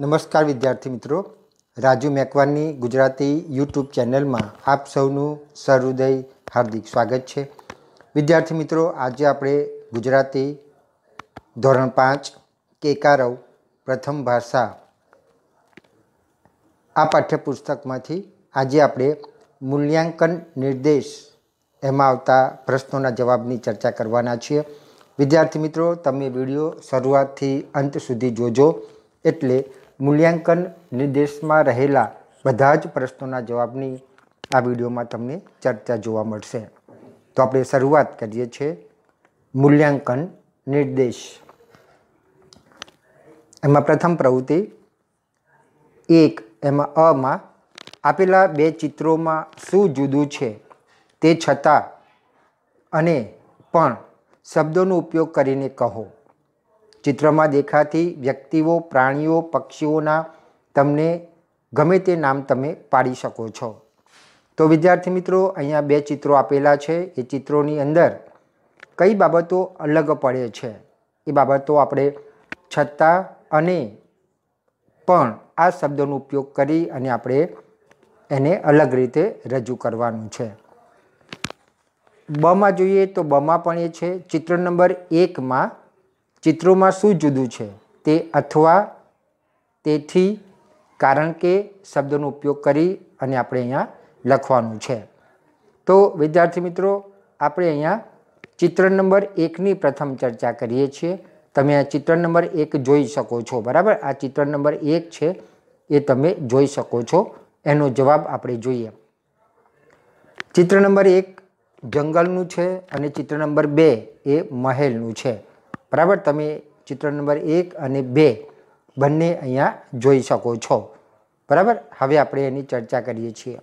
નમસ્કાર વિદ્યાર્થી મિત્રો રાજુ મેકવાનની ગુજરાતી યુટ્યુબ ચેનલમાં આપ સૌનું સહૃદય હાર્દિક સ્વાગત છે વિદ્યાર્થી મિત્રો આજે આપણે ગુજરાતી ધોરણ પાંચ કેકારવ પ્રથમ ભાષા આ પાઠ્યપુસ્તકમાંથી આજે આપણે મૂલ્યાંકન નિર્દેશ એમાં આવતા પ્રશ્નોના જવાબની ચર્ચા કરવાના છીએ વિદ્યાર્થી મિત્રો તમે વિડીયો શરૂઆતથી અંત સુધી જોજો એટલે મૂલ્યાંકન નિર્દેશમાં રહેલા બધા જ પ્રશ્નોના જવાબની આ વિડીયોમાં તમને ચર્ચા જોવા મળશે તો આપણે શરૂઆત કરીએ છીએ મૂલ્યાંકન નિર્દેશ એમાં પ્રથમ પ્રવૃત્તિ એક એમાં અમાં આપેલા બે ચિત્રોમાં શું જુદું છે તે છતાં અને પણ શબ્દોનો ઉપયોગ કરીને કહો ચિત્રમાં દેખાતી વ્યક્તિઓ પ્રાણીઓ પક્ષીઓના તમને ગમે તે નામ તમે પાડી શકો છો તો વિદ્યાર્થી મિત્રો અહીંયા બે ચિત્રો આપેલા છે એ ચિત્રોની અંદર કઈ બાબતો અલગ પડે છે એ બાબતો આપણે છતાં અને પણ આ શબ્દોનો ઉપયોગ કરી અને આપણે એને અલગ રીતે રજૂ કરવાનું છે બમાં જોઈએ તો બમાં પણ એ છે ચિત્ર નંબર એકમાં ચિત્રોમાં શું જુદું છે તે અથવા તેથી કારણ કે શબ્દનો ઉપયોગ કરી અને આપણે અહીંયા લખવાનું છે તો વિદ્યાર્થી મિત્રો આપણે અહીંયા ચિત્ર નંબર એકની પ્રથમ ચર્ચા કરીએ છીએ તમે આ ચિત્ર નંબર એક જોઈ શકો છો બરાબર આ ચિત્ર નંબર એક છે એ તમે જોઈ શકો છો એનો જવાબ આપણે જોઈએ ચિત્ર નંબર એક જંગલનું છે અને ચિત્ર નંબર બે એ મહેલનું છે બરાબર તમે ચિત્ર નંબર એક અને બે બંને અહીંયા જોઈ શકો છો બરાબર હવે આપણે એની ચર્ચા કરીએ છીએ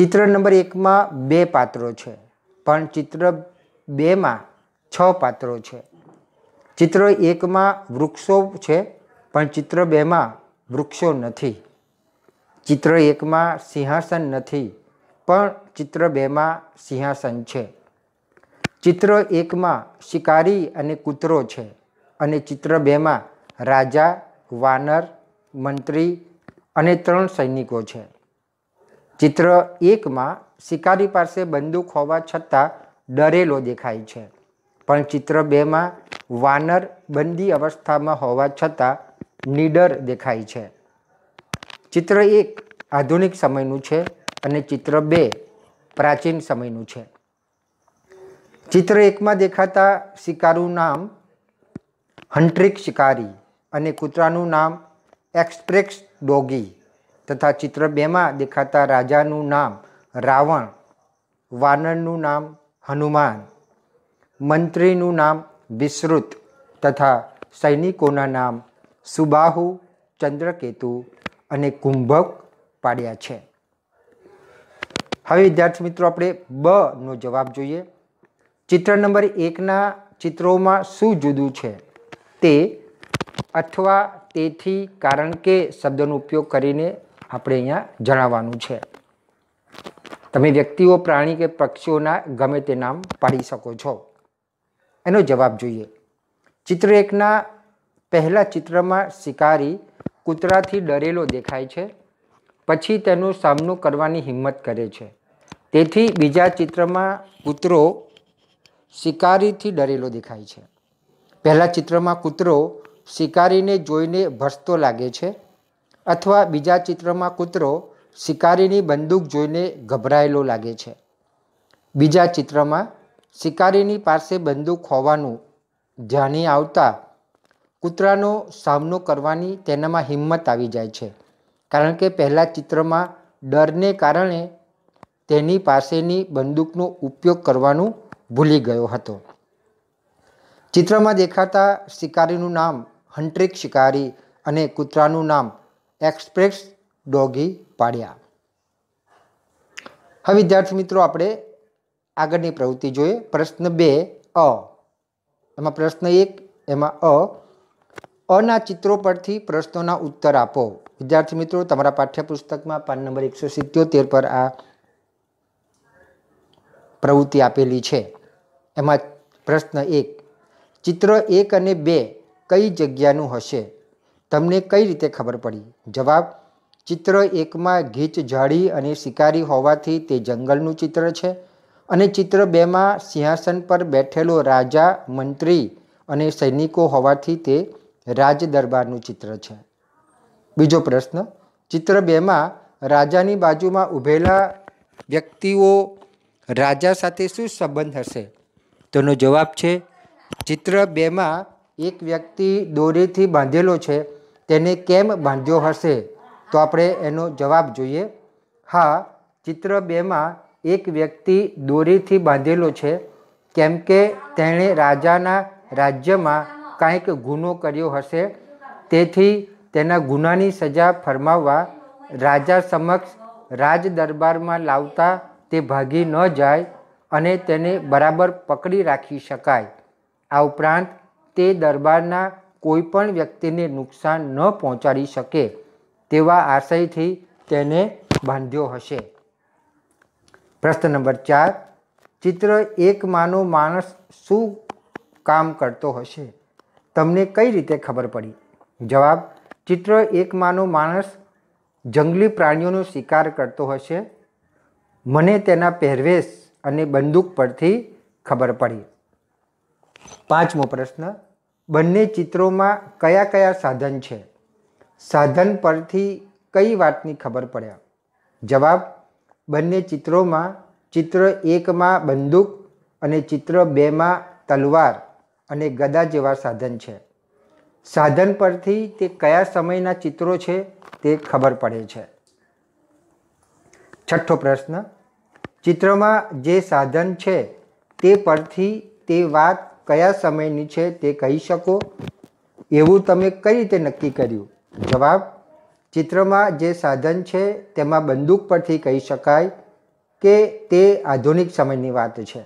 ચિત્ર નંબર એકમાં બે પાત્રો છે પણ ચિત્ર બેમાં છ પાત્રો છે ચિત્ર એકમાં વૃક્ષો છે પણ ચિત્ર બેમાં વૃક્ષો નથી ચિત્ર એકમાં સિંહાસન નથી પણ ચિત્ર બેમાં સિંહાસન છે ચિત્ર એકમાં શિકારી અને કૂતરો છે અને ચિત્ર બેમાં રાજા વાનર મંત્રી અને ત્રણ સૈનિકો છે ચિત્ર એકમાં શિકારી પાસે બંદૂક હોવા છતાં ડરેલો દેખાય છે પણ ચિત્ર બેમાં વાનર બંદી અવસ્થામાં હોવા છતાં નીડર દેખાય છે ચિત્ર એક આધુનિક સમયનું છે અને ચિત્ર બે પ્રાચીન સમયનું છે ચિત્ર એકમાં દેખાતા શિકારું નામ હન્ટ્રિક શિકારી અને કૂતરાનું નામ એક્સપ્રેક્સ ડોગી તથા ચિત્ર બેમાં દેખાતા રાજાનું નામ રાવણ વાનરનું નામ હનુમાન મંત્રીનું નામ વિસ્તૃત તથા સૈનિકોના નામ સુબાહુ ચંદ્રકેતુ અને કુંભક પાડ્યા છે હવે વિદ્યાર્થી મિત્રો આપણે બનો જવાબ જોઈએ ચિત્ર નંબર એકના ચિત્રોમાં શું જુદું છે તે અથવા તેથી કારણ કે શબ્દનો ઉપયોગ કરીને આપણે અહીંયા જણાવવાનું છે તમે વ્યક્તિઓ પ્રાણી કે પક્ષીઓના ગમે તે નામ પાડી શકો છો એનો જવાબ જોઈએ ચિત્ર એકના પહેલા ચિત્રમાં શિકારી કૂતરાથી ડરેલો દેખાય છે પછી તેનો સામનો કરવાની હિંમત કરે છે તેથી બીજા ચિત્રમાં કૂતરો શિકારીથી ડરેલો દેખાય છે પહેલાં ચિત્રમાં કૂતરો શિકારીને જોઈને ભસતો લાગે છે અથવા બીજા ચિત્રમાં કૂતરો શિકારીની બંદૂક જોઈને ગભરાયેલો લાગે છે બીજા ચિત્રમાં શિકારીની પાસે બંદૂક હોવાનું ધ્યાને આવતા કૂતરાનો સામનો કરવાની તેનામાં હિંમત આવી જાય છે કારણ કે પહેલાં ચિત્રમાં ડરને કારણે તેની પાસેની બંદૂકનો ઉપયોગ કરવાનું ભૂલી ગયો હતો ચિત્રમાં દેખાતા શિકારીનું નામ હંટ્રિક શિકારી અને કૂતરાનું નામ એક્સપ્રેસ ડોગી પાડ્યા હવે વિદ્યાર્થી મિત્રો આપણે આગળની પ્રવૃત્તિ જોઈએ પ્રશ્ન બે અ એમાં પ્રશ્ન એક એમાં અ અના ચિત્રો પરથી પ્રશ્નોના ઉત્તર આપો વિદ્યાર્થી મિત્રો તમારા પાઠ્યપુસ્તકમાં પાન નંબર એકસો સિત્યોતેર પર આ પ્રવૃત્તિ આપેલી છે એમાં પ્રશ્ન એક ચિત્ર એક અને બે કઈ જગ્યાનું હશે તમને કઈ રીતે ખબર પડી જવાબ ચિત્ર એકમાં ગીચ જાળી અને શિકારી હોવાથી તે જંગલનું ચિત્ર છે અને ચિત્ર બેમાં સિંહાસન પર બેઠેલો રાજા મંત્રી અને સૈનિકો હોવાથી તે રાજ દરબારનું ચિત્ર છે બીજો પ્રશ્ન ચિત્ર બેમાં રાજાની બાજુમાં ઊભેલા વ્યક્તિઓ રાજા સાથે શું સંબંધ હશે તેનો જવાબ છે ચિત્ર બેમાં એક વ્યક્તિ દોરીથી બાંધેલો છે તેને કેમ બાંધ્યો હશે તો આપણે એનો જવાબ જોઈએ હા ચિત્ર બેમાં એક વ્યક્તિ દોરીથી બાંધેલો છે કેમ કે તેણે રાજાના રાજ્યમાં કાંઈક ગુનો કર્યો હશે તેથી તેના ગુનાની સજા ફરમાવવા રાજા સમક્ષ રાજ દરબારમાં લાવતા તે ભાગી ન જાય અને તેને બરાબર પકડી રાખી શકાય આ ઉપરાંત તે દરબારના કોઈપણ વ્યક્તિને નુકસાન ન પહોંચાડી શકે તેવા આશયથી તેને બાંધ્યો હશે પ્રશ્ન નંબર ચાર ચિત્ર એકમાંનો માણસ શું કામ કરતો હશે તમને કઈ રીતે ખબર પડી જવાબ ચિત્ર એકમાંનો માણસ જંગલી પ્રાણીઓનો શિકાર કરતો હશે મને તેના પહેરવેશ અને બંદૂક પરથી ખબર પડી પાંચમો પ્રશ્ન બંને ચિત્રોમાં કયા કયા સાધન છે સાધન પરથી કઈ વાતની ખબર પડ્યા જવાબ બંને ચિત્રોમાં ચિત્ર એકમાં બંદૂક અને ચિત્ર બેમાં તલવાર અને ગદા જેવા સાધન છે સાધન પરથી તે કયા સમયના ચિત્રો છે તે ખબર પડે છે છઠ્ઠો પ્રશ્ન ચિત્રમાં જે સાધન છે તે પરથી તે વાત કયા સમયની છે તે કહી શકો એવું તમે કઈ રીતે નક્કી કર્યું જવાબ ચિત્રમાં જે સાધન છે તેમાં બંદૂક પરથી કહી શકાય કે તે આધુનિક સમયની વાત છે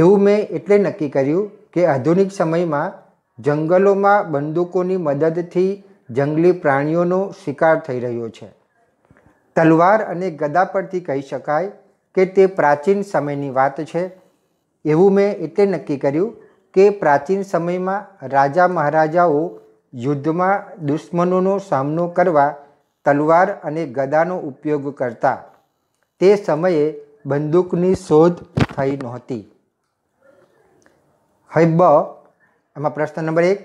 એવું મેં એટલે નક્કી કર્યું કે આધુનિક સમયમાં જંગલોમાં બંદૂકોની મદદથી જંગલી પ્રાણીઓનો શિકાર થઈ રહ્યો છે તલવાર અને ગદા પરથી કહી શકાય કે તે પ્રાચીન સમયની વાત છે એવું મેં એટલે નક્કી કર્યું કે પ્રાચીન સમયમાં રાજા મહારાજાઓ યુદ્ધમાં દુશ્મનોનો સામનો કરવા તલવાર અને ગદાનો ઉપયોગ કરતા તે સમયે બંદૂકની શોધ થઈ નહોતી હવે બ એમાં પ્રશ્ન નંબર એક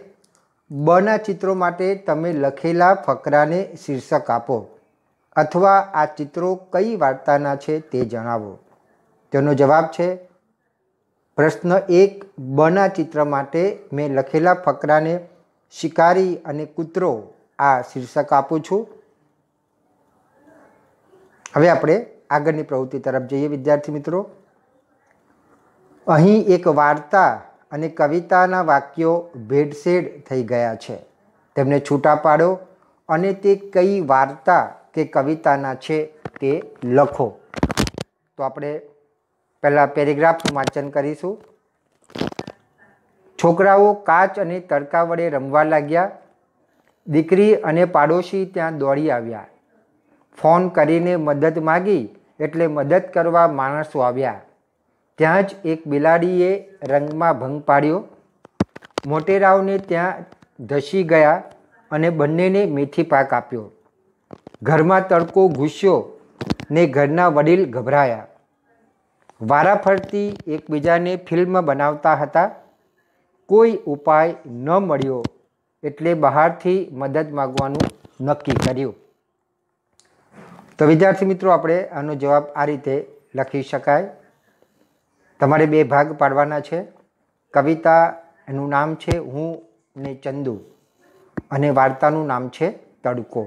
બના ચિત્રો માટે તમે લખેલા ફકરાને શીર્ષક આપો અથવા આ ચિત્રો કઈ વાર્તાના છે તે જણાવો તેનો જવાબ છે પ્રશ્ન એક બના ચિત્ર માટે મેં લખેલા ફકરાને શિકારી અને કૂતરો આ શીર્ષક આપું છું હવે આપણે આગળની પ્રવૃત્તિ તરફ જઈએ વિદ્યાર્થી મિત્રો અહીં એક વાર્તા અને કવિતાના વાક્યો ભેડસેડ થઈ ગયા છે તેમને છૂટા પાડો અને તે કઈ વાર્તા કે કવિતાના છે તે લખો તો આપણે પહેલાં પેરેગ્રાફનું વાંચન કરીશું છોકરાઓ કાચ અને તડકા વડે રમવા લાગ્યા દીકરી અને પાડોશી ત્યાં દોડી આવ્યા ફોન કરીને મદદ માગી એટલે મદદ કરવા માણસો આવ્યા ત્યાં જ એક બિલાડીએ રંગમાં ભંગ પાડ્યો મોટેરાવને ત્યાં ધસી ગયા અને બંનેને મેથી પાક આપ્યો ઘરમાં તડકો ઘૂસ્યો ને ઘરના વડીલ ગભરાયા વારાફરતી એકબીજાને ફિલ્મ બનાવતા હતા કોઈ ઉપાય ન મળ્યો એટલે બહારથી મદદ માગવાનું નક્કી કર્યું તો વિદ્યાર્થી મિત્રો આપણે આનો જવાબ આ રીતે લખી શકાય તમારે બે ભાગ પાડવાના છે કવિતા એનું નામ છે હું ને ચંદુ અને વાર્તાનું નામ છે તડકો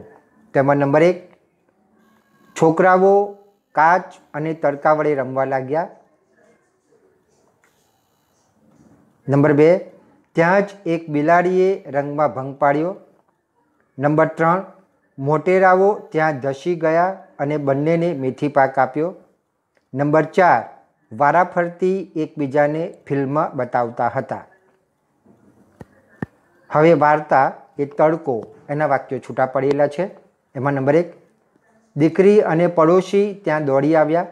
તેમાં નંબર એક છોકરાઓ કાચ અને તડકા વડે રમવા લાગ્યા નંબર બે ત્યાં જ એક બિલાડીએ રંગમાં ભંગ પાડ્યો નંબર ત્રણ મોટેરાઓ ત્યાં ધસી ગયા અને બંનેને મેથી પાક આપ્યો નંબર ચાર વારાફરતી એકબીજાને ફિલ્મ બતાવતા હતા હવે વાર્તા એ તડકો એના વાક્યો છૂટા પડેલા છે એમાં નંબર એક દીકરી અને પડોશી ત્યાં દોડી આવ્યા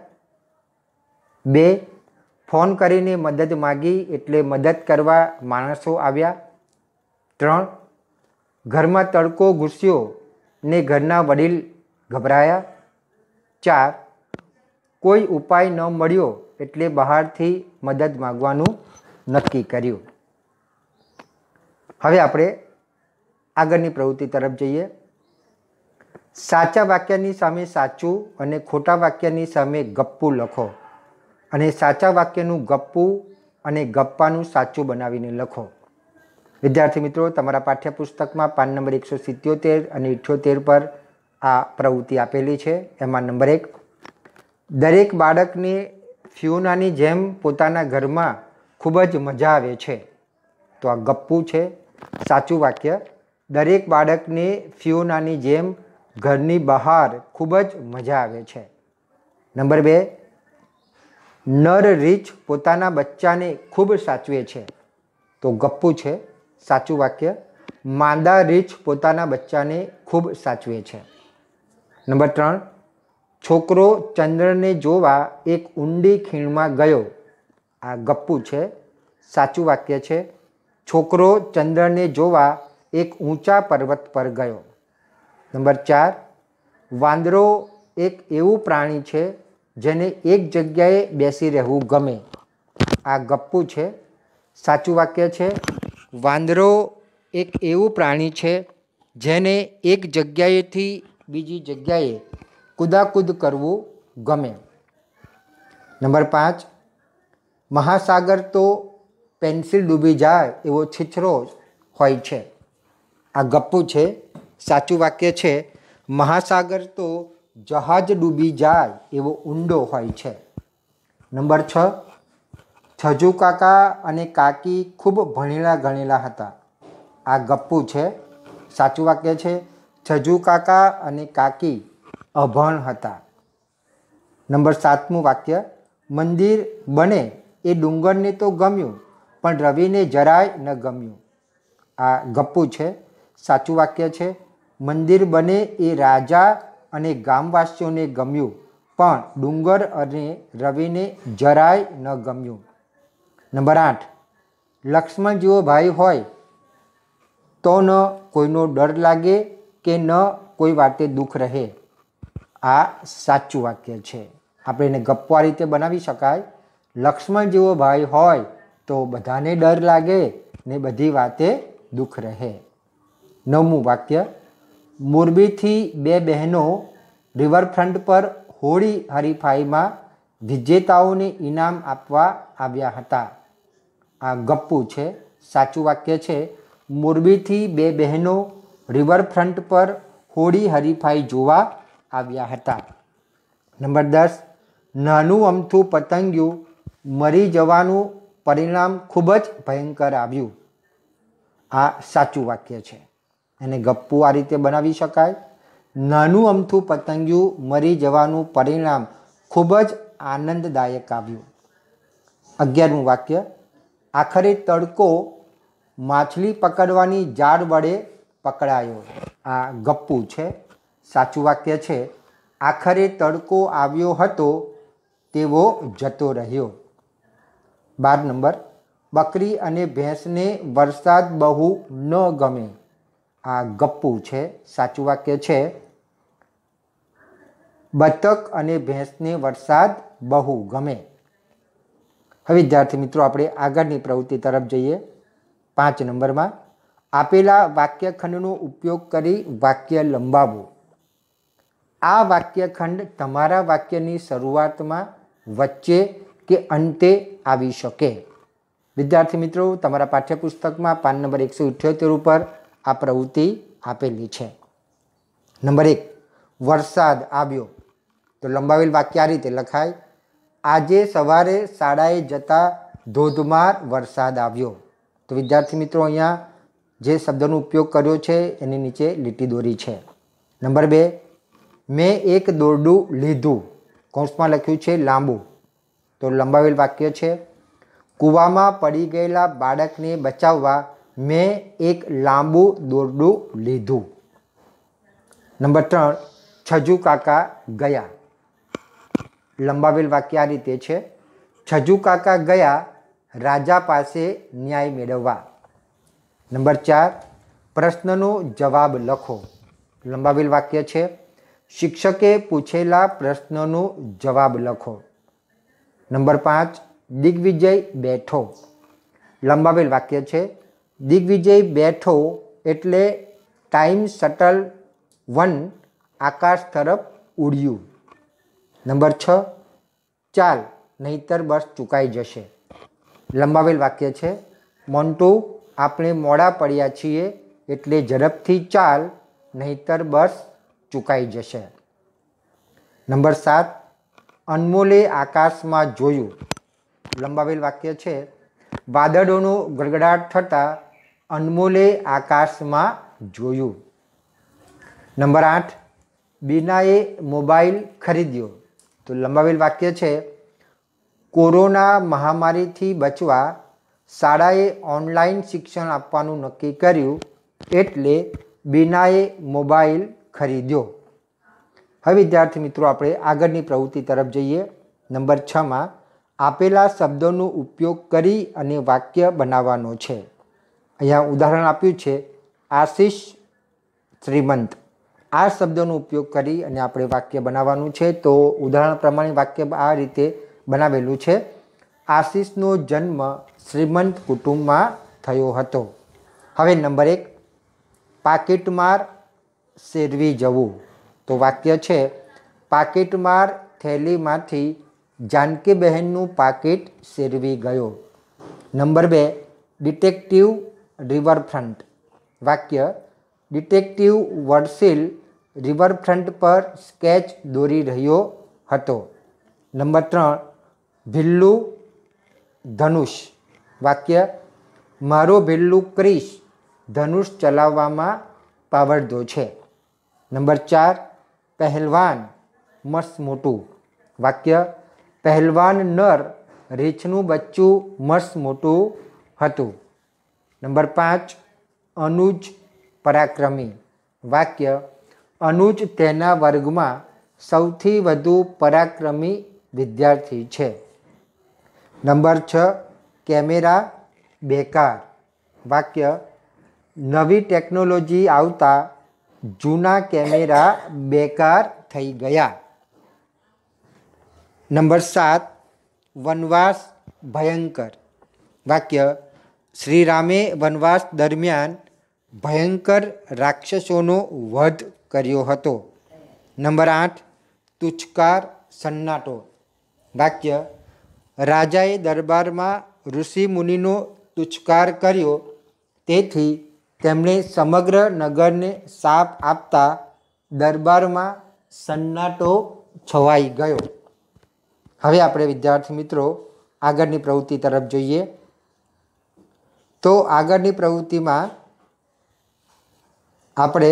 બે ફોન કરીને મદદ માગી એટલે મદદ કરવા માણસો આવ્યા ત્રણ ઘરમાં તડકો ઘૂસ્યો ને ઘરના વડીલ ગભરાયા ચાર કોઈ ઉપાય ન મળ્યો એટલે બહારથી મદદ માગવાનું નક્કી કર્યું હવે આપણે આગળની પ્રવૃત્તિ તરફ જઈએ સાચા વાક્યની સામે સાચું અને ખોટા વાક્યની સામે ગપ્પું લખો અને સાચા વાક્યનું ગપ્પુ અને ગપ્પાનું સાચું બનાવીને લખો વિદ્યાર્થી મિત્રો તમારા પાઠ્યપુસ્તકમાં પાન નંબર એકસો સિત્યોતેર અને ઇઠ્યોતેર પર આ પ્રવૃત્તિ આપેલી છે એમાં નંબર એક દરેક બાળકને ફ્યુનાની જેમ પોતાના ઘરમાં ખૂબ જ મજા આવે છે તો આ ગપ્પુ છે સાચું વાક્ય દરેક બાળકને ફ્યુનાની જેમ ઘરની બહાર ખૂબ જ મજા આવે છે નંબર બે નર રીછ પોતાના બચ્ચાને ખૂબ સાચવે છે તો ગપ્પુ છે સાચું વાક્ય માંદા રીછ પોતાના બચ્ચાને ખૂબ સાચવે છે નંબર ત્રણ છોકરો ચંદ્રને જોવા એક ઊંડી ખીણમાં ગયો આ ગપ્પુ છે સાચું વાક્ય છે છોકરો ચંદ્રને જોવા એક ઊંચા પર્વત પર ગયો નંબર ચાર વાંદરો એક એવું પ્રાણી છે જેને એક જગ્યાએ બેસી રહેવું ગમે આ ગપ્પુ છે સાચું વાક્ય છે વાંદરો એક એવું પ્રાણી છે જેને એક જગ્યાએથી બીજી જગ્યાએ કુદાકુદ કરવું ગમે નંબર પાંચ મહાસાગર તો પેન્સિલ ડૂબી જાય એવો છીછરો હોય છે આ ગપ્પુ છે સાચું વાક્ય છે મહાસાગર તો જહાજ ડૂબી જાય એવો ઊંડો હોય છે નંબર છ છજુ કાકા અને કાકી ખૂબ ભણેલા ગણેલા હતા આ ગપ્પુ છે સાચું વાક્ય છે છજુ કાકા અને કાકી અભણ હતા નંબર સાતમું વાક્ય મંદિર બને એ ડુંગરને તો ગમ્યું પણ રવિને જરાય ન ગમ્યું આ ગપ્પુ છે સાચું વાક્ય છે મંદિર બને એ રાજા અને ગામવાસીઓને ગમ્યું પણ ડુંગર અને રવિને જરાય ન ગમ્યું નંબર આઠ લક્ષ્મણ જેવો ભાઈ હોય તો ન કોઈનો ડર લાગે કે ન કોઈ વાતે દુઃખ રહે આ સાચું વાક્ય છે આપણે એને ગપ્પા રીતે બનાવી શકાય લક્ષ્મણ જેવો ભાઈ હોય તો બધાને ડર લાગે ને બધી વાતે દુઃખ રહે નવમું વાક્ય મોરબીથી બે બહેનો રિવરફ્રન્ટ પર હોળી હરીફાઈમાં વિજેતાઓને ઇનામ આપવા આવ્યા હતા આ ગપ્પુ છે સાચું વાક્ય છે મોરબીથી બે બહેનો રિવરફ્રન્ટ પર હોળી હરીફાઈ જોવા આવ્યા હતા નંબર દસ નાનું અમથું પતંગિયું મરી જવાનું પરિણામ ખૂબ જ ભયંકર આવ્યું આ સાચું વાક્ય છે એને ગપ્પુ આ રીતે બનાવી શકાય નાનું અમથું પતંગિયું મરી જવાનું પરિણામ ખૂબ જ આનંદદાયક આવ્યું અગિયારમું વાક્ય આખરે તડકો માછલી પકડવાની જાળ વડે પકડાયો આ ગપ્પુ છે સાચું વાક્ય છે આખરે તડકો આવ્યો હતો તેવો જતો રહ્યો બાર નંબર બકરી અને ભેંસને વરસાદ બહુ ન ગમે આ ગપ્પુ છે સાચું વાક્ય છે બતક અને ભેંસને વરસાદ બહુ ગમે હવે વિદ્યાર્થી મિત્રો આપણે આગળની પ્રવૃત્તિ તરફ જઈએ પાંચ નંબરમાં આપેલા વાક્યખંડનો ઉપયોગ કરી વાક્ય લંબાવવું આ વાક્યખંડ તમારા વાક્યની શરૂઆતમાં વચ્ચે કે અંતે આવી શકે વિદ્યાર્થી મિત્રો તમારા પાઠ્યપુસ્તકમાં પાન નંબર એકસો ઇઠ્યોતેર ઉપર આ પ્રવૃત્તિ આપેલી છે નંબર એક વરસાદ આવ્યો તો લંબાવેલ વાક્ય આ રીતે લખાય આજે સવારે શાળાએ જતા ધોધમાર વરસાદ આવ્યો તો વિદ્યાર્થી મિત્રો અહીંયા જે શબ્દનો ઉપયોગ કર્યો છે એની નીચે લીટી દોરી છે નંબર બે મેં એક દોરડું લીધું કૌંસમાં લખ્યું છે લાંબુ તો લંબાવેલ વાક્ય છે કૂવામાં પડી ગયેલા બાળકને બચાવવા મેં એક લાંબુ દોરડું લીધું નંબર ત્રણ છજુ કાકા ગયા લંબાવેલ વાક્ય આ રીતે છે છજુ કાકા ગયા રાજા પાસે ન્યાય મેળવવા નંબર ચાર પ્રશ્નનો જવાબ લખો લંબાવેલ વાક્ય છે શિક્ષકે પૂછેલા પ્રશ્નનો જવાબ લખો નંબર પાંચ દિગ્વિજય બેઠો લંબાવેલ વાક્ય છે દિગ્વિજય બેઠો એટલે ટાઈમ શટલ વન આકાશ તરફ ઉડ્યું નંબર છ ચાલ નહીતર બસ ચૂકાઈ જશે લંબાવેલ વાક્ય છે મોન્ટુ આપણે મોડા પડ્યા છીએ એટલે ઝડપથી ચાલ નહીતર બસ ચૂકાઈ જશે નંબર સાત અનમોલે આકાશમાં જોયું લંબાવેલ વાક્ય છે વાદળોનો ગડગડાટ થતાં અનમોલે આકાશમાં જોયું નંબર આઠ બીનાએ મોબાઈલ ખરીદ્યો તો લંબાવેલ વાક્ય છે કોરોના મહામારીથી બચવા શાળાએ ઓનલાઈન શિક્ષણ આપવાનું નક્કી કર્યું એટલે બીનાએ મોબાઈલ ખરીદ્યો હવે વિદ્યાર્થી મિત્રો આપણે આગળની પ્રવૃત્તિ તરફ જઈએ નંબર છમાં આપેલા શબ્દોનો ઉપયોગ કરી અને વાક્ય બનાવવાનો છે અહીંયા ઉદાહરણ આપ્યું છે આશીષ શ્રીમંત આ શબ્દનો ઉપયોગ કરી અને આપણે વાક્ય બનાવવાનું છે તો ઉદાહરણ પ્રમાણે વાક્ય આ રીતે બનાવેલું છે આશીષનો જન્મ શ્રીમંત કુટુંબમાં થયો હતો હવે નંબર એક પાકીટમાર શેરવી જવું તો વાક્ય છે પાકીટમાર થેલીમાંથી જાનકી બહેનનું પાકીટ શેરવી ગયો નંબર બે ડિટેક્ટિવ રિવરફ્રન્ટ વાક્ય ડિટેક્ટિવ વર્સિલ રિવરફ્રન્ટ પર સ્કેચ દોરી રહ્યો હતો નંબર ત્રણ ભિલ્લુ ધનુષ વાક્ય મારો ભિલ્લુ ક્રિશ ધનુષ ચલાવવામાં પાવડદો છે નંબર ચાર પહેલવાન મસ મોટું વાક્ય પહેલવાન નર રેછનું બચ્ચું મસ મોટું હતું નંબર પાંચ અનુજ પરાક્રમી વાક્ય અનુજ તેના વર્ગમાં સૌથી વધુ પરાક્રમી વિદ્યાર્થી છે નંબર છ કેમેરા બેકાર વાક્ય નવી ટેકનોલોજી આવતા જૂના કેમેરા બેકાર થઈ ગયા નંબર સાત વનવાસ ભયંકર વાક્ય શ્રીરામે વનવાસ દરમિયાન ભયંકર રાક્ષસોનો વધ કર્યો હતો નંબર આઠ તુચકાર સન્નાટો વાક્ય રાજાએ દરબારમાં ઋષિ મુનિનો તુચકાર કર્યો તેથી તેમણે સમગ્ર નગરને સાપ આપતા દરબારમાં સન્નાટો છવાઈ ગયો હવે આપણે વિદ્યાર્થી મિત્રો આગળની પ્રવૃત્તિ તરફ જોઈએ તો આગળની પ્રવૃત્તિમાં આપણે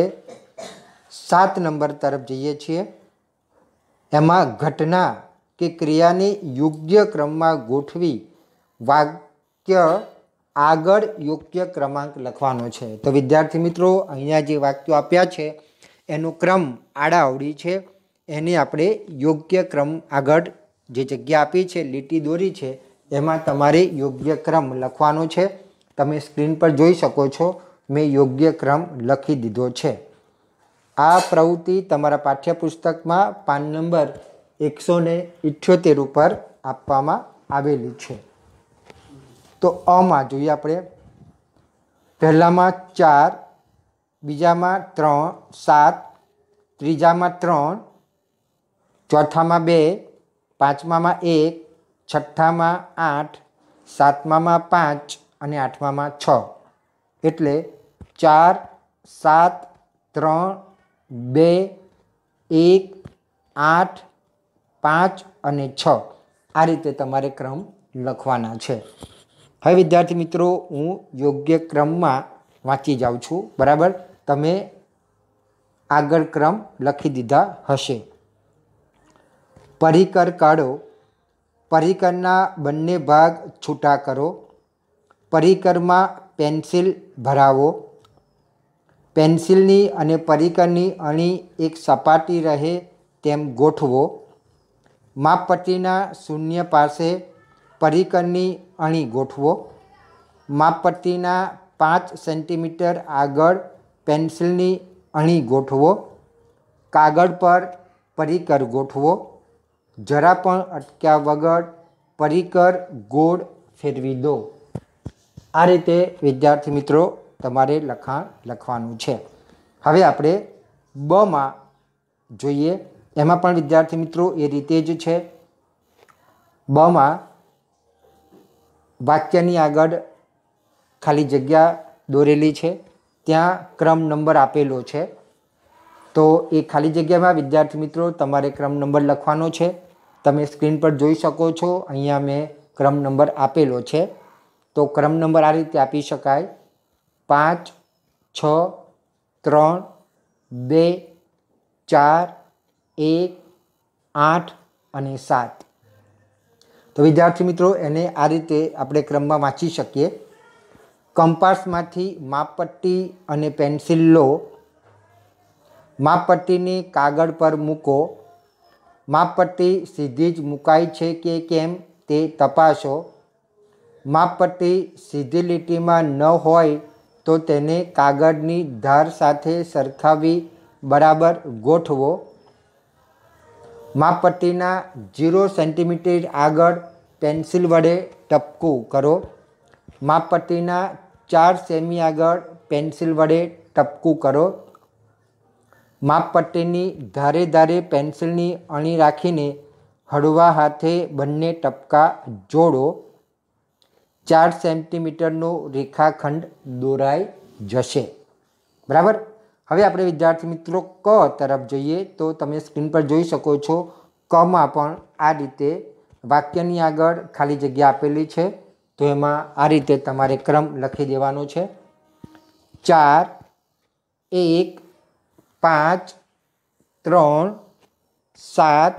સાત નંબર તરફ જઈએ છીએ એમાં ઘટના કે ક્રિયાને યોગ્ય ક્રમમાં ગોઠવી વાક્ય આગળ યોગ્ય ક્રમાંક લખવાનો છે તો વિદ્યાર્થી મિત્રો અહીંયા જે વાક્યો આપ્યા છે એનો ક્રમ આડાઅવળી છે એને આપણે યોગ્ય ક્રમ આગળ જે જગ્યા આપી છે લીટી દોરી છે એમાં તમારે યોગ્ય ક્રમ લખવાનો છે તમે સ્ક્રીન પર જોઈ શકો છો મેં યોગ્ય ક્રમ લખી દીધો છે આ પ્રવૃત્તિ તમારા પાઠ્યપુસ્તકમાં પાન નંબર એકસો ને ઇઠ્યોતેર ઉપર આપવામાં આવેલી છે તો અમાં જોઈએ આપણે પહેલામાં ચાર બીજામાં ત્રણ સાત ત્રીજામાં ત્રણ ચોથામાં બે પાંચમામાં એક છઠ્ઠામાં આઠ સાતમામાં પાંચ અને આઠમામાં છ એટલે ચાર સાત ત્રણ બે એક આઠ પાંચ અને છ આ રીતે તમારે ક્રમ લખવાના છે હવે વિદ્યાર્થી મિત્રો હું યોગ્ય ક્રમમાં વાંચી જાઉં છું બરાબર તમે આગળ ક્રમ લખી દીધા હશે પરિકર કાઢો પરિકરના બંને ભાગ છૂટા કરો પરિકરમાં પેન્સિલ ભરાવો પેન્સિલની અને પરિકરની અણી એક સપાટી રહે તેમ ગોઠવો માપપટ્ટીના શૂન્ય પાસે પરિકરની અણી ગોઠવો માપપટ્ટીના પાંચ સેન્ટીમીટર આગળ પેન્સિલની અણી ગોઠવો કાગળ પર પરિકર ગોઠવો જરા પણ અટક્યા વગર પરિકર ગોળ ફેરવી દો આ રીતે વિદ્યાર્થી મિત્રો તમારે લખાણ લખવાનું છે હવે આપણે બમાં જોઈએ એમાં પણ વિદ્યાર્થી મિત્રો એ રીતે જ છે બમાં વાક્યની આગળ ખાલી જગ્યા દોરેલી છે ત્યાં ક્રમ નંબર આપેલો છે તો એ ખાલી જગ્યામાં વિદ્યાર્થી મિત્રો તમારે ક્રમ નંબર લખવાનો છે તમે સ્ક્રીન પર જોઈ શકો છો અહીંયા મેં ક્રમ નંબર આપેલો છે તો ક્રમ નંબર આ રીતે આપી શકાય પાંચ છ ત્રણ બે ચાર એક આઠ અને સાત તો વિદ્યાર્થી મિત્રો એને આ રીતે આપણે ક્રમમાં વાંચી શકીએ કંપાસમાંથી માપપટ્ટી અને પેન્સિલ લો માપપટ્ટીને કાગળ પર મૂકો માપપટ્ટી સીધી જ મુકાય છે કે કેમ તે તપાસો માપપટ્ટી સીધી લીટીમાં ન હોય તો તેને કાગળની ધાર સાથે સરખાવી બરાબર ગોઠવો માપપટ્ટીના ઝીરો સેન્ટીમીટર આગળ પેન્સિલ વડે ટપકું કરો માપપટ્ટીના ચાર સેમી આગળ પેન્સિલ વડે ટપકું કરો માપપટ્ટીની ધારે ધારે પેન્સિલની અણી રાખીને હળવા હાથે બંને ટપકા જોડો ચાર સેન્ટીમીટરનો રેખાખંડ દોરાઈ જશે બરાબર હવે આપણે વિદ્યાર્થી મિત્રો ક તરફ જઈએ તો તમે સ્ક્રીન પર જોઈ શકો છો કમાં પણ આ રીતે વાક્યની આગળ ખાલી જગ્યા આપેલી છે તો એમાં આ રીતે તમારે ક્રમ લખી દેવાનો છે ચાર એક પાંચ ત્રણ સાત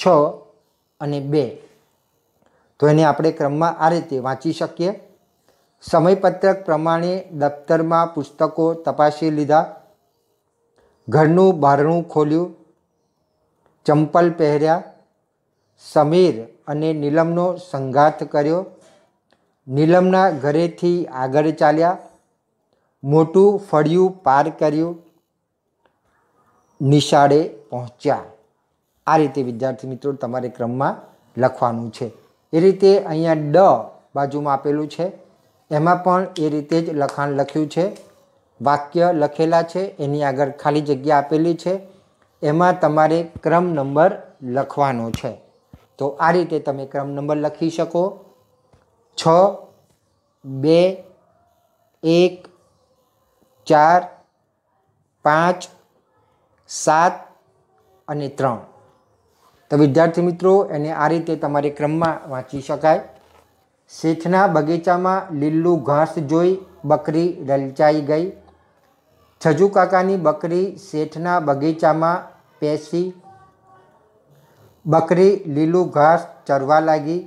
છ અને બે તો એને આપણે ક્રમમાં આ રીતે વાંચી શકીએ સમયપત્રક પ્રમાણે દફતરમાં પુસ્તકો તપાસી લીધા ઘરનું બારણું ખોલ્યું ચંપલ પહેર્યા સમીર અને નીલમનો સંઘાત કર્યો નીલમના ઘરેથી આગળ ચાલ્યા મોટું ફળિયું પાર કર્યું નિશાળે પહોંચ્યા આ રીતે વિદ્યાર્થી મિત્રો તમારે ક્રમમાં લખવાનું છે એ રીતે અહીંયા ડ બાજુમાં આપેલું છે એમાં પણ એ રીતે જ લખાણ લખ્યું છે વાક્ય લખેલા છે એની આગળ ખાલી જગ્યા આપેલી છે એમાં તમારે ક્રમ નંબર લખવાનો છે તો આ રીતે તમે ક્રમ નંબર લખી શકો છ બે એક ચાર પાંચ સાત અને ત્રણ તો વિદ્યાર્થી મિત્રો એને આ રીતે તમારે ક્રમમાં વાંચી શકાય શેઠના બગીચામાં લીલું ઘાસ જોઈ બકરી લલચાઈ ગઈ છજુ કાકાની બકરી શેઠના બગીચામાં પેસી બકરી લીલું ઘાસ ચરવા લાગી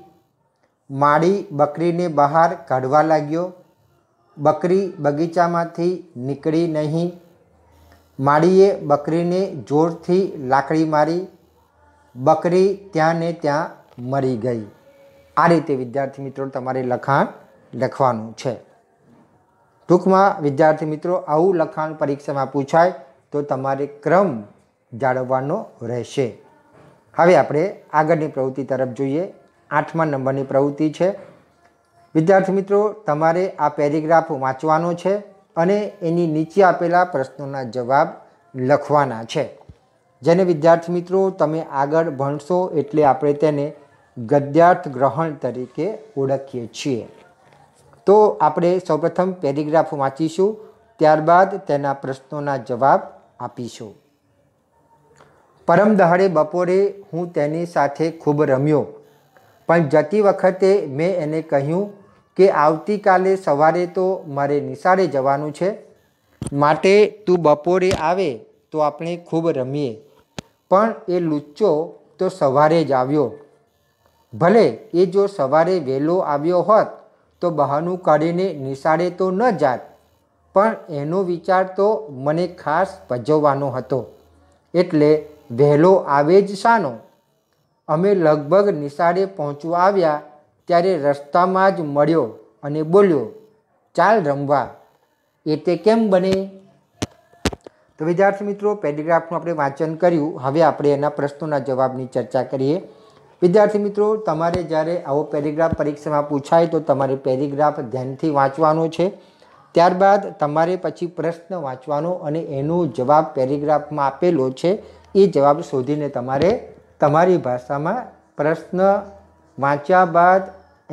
માળી બકરીને બહાર કાઢવા લાગ્યો બકરી બગીચામાંથી નીકળી નહીં માળીએ બકરીને જોરથી લાકડી મારી બકરી ત્યાં ને ત્યાં મરી ગઈ આ રીતે વિદ્યાર્થી મિત્રો તમારે લખાણ લખવાનું છે ટૂંકમાં વિદ્યાર્થી મિત્રો આવું લખાણ પરીક્ષામાં પૂછાય તો તમારે ક્રમ જાળવવાનો રહેશે હવે આપણે આગળની પ્રવૃત્તિ તરફ જોઈએ આઠમા નંબરની પ્રવૃત્તિ છે વિદ્યાર્થી મિત્રો તમારે આ પેરેગ્રાફ વાંચવાનો છે અને એની નીચે આપેલા પ્રશ્નોના જવાબ લખવાના છે જેને વિદ્યાર્થી મિત્રો તમે આગળ ભણશો એટલે આપણે તેને ગદ્યાર્થ ગ્રહણ તરીકે ઓળખીએ છીએ તો આપણે સૌપ્રથમ પેરેગ્રાફ વાંચીશું ત્યારબાદ તેના પ્રશ્નોના જવાબ આપીશું પરમ દહાડે બપોરે હું તેની સાથે ખૂબ રમ્યો પણ જતી વખતે મેં એને કહ્યું કે આવતીકાલે સવારે તો મારે નિશાળે જવાનું છે માટે તું બપોરે આવે તો આપણે ખૂબ રમીએ પણ એ લુચ્ચો તો સવારે જ આવ્યો ભલે એ જો સવારે વહેલો આવ્યો હોત તો બહાનું કાઢીને નિશાળે તો ન જાત પણ એનો વિચાર તો મને ખાસ ભજવવાનો હતો એટલે વહેલો આવે જ શાનો અમે લગભગ નિશાળે પહોંચવા આવ્યા ત્યારે રસ્તામાં જ મળ્યો અને બોલ્યો ચાલ રમવા એ તે કેમ બને તો વિદ્યાર્થી મિત્રો પેરેગ્રાફનું આપણે વાંચન કર્યું હવે આપણે એના પ્રશ્નોના જવાબની ચર્ચા કરીએ વિદ્યાર્થી મિત્રો તમારે જ્યારે આવો પેરેગ્રાફ પરીક્ષામાં પૂછાય તો તમારે પેરેગ્રાફ ધ્યાનથી વાંચવાનો છે ત્યારબાદ તમારે પછી પ્રશ્ન વાંચવાનો અને એનો જવાબ પેરેગ્રાફમાં આપેલો છે એ જવાબ શોધીને તમારે તમારી ભાષામાં પ્રશ્ન વાંચ્યા બાદ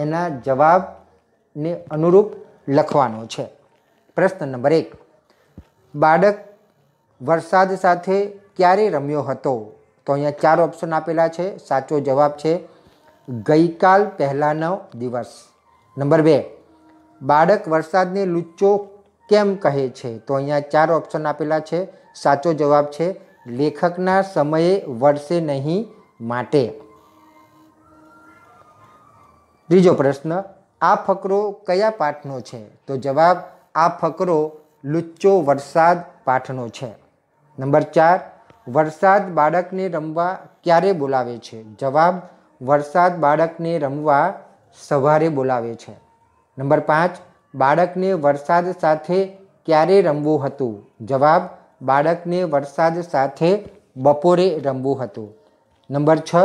એના જવાબને અનુરૂપ લખવાનો છે પ્રશ્ન નંબર એક બાળક વરસાદ સાથે ક્યારે રમ્યો હતો તો અહીંયા ચાર ઓપ્શન આપેલા છે સાચો જવાબ છે ગઈકાલ પહેલાંનો દિવસ નંબર બે બાળક વરસાદને લુચ્ચો કેમ કહે છે તો અહીંયા ચાર ઓપ્શન આપેલા છે સાચો જવાબ છે લેખકના સમયે વરસે નહીં માટે ત્રીજો પ્રશ્ન આ ફકરો કયા પાઠનો છે તો જવાબ આ ફકરો લુચ્ચો વરસાદ પાઠનો છે નંબર ચાર વરસાદ બાળકને રમવા ક્યારે બોલાવે છે જવાબ વરસાદ બાળકને રમવા સવારે બોલાવે છે નંબર પાંચ બાળકને વરસાદ સાથે ક્યારે રમવું હતું જવાબ બાળકને વરસાદ સાથે બપોરે રમવું હતું નંબર છ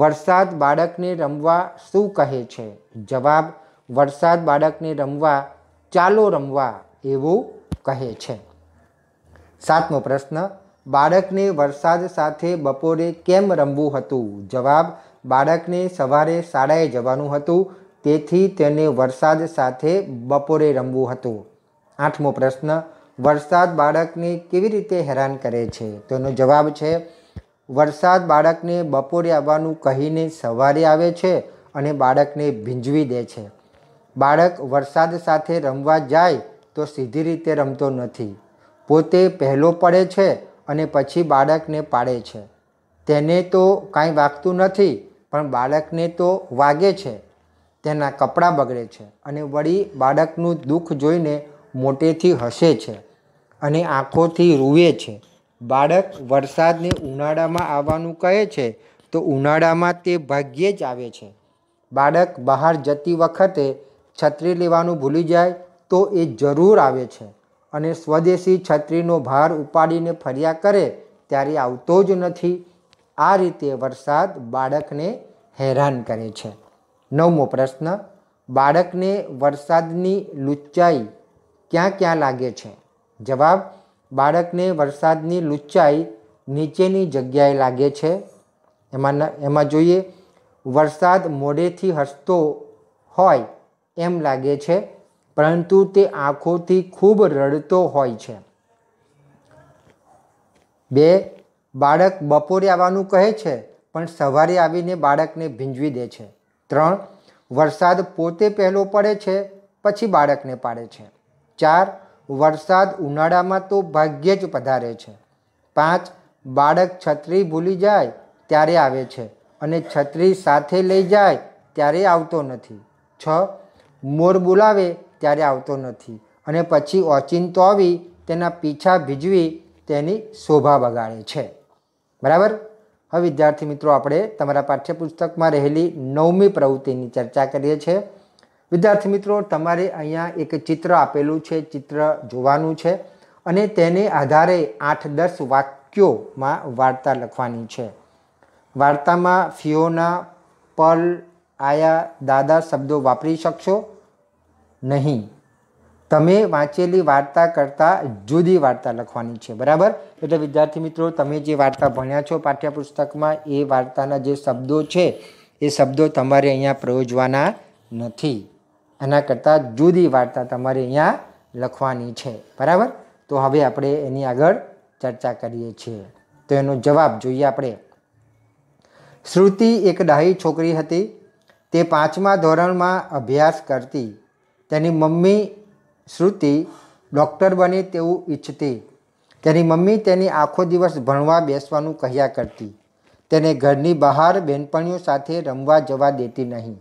વરસાદ બાળકને રમવા શું કહે છે જવાબ વરસાદ બાળકને રમવા ચાલો રમવા એવું કહે છે સાતમો પ્રશ્ન બાળકને વરસાદ સાથે બપોરે કેમ રમવું હતું જવાબ બાળકને સવારે શાળાએ જવાનું હતું તેથી તેને વરસાદ સાથે બપોરે રમવું હતું આઠમો પ્રશ્ન વરસાદ બાળકને કેવી રીતે હેરાન કરે છે તેનો જવાબ છે વરસાદ બાળકને બપોરે આવવાનું કહીને સવારે આવે છે અને બાળકને ભીંજવી દે છે બાળક વરસાદ સાથે રમવા જાય તો સીધી રીતે રમતો નથી પોતે પહેલો પડે છે અને પછી બાળકને પાડે છે તેને તો કાંઈ વાગતું નથી પણ બાળકને તો વાગે છે તેના કપડાં બગડે છે અને વળી બાળકનું દુઃખ જોઈને મોટેથી હસે છે અને આંખોથી રૂવે છે બાળક વરસાદને ઉનાળામાં આવવાનું કહે છે તો ઉનાળામાં તે ભાગ્યે જ આવે છે બાળક બહાર જતી વખતે છત્રી લેવાનું ભૂલી જાય તો એ જરૂર આવે છે અને સ્વદેશી છત્રીનો ભાર ઉપાડીને ફર્યા કરે ત્યારે આવતો જ નથી આ રીતે વરસાદ બાળકને હેરાન કરે છે નવમો પ્રશ્ન બાળકને વરસાદની લુચ્ચાઈ ક્યાં ક્યાં લાગે છે જવાબ બાળકને વરસાદની લુચ્ચાઈ નીચેની જગ્યાએ લાગે છે એમાં એમાં જોઈએ વરસાદ મોડેથી હસતો હોય એમ લાગે છે પરંતુ તે આંખોથી ખૂબ રડતો હોય છે બે બાળક બપોરે આવવાનું કહે છે પણ સવારે આવીને બાળકને ભીંજવી દે છે ત્રણ વરસાદ પોતે પહેલો પડે છે પછી બાળકને પાડે છે ચાર વરસાદ ઉનાળામાં તો ભાગ્યે જ પધારે છે પાંચ બાળક છત્રી ભૂલી જાય ત્યારે આવે છે અને છત્રી સાથે લઈ જાય ત્યારે આવતો નથી છ મોર બોલાવે ત્યારે આવતો નથી અને પછી ઓચિંતો આવી તેના પીછા ભીજવી તેની શોભા બગાડે છે બરાબર હવે વિદ્યાર્થી મિત્રો આપણે તમારા પાઠ્યપુસ્તકમાં રહેલી નવમી પ્રવૃત્તિની ચર્ચા કરીએ છીએ વિદ્યાર્થી મિત્રો તમારે અહીંયા એક ચિત્ર આપેલું છે ચિત્ર જોવાનું છે અને તેને આધારે આઠ દસ વાક્યોમાં વાર્તા લખવાની છે વાર્તામાં ફિયોના પલ આયા દાદા શબ્દો વાપરી શકશો નહીં તમે વાંચેલી વાર્તા કરતાં જુદી વાર્તા લખવાની છે બરાબર એટલે વિદ્યાર્થી મિત્રો તમે જે વાર્તા ભણ્યા છો પાઠ્યપુસ્તકમાં એ વાર્તાના જે શબ્દો છે એ શબ્દો તમારે અહીંયા પ્રયોજવાના નથી એના કરતાં જુદી વાર્તા તમારે અહીંયા લખવાની છે બરાબર તો હવે આપણે એની આગળ ચર્ચા કરીએ છીએ તો એનો જવાબ જોઈએ આપણે શ્રુતિ એક ડાહી છોકરી હતી તે પાંચમા ધોરણમાં અભ્યાસ કરતી તેની મમ્મી શ્રુતિ ડૉક્ટર બને તેવું ઈચ્છતી તેની મમ્મી તેની આખો દિવસ ભણવા બેસવાનું કહ્યા કરતી તેને ઘરની બહાર બહેનપણીઓ સાથે રમવા જવા દેતી નહીં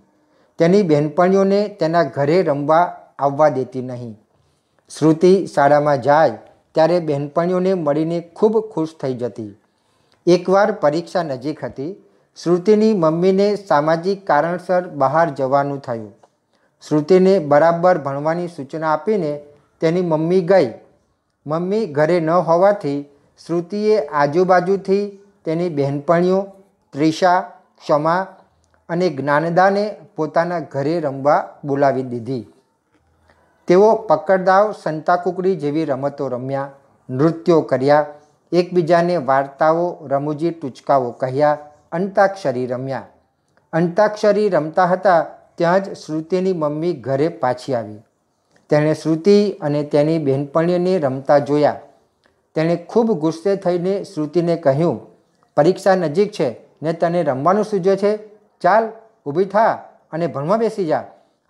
તેની બહેનપણીઓને તેના ઘરે રમવા આવવા દેતી નહીં શ્રુતિ શાળામાં જાય ત્યારે બહેનપણીઓને મળીને ખૂબ ખુશ થઈ જતી એકવાર પરીક્ષા નજીક હતી શ્રુતિની મમ્મીને સામાજિક કારણસર બહાર જવાનું થયું શ્રુતિને બરાબર ભણવાની સૂચના આપીને તેની મમ્મી ગઈ મમ્મી ઘરે ન હોવાથી શ્રુતિએ આજુબાજુથી તેની બહેનપણીઓ ત્રિષા ક્ષમા અને જ્ઞાનદાને પોતાના ઘરે રમવા બોલાવી દીધી તેઓ પકડદાવ સંતાકુકડી જેવી રમતો રમ્યા નૃત્યો કર્યા એકબીજાને વાર્તાઓ રમૂજી ટૂચકાઓ કહ્યા અંતાક્ષરી રમ્યા અંતાક્ષરી રમતા હતા ત્યાં જ શ્રુતિની મમ્મી ઘરે પાછી આવી તેણે શ્રુતિ અને તેની બહેનપણીઓને રમતા જોયા તેણે ખૂબ ગુસ્સે થઈને શ્રુતિને કહ્યું પરીક્ષા નજીક છે ને તને રમવાનું સૂજે છે ચાલ ઊભી થા અને ભણવા બેસી જા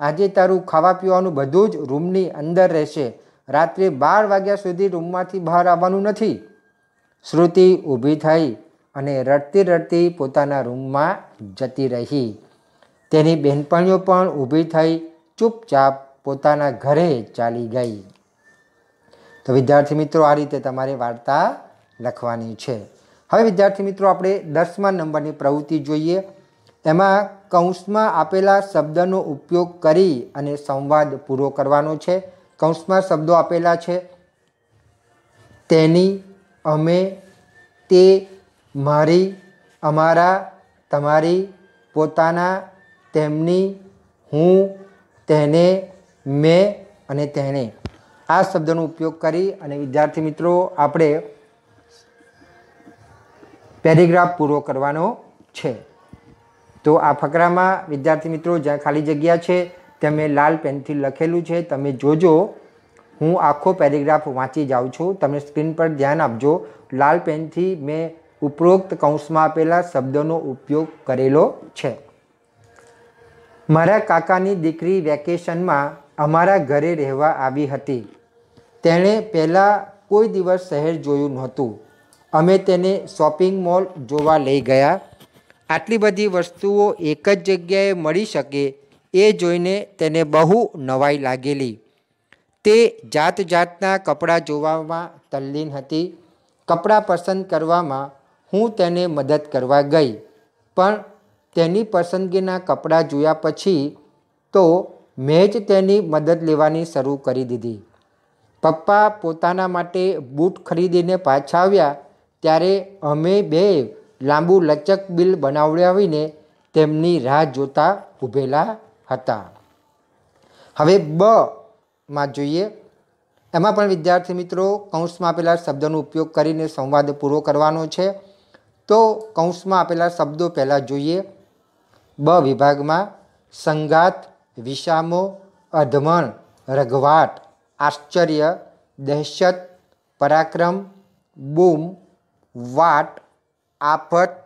આજે તારું ખાવા પીવાનું બધું જ રૂમની અંદર રહેશે રાત્રે બાર વાગ્યા સુધી રૂમમાંથી બહાર આવવાનું નથી શ્રુતિ ઊભી થઈ અને રડતી રડતી પોતાના રૂમમાં જતી રહી તેની બહેનપણીઓ પણ ઊભી થઈ ચૂપચાપ પોતાના ઘરે ચાલી ગઈ તો વિદ્યાર્થી મિત્રો આ રીતે તમારે વાર્તા લખવાની છે હવે વિદ્યાર્થી મિત્રો આપણે દસમા નંબરની પ્રવૃત્તિ જોઈએ એમાં કૌંસમાં આપેલા શબ્દનો ઉપયોગ કરી અને સંવાદ પૂરો કરવાનો છે કૌંસમાં શબ્દો આપેલા છે તેની અમે તે મારી અમારા તમારી પોતાના તેમની હું તેને મેં અને તેને આ શબ્દનો ઉપયોગ કરી અને વિદ્યાર્થી મિત્રો આપણે પેરેગ્રાફ પૂરો કરવાનો છે તો આ ફકરામાં વિદ્યાર્થી મિત્રો જ્યાં ખાલી જગ્યા છે ત્યાં મેં લાલ પેનથી લખેલું છે તમે જોજો હું આખો પેરેગ્રાફ વાંચી જાઉં છું તમે સ્ક્રીન પર ધ્યાન આપજો લાલ પેનથી મેં ઉપરોક્ત કૌંસમાં આપેલા શબ્દનો ઉપયોગ કરેલો છે મારા કાકાની દીકરી વેકેશનમાં અમારા ઘરે રહેવા આવી હતી તેણે પહેલાં કોઈ દિવસ શહેર જોયું નહોતું અમે તેને શોપિંગ મોલ જોવા લઈ ગયા આટલી બધી વસ્તુઓ એક જ જગ્યાએ મળી શકે એ જોઈને તેને બહુ નવાઈ લાગેલી તે જાત જાતના કપડાં જોવામાં તલ્લીન હતી કપડાં પસંદ કરવામાં હું તેને મદદ કરવા ગઈ પણ તેની પસંદગીના કપડાં જોયા પછી તો મેં જ તેની મદદ લેવાની શરૂ કરી દીધી પપ્પા પોતાના માટે બૂટ ખરીદીને પાછા આવ્યા ત્યારે અમે બે લાંબુ લચક બિલ બનાવડાવીને તેમની રાહ જોતા ઊભેલા હતા હવે બ માં જોઈએ એમાં પણ વિદ્યાર્થી મિત્રો કૌંસમાં આપેલા શબ્દનો ઉપયોગ કરીને સંવાદ પૂરો કરવાનો છે તો કૌંસમાં આપેલા શબ્દો પહેલાં જોઈએ બ વિભાગમાં સંગાત વિષામો અધમણ રઘવાટ આશ્ચર્ય દહેશત પરાક્રમ બૂમ વાટ આફત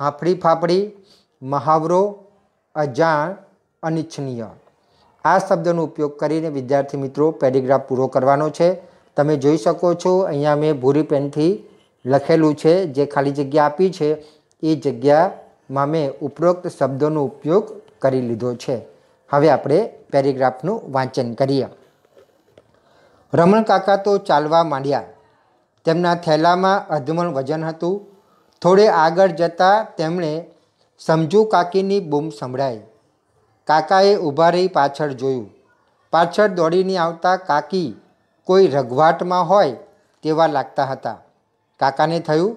હાંફળી ફાફડી મહાવરો અજાણ અનિચ્છનીય આ શબ્દનો ઉપયોગ કરીને વિદ્યાર્થી મિત્રો પેરેગ્રાફ પૂરો કરવાનો છે તમે જોઈ શકો છો અહીંયા મેં ભૂરી પેનથી લખેલું છે જે ખાલી જગ્યા આપી છે એ જગ્યા માં મેં ઉપરોક્ત શબ્દોનો ઉપયોગ કરી લીધો છે હવે આપણે પેરેગ્રાફનું વાંચન કરીએ રમણકાકા તો ચાલવા માંડ્યા તેમના થેલામાં અધમણ વજન હતું થોડે આગળ જતાં તેમણે સમજુ કાકીની બૂમ સંભળાઈ કાકાએ ઊભા રહી પાછળ જોયું પાછળ દોડીને આવતા કાકી કોઈ રઘવાટમાં હોય તેવા લાગતા હતા કાકાને થયું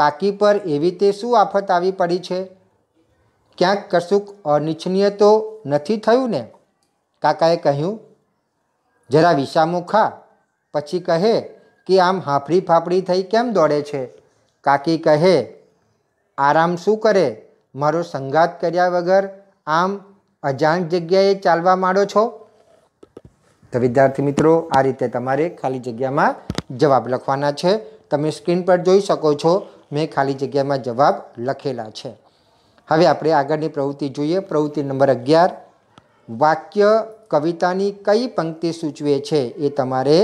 કાકી પર એવી તે શું આફત આવી પડી છે ક્યાંક કશુંક અનિચ્છનીય તો નથી થયું ને કાકાએ કહ્યું જરા વિસામો ખા પછી કહે કે આમ હાફડી ફાફડી થઈ કેમ દોડે છે કાકી કહે આરામ શું કરે મારો સંગાત કર્યા વગર આમ અજાણ જગ્યાએ ચાલવા માંડો છો તો વિદ્યાર્થી મિત્રો આ રીતે તમારે ખાલી જગ્યામાં જવાબ લખવાના છે તમે સ્ક્રીન પર જોઈ શકો છો મેં ખાલી જગ્યામાં જવાબ લખેલા છે હવે આપણે આગળની પ્રવૃત્તિ જોઈએ પ્રવૃત્તિ નંબર અગિયાર વાક્ય કવિતાની કઈ પંક્તિ સૂચવે છે એ તમારે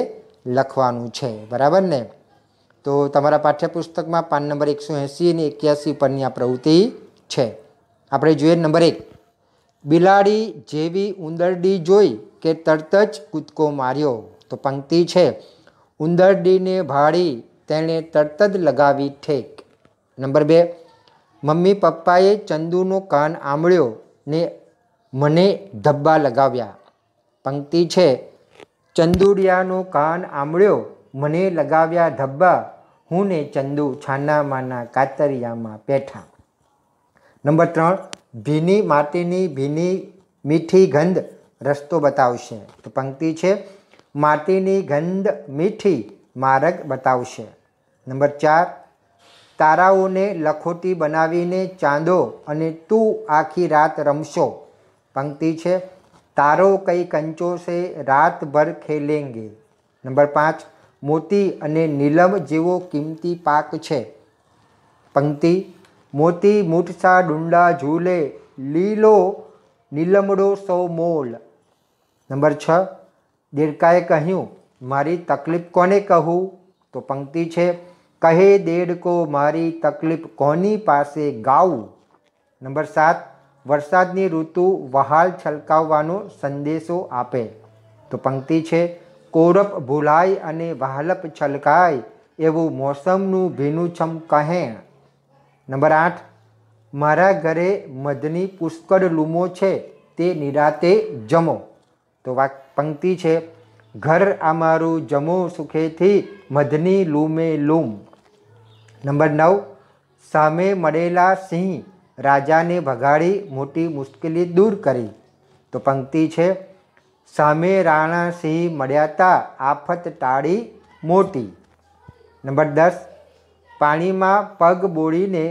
લખવાનું છે બરાબર ને તો તમારા પાઠ્યપુસ્તકમાં પાન નંબર એકસો એંસી અને એક્યાસી પરની આ પ્રવૃત્તિ છે આપણે જોઈએ નંબર એક બિલાડી જેવી ઉંદરડી જોઈ કે તરત જ કૂદકો માર્યો તો પંક્તિ છે ઉંદરડીને ભાળી તેણે તરત જ લગાવી ઠેક નંબર બે મમ્મી પપ્પાએ ચંદુનો કાન આંબળ્યો ને મને ધબ્બા લગાવ્યા પંક્તિ છે ચંદુડિયાનો કાન આંબળ્યો મને લગાવ્યા ધબ્બા હું ને ચંદુ છાનામાના કાતરિયામાં બેઠા નંબર ત્રણ ભીની માટીની ભીની મીઠી ગંધ રસ્તો બતાવશે તો પંક્તિ છે માટીની ગંધ મીઠી માર્ગ બતાવશે નંબર ચાર તારાઓને લખોટી બનાવીને ચાંદો અને તું આખી રાત રમશો પંક્તિ છે તારો કઈ કંચો છે રાતભર ખેલેંગે નંબર પાંચ મોતી અને નીલમ જેવો કિંમતી પાક છે પંક્તિ મોતી મૂઠસા ડુંડા ઝૂલે લીલો નીલમડો સો મોલ નંબર છ દેડકાએ કહ્યું મારી તકલીફ કોને કહું તો પંક્તિ છે કહે દેડકો મારી તકલીફ કોની પાસે ગાવું નંબર સાત વરસાદની ઋતુ વહાલ છલકાવવાનો સંદેશો આપે તો પંક્તિ છે કોરપ ભૂલાય અને વહાલપ છલકાય એવું મોસમનું ભીનુછમ કહે નંબર આઠ મારા ઘરે મધની પુષ્કળ લૂમો છે તે નિરાતે જમો તો વાક પંક્તિ છે ઘર અમારું જમો સુખેથી મધની લૂમે લૂમ નંબર નવ સામે મળેલા સિંહ રાજાને ભગાડી મોટી મુશ્કેલી દૂર કરી તો પંક્તિ છે સામે રાણા સિંહ મળ્યા હતા આફત ટાળી મોટી નંબર દસ પાણીમાં પગ બોળીને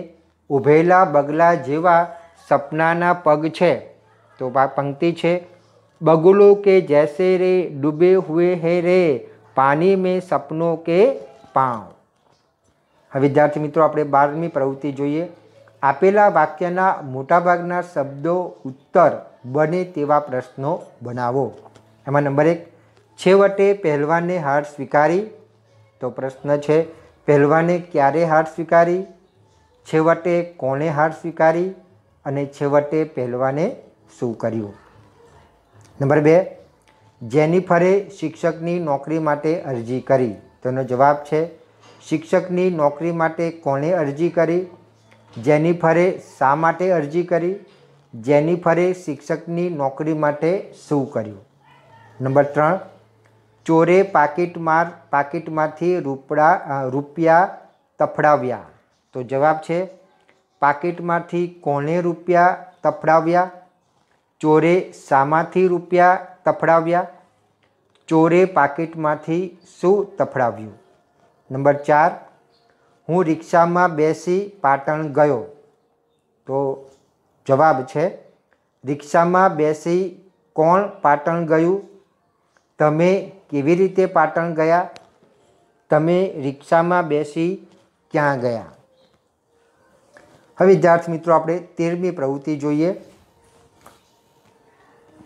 ઊભેલા બગલા જેવા સપનાના પગ છે તો આ પંક્તિ છે બગલો કે જૈસે રે ડૂબે હુએ હે રે પાણી મેં સપનો કે પાઉં વિદ્યાર્થી મિત્રો આપણે બારમી પ્રવૃત્તિ જોઈએ આપેલા વાક્યના મોટાભાગના શબ્દો ઉત્તર બને તેવા પ્રશ્નો બનાવો એમાં નંબર એક છેવટે પહેલવાને હાર સ્વીકારી તો પ્રશ્ન છે પહેલવાને ક્યારે હાર સ્વીકારી છેવટે કોણે હાર સ્વીકારી અને છેવટે પહેલવાને શું કર્યું નંબર બે જેની ફરે શિક્ષકની નોકરી માટે અરજી કરી તેનો જવાબ છે શિક્ષકની નોકરી માટે કોણે અરજી કરી જેનિફરે શા માટે અરજી કરી જેનિફરે શિક્ષકની નોકરી માટે શું કર્યું નંબર ત્રણ ચોરે પાકીટમાં પાકીટમાંથી રૂપડા રૂપિયા તફડાવ્યા તો જવાબ છે પાકીટમાંથી કોણે રૂપિયા તફડાવ્યા ચોરે શામાંથી રૂપિયા તફડાવ્યા ચોરે પાકીટમાંથી શું તફડાવ્યું નંબર ચાર હું રિક્ષામાં બેસી પાટણ ગયો તો જવાબ છે રિક્ષામાં બેસી કોણ પાટણ ગયું તમે કેવી રીતે પાટણ ગયા તમે રિક્ષામાં બેસી ક્યાં ગયા હવે વિદ્યાર્થી મિત્રો આપણે તેરમી પ્રવૃત્તિ જોઈએ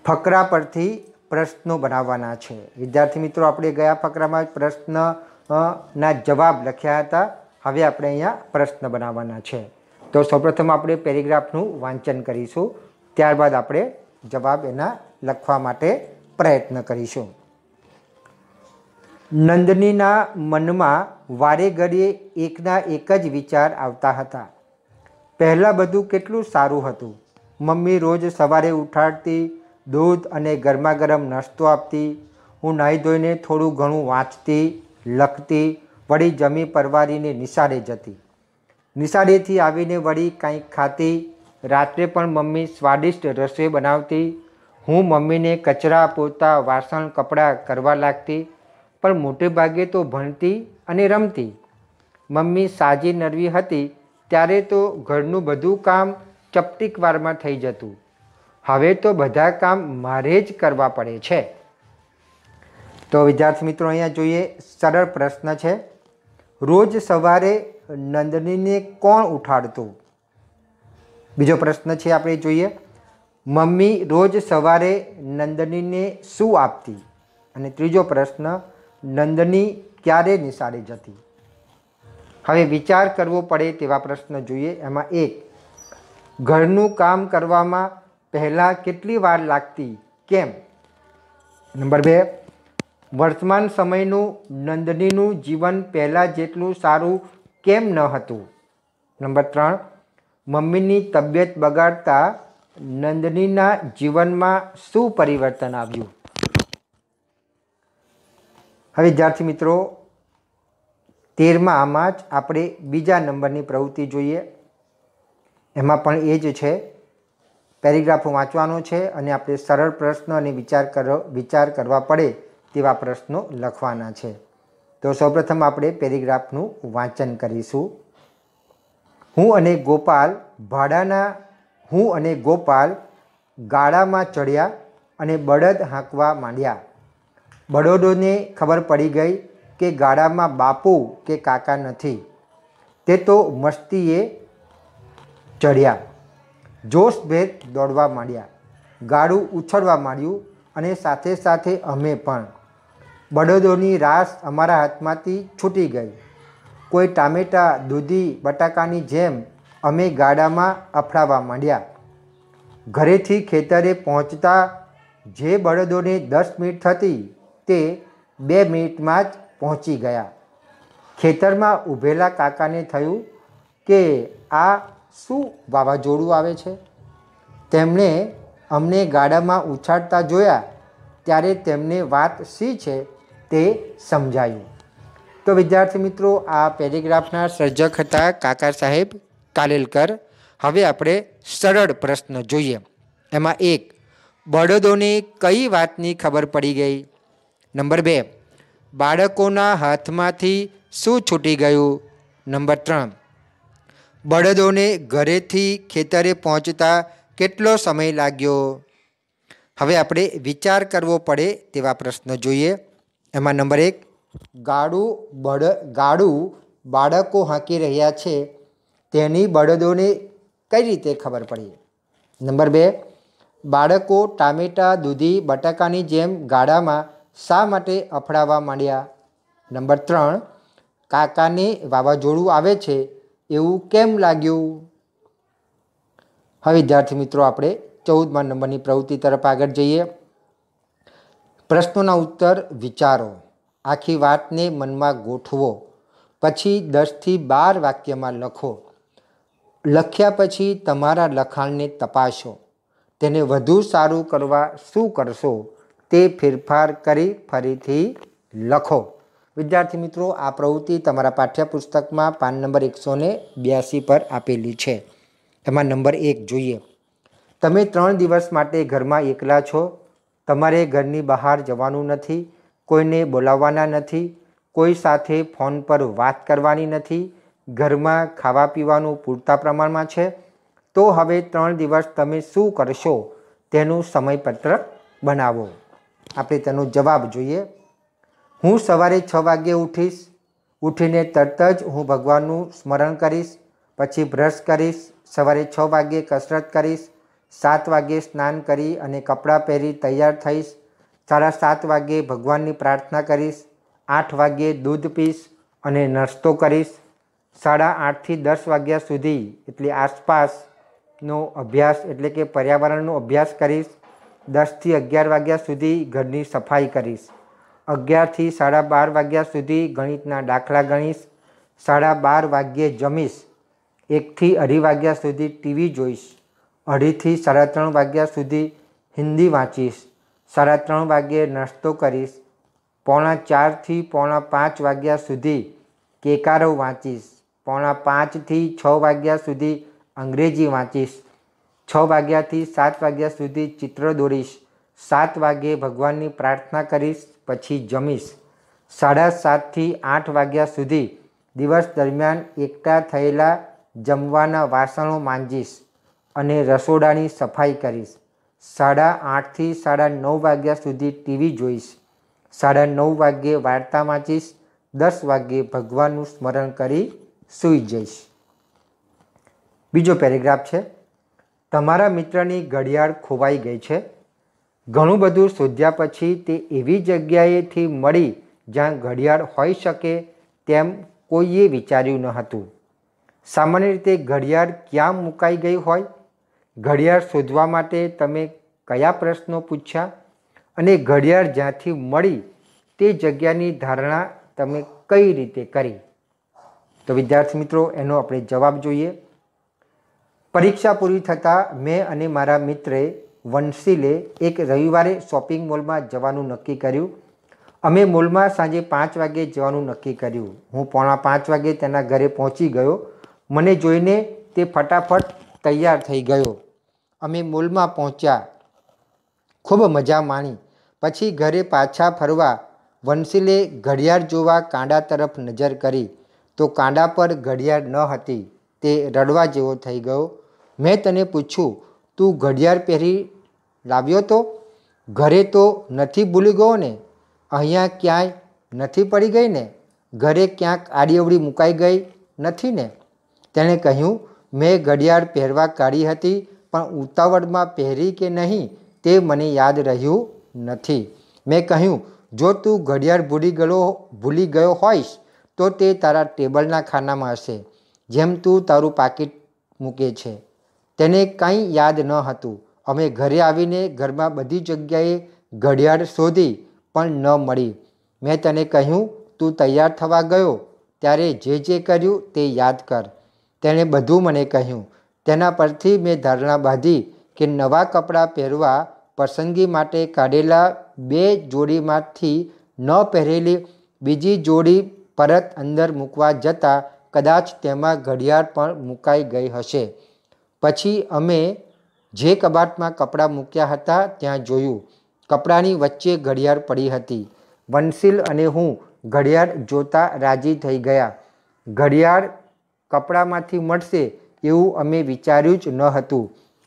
ફકરા પરથી પ્રશ્નો બનાવવાના છે વિદ્યાર્થી મિત્રો આપણે ગયા ફકરામાં પ્રશ્ન ના જવાબ લખ્યા હતા હવે આપણે અહીંયા પ્રશ્ન બનાવવાના છે તો સૌપ્રથમ આપણે પેરેગ્રાફનું વાંચન કરીશું ત્યારબાદ આપણે જવાબ એના લખવા માટે પ્રયત્ન કરીશું નંદનીના મનમાં વારે ઘડીએ એકના એક જ વિચાર આવતા હતા પહેલાં બધું કેટલું સારું હતું મમ્મી રોજ સવારે ઉઠાડતી દૂધ અને ગરમા ગરમ નાસ્તો આપતી હું નાહી ધોઈને થોડું ઘણું વાંચતી લખતી વળી જમી પરવારીને નિશાળે જતી નિશાળેથી આવીને વળી કાંઈક ખાતી રાત્રે પણ મમ્મી સ્વાદિષ્ટ રસોઈ બનાવતી હું મમ્મીને કચરા પોતા વાસણ કપડાં કરવા લાગતી પણ મોટે ભાગે તો ભણતી અને રમતી મમ્મી સાજી નરવી હતી ત્યારે તો ઘરનું બધું કામ ચપટીકવારમાં થઈ જતું હવે તો બધા કામ મારે જ કરવા પડે છે તો વિદ્યાર્થી મિત્રો અહીંયા જોઈએ સરળ પ્રશ્ન છે રોજ સવારે નંદિનીને કોણ ઉઠાડતું બીજો પ્રશ્ન છે આપણે જોઈએ મમ્મી રોજ સવારે નંદિનીને શું આપતી અને ત્રીજો પ્રશ્ન નંદની ક્યારે નિશાળે જતી હવે વિચાર કરવો પડે તેવા પ્રશ્ન જોઈએ એમાં એક ઘરનું કામ કરવામાં પહેલાં કેટલી વાર લાગતી કેમ નંબર બે વર્તમાન સમયનું નંદનીનું જીવન પહેલાં જેટલું સારું કેમ ન હતું નંબર ત્રણ મમ્મીની તબિયત બગાડતા નંદનીના જીવનમાં શું પરિવર્તન આવ્યું હવે વિદ્યાર્થી મિત્રો તેરમાં આમાં જ આપણે બીજા નંબરની પ્રવૃત્તિ જોઈએ એમાં પણ એ જ છે પેરેગ્રાફ વાંચવાનો છે અને આપણે સરળ પ્રશ્ન અને વિચાર કરો વિચાર કરવા પડે તેવા પ્રશ્નો લખવાના છે તો સૌપ્રથમ આપણે પેરેગ્રાફનું વાંચન કરીશું હું અને ગોપાલ ભાડાના હું અને ગોપાલ ગાળામાં ચડ્યા અને બળદ હાંકવા માંડ્યા બળદોને ખબર પડી ગઈ કે ગાળામાં બાપુ કે કાકા નથી તે તો મસ્તીએ ચડ્યા જોશભેર દોડવા માંડ્યા ગાડું ઉછળવા માંડ્યું અને સાથે સાથે અમે પણ બળદોની રાસ અમારા હાથમાંથી છૂટી ગઈ કોઈ ટામેટાં દૂધી બટાકાની જેમ અમે ગાડામાં અફડાવા માંડ્યા ઘરેથી ખેતરે પહોંચતા જે બળદોને દસ મિનિટ થતી તે બે મિનિટમાં જ પહોંચી ગયા ખેતરમાં ઊભેલા કાકાને થયું કે આ શું વાવાઝોડું આવે છે તેમણે અમને ગાડામાં ઉછાળતા જોયા ત્યારે તેમને વાત શી છે તે સમજાયું તો વિદ્યાર્થી મિત્રો આ પેરેગ્રાફના સર્જક હતા કાકા સાહેબ કાલેલકર હવે આપણે સરળ પ્રશ્ન જોઈએ એમાં એક બળદોને કઈ વાતની ખબર પડી ગઈ નંબર બે બાળકોના હાથમાંથી શું છૂટી ગયું નંબર ત્રણ બળદોને ઘરેથી ખેતરે પહોંચતા કેટલો સમય લાગ્યો હવે આપણે વિચાર કરવો પડે તેવા પ્રશ્ન જોઈએ એમાં નંબર એક ગાડું બળ ગાડું બાળકો હાંકી રહ્યા છે તેની બળદોને કઈ રીતે ખબર પડી નંબર બે બાળકો ટામેટા દૂધી બટાકાની જેમ ગાડામાં શા માટે અફડાવા માંડ્યા નંબર ત્રણ કાકાને વાવાઝોડું આવે છે એવું કેમ લાગ્યું હવે વિદ્યાર્થી મિત્રો આપણે ચૌદમાં નંબરની પ્રવૃત્તિ તરફ આગળ જઈએ પ્રશ્નોના ઉત્તર વિચારો આખી વાતને મનમાં ગોઠવો પછી દસથી બાર વાક્યમાં લખો લખ્યા પછી તમારા લખાણને તપાસો તેને વધુ સારું કરવા શું કરશો તે ફેરફાર કરી ફરીથી લખો વિદ્યાર્થી મિત્રો આ પ્રવૃત્તિ તમારા પાઠ્યપુસ્તકમાં પાન નંબર એકસો ને બ્યાસી પર આપેલી છે એમાં નંબર એક જોઈએ તમે ત્રણ દિવસ માટે ઘરમાં એકલા છો તમારે ઘરની બહાર જવાનું નથી કોઈને બોલાવવાના નથી કોઈ સાથે ફોન પર વાત કરવાની નથી ઘરમાં ખાવા પીવાનું પૂરતા પ્રમાણમાં છે તો હવે ત્રણ દિવસ તમે શું કરશો તેનું સમયપત્રક બનાવો આપણે તેનો જવાબ જોઈએ હું સવારે છ વાગ્યે ઉઠીશ ઉઠીને તરત જ હું ભગવાનનું સ્મરણ કરીશ પછી બ્રશ કરીશ સવારે છ વાગ્યે કસરત કરીશ સાત વાગે સ્નાન કરી અને કપડાં પહેરી તૈયાર થઈશ સાડા સાત વાગે ભગવાનની પ્રાર્થના કરીશ આઠ વાગે દૂધ પીશ અને નાસ્તો કરીશ સાડા આઠથી દસ વાગ્યા સુધી એટલે આસપાસનો અભ્યાસ એટલે કે પર્યાવરણનો અભ્યાસ કરીશ દસથી અગિયાર વાગ્યા સુધી ઘરની સફાઈ કરીશ અગિયારથી સાડા બાર વાગ્યા સુધી ગણિતના દાખલા ગણીશ સાડા બાર વાગ્યે જમીશ એકથી અઢી વાગ્યા સુધી ટીવી જોઈશ અઢીથી સાડા ત્રણ વાગ્યા સુધી હિન્દી વાંચીશ સાડા ત્રણ વાગ્યે નાસ્તો કરીશ પોણા ચારથી પોણા પાંચ વાગ્યા સુધી કેકારો વાંચીશ પોણા પાંચથી છ વાગ્યા સુધી અંગ્રેજી વાંચીશ છ વાગ્યાથી સાત વાગ્યા સુધી ચિત્ર દોરીશ સાત વાગ્યે ભગવાનની પ્રાર્થના કરીશ પછી જમીશ સાડા સાતથી આઠ વાગ્યા સુધી દિવસ દરમિયાન એકઠા થયેલા જમવાના વાસણો માંજીશ અને રસોડાની સફાઈ કરીશ સાડા આઠથી સાડા નવ વાગ્યા સુધી ટીવી જોઈશ સાડા નવ વાગ્યે વાર્તા વાંચીશ દસ વાગ્યે ભગવાનનું સ્મરણ કરી સૂઈ જઈશ બીજો પેરેગ્રાફ છે તમારા મિત્રની ઘડિયાળ ખોવાઈ ગઈ છે ઘણું બધું શોધ્યા પછી તે એવી જગ્યાએથી મળી જ્યાં ઘડિયાળ હોઈ શકે તેમ કોઈએ વિચાર્યું ન હતું સામાન્ય રીતે ઘડિયાળ ક્યાં મુકાઈ ગઈ હોય ઘડિયાળ શોધવા માટે તમે કયા પ્રશ્નો પૂછ્યા અને ઘડિયાળ જ્યાંથી મળી તે જગ્યાની ધારણા તમે કઈ રીતે કરી તો વિદ્યાર્થી મિત્રો એનો આપણે જવાબ જોઈએ પરીક્ષા પૂરી થતાં મેં અને મારા મિત્રે વંશીલે એક રવિવારે શોપિંગ મોલમાં જવાનું નક્કી કર્યું અમે મોલમાં સાંજે પાંચ વાગે જવાનું નક્કી કર્યું હું પોણા પાંચ વાગે તેના ઘરે પહોંચી ગયો મને જોઈને તે ફટાફટ તૈયાર થઈ ગયો અમે મૂલમાં પહોંચ્યા ખૂબ મજા માણી પછી ઘરે પાછા ફરવા વંશીલે ઘડિયાળ જોવા કાંડા તરફ નજર કરી તો કાંડા પર ઘડિયાળ ન હતી તે રડવા જેવો થઈ ગયો મેં તને પૂછ્યું તું ઘડિયાળ પહેરી લાવ્યો તો ઘરે તો નથી ભૂલી ગયો ને અહીંયા ક્યાંય નથી પડી ગઈ ને ઘરે ક્યાંક આડીઅવડી મુકાઈ ગઈ નથી ને તેણે કહ્યું મેં ઘડિયાળ પહેરવા કાઢી હતી પણ ઉતાવળમાં પહેરી કે નહીં તે મને યાદ રહ્યું નથી મેં કહ્યું જો તું ઘડિયાળ ભૂલી ગયો ભૂલી ગયો હોઈશ તો તે તારા ટેબલના ખાનામાં હશે જેમ તું તારું પાકીટ મૂકે છે તેને કંઈ યાદ ન હતું અમે ઘરે આવીને ઘરમાં બધી જગ્યાએ ઘડિયાળ શોધી પણ ન મળી મેં તને કહ્યું તું તૈયાર થવા ગયો ત્યારે જે જે કર્યું તે યાદ કર તેણે બધું મને કહ્યું તેના પરથી મેં ધારણા બાંધી કે નવા કપડાં પહેરવા પસંદગી માટે કાઢેલા બે જોડીમાંથી ન પહેરેલી બીજી જોડી પરત અંદર મૂકવા જતાં કદાચ તેમાં ઘડિયાળ પણ મુકાઈ ગઈ હશે પછી અમે જે કબાટમાં કપડાં મૂક્યા હતા ત્યાં જોયું કપડાંની વચ્ચે ઘડિયાળ પડી હતી વંશીલ અને હું ઘડિયાળ જોતા રાજી થઈ ગયા ઘડિયાળ કપડામાંથી મળશે એવું અમે વિચાર્યું જ ન હતું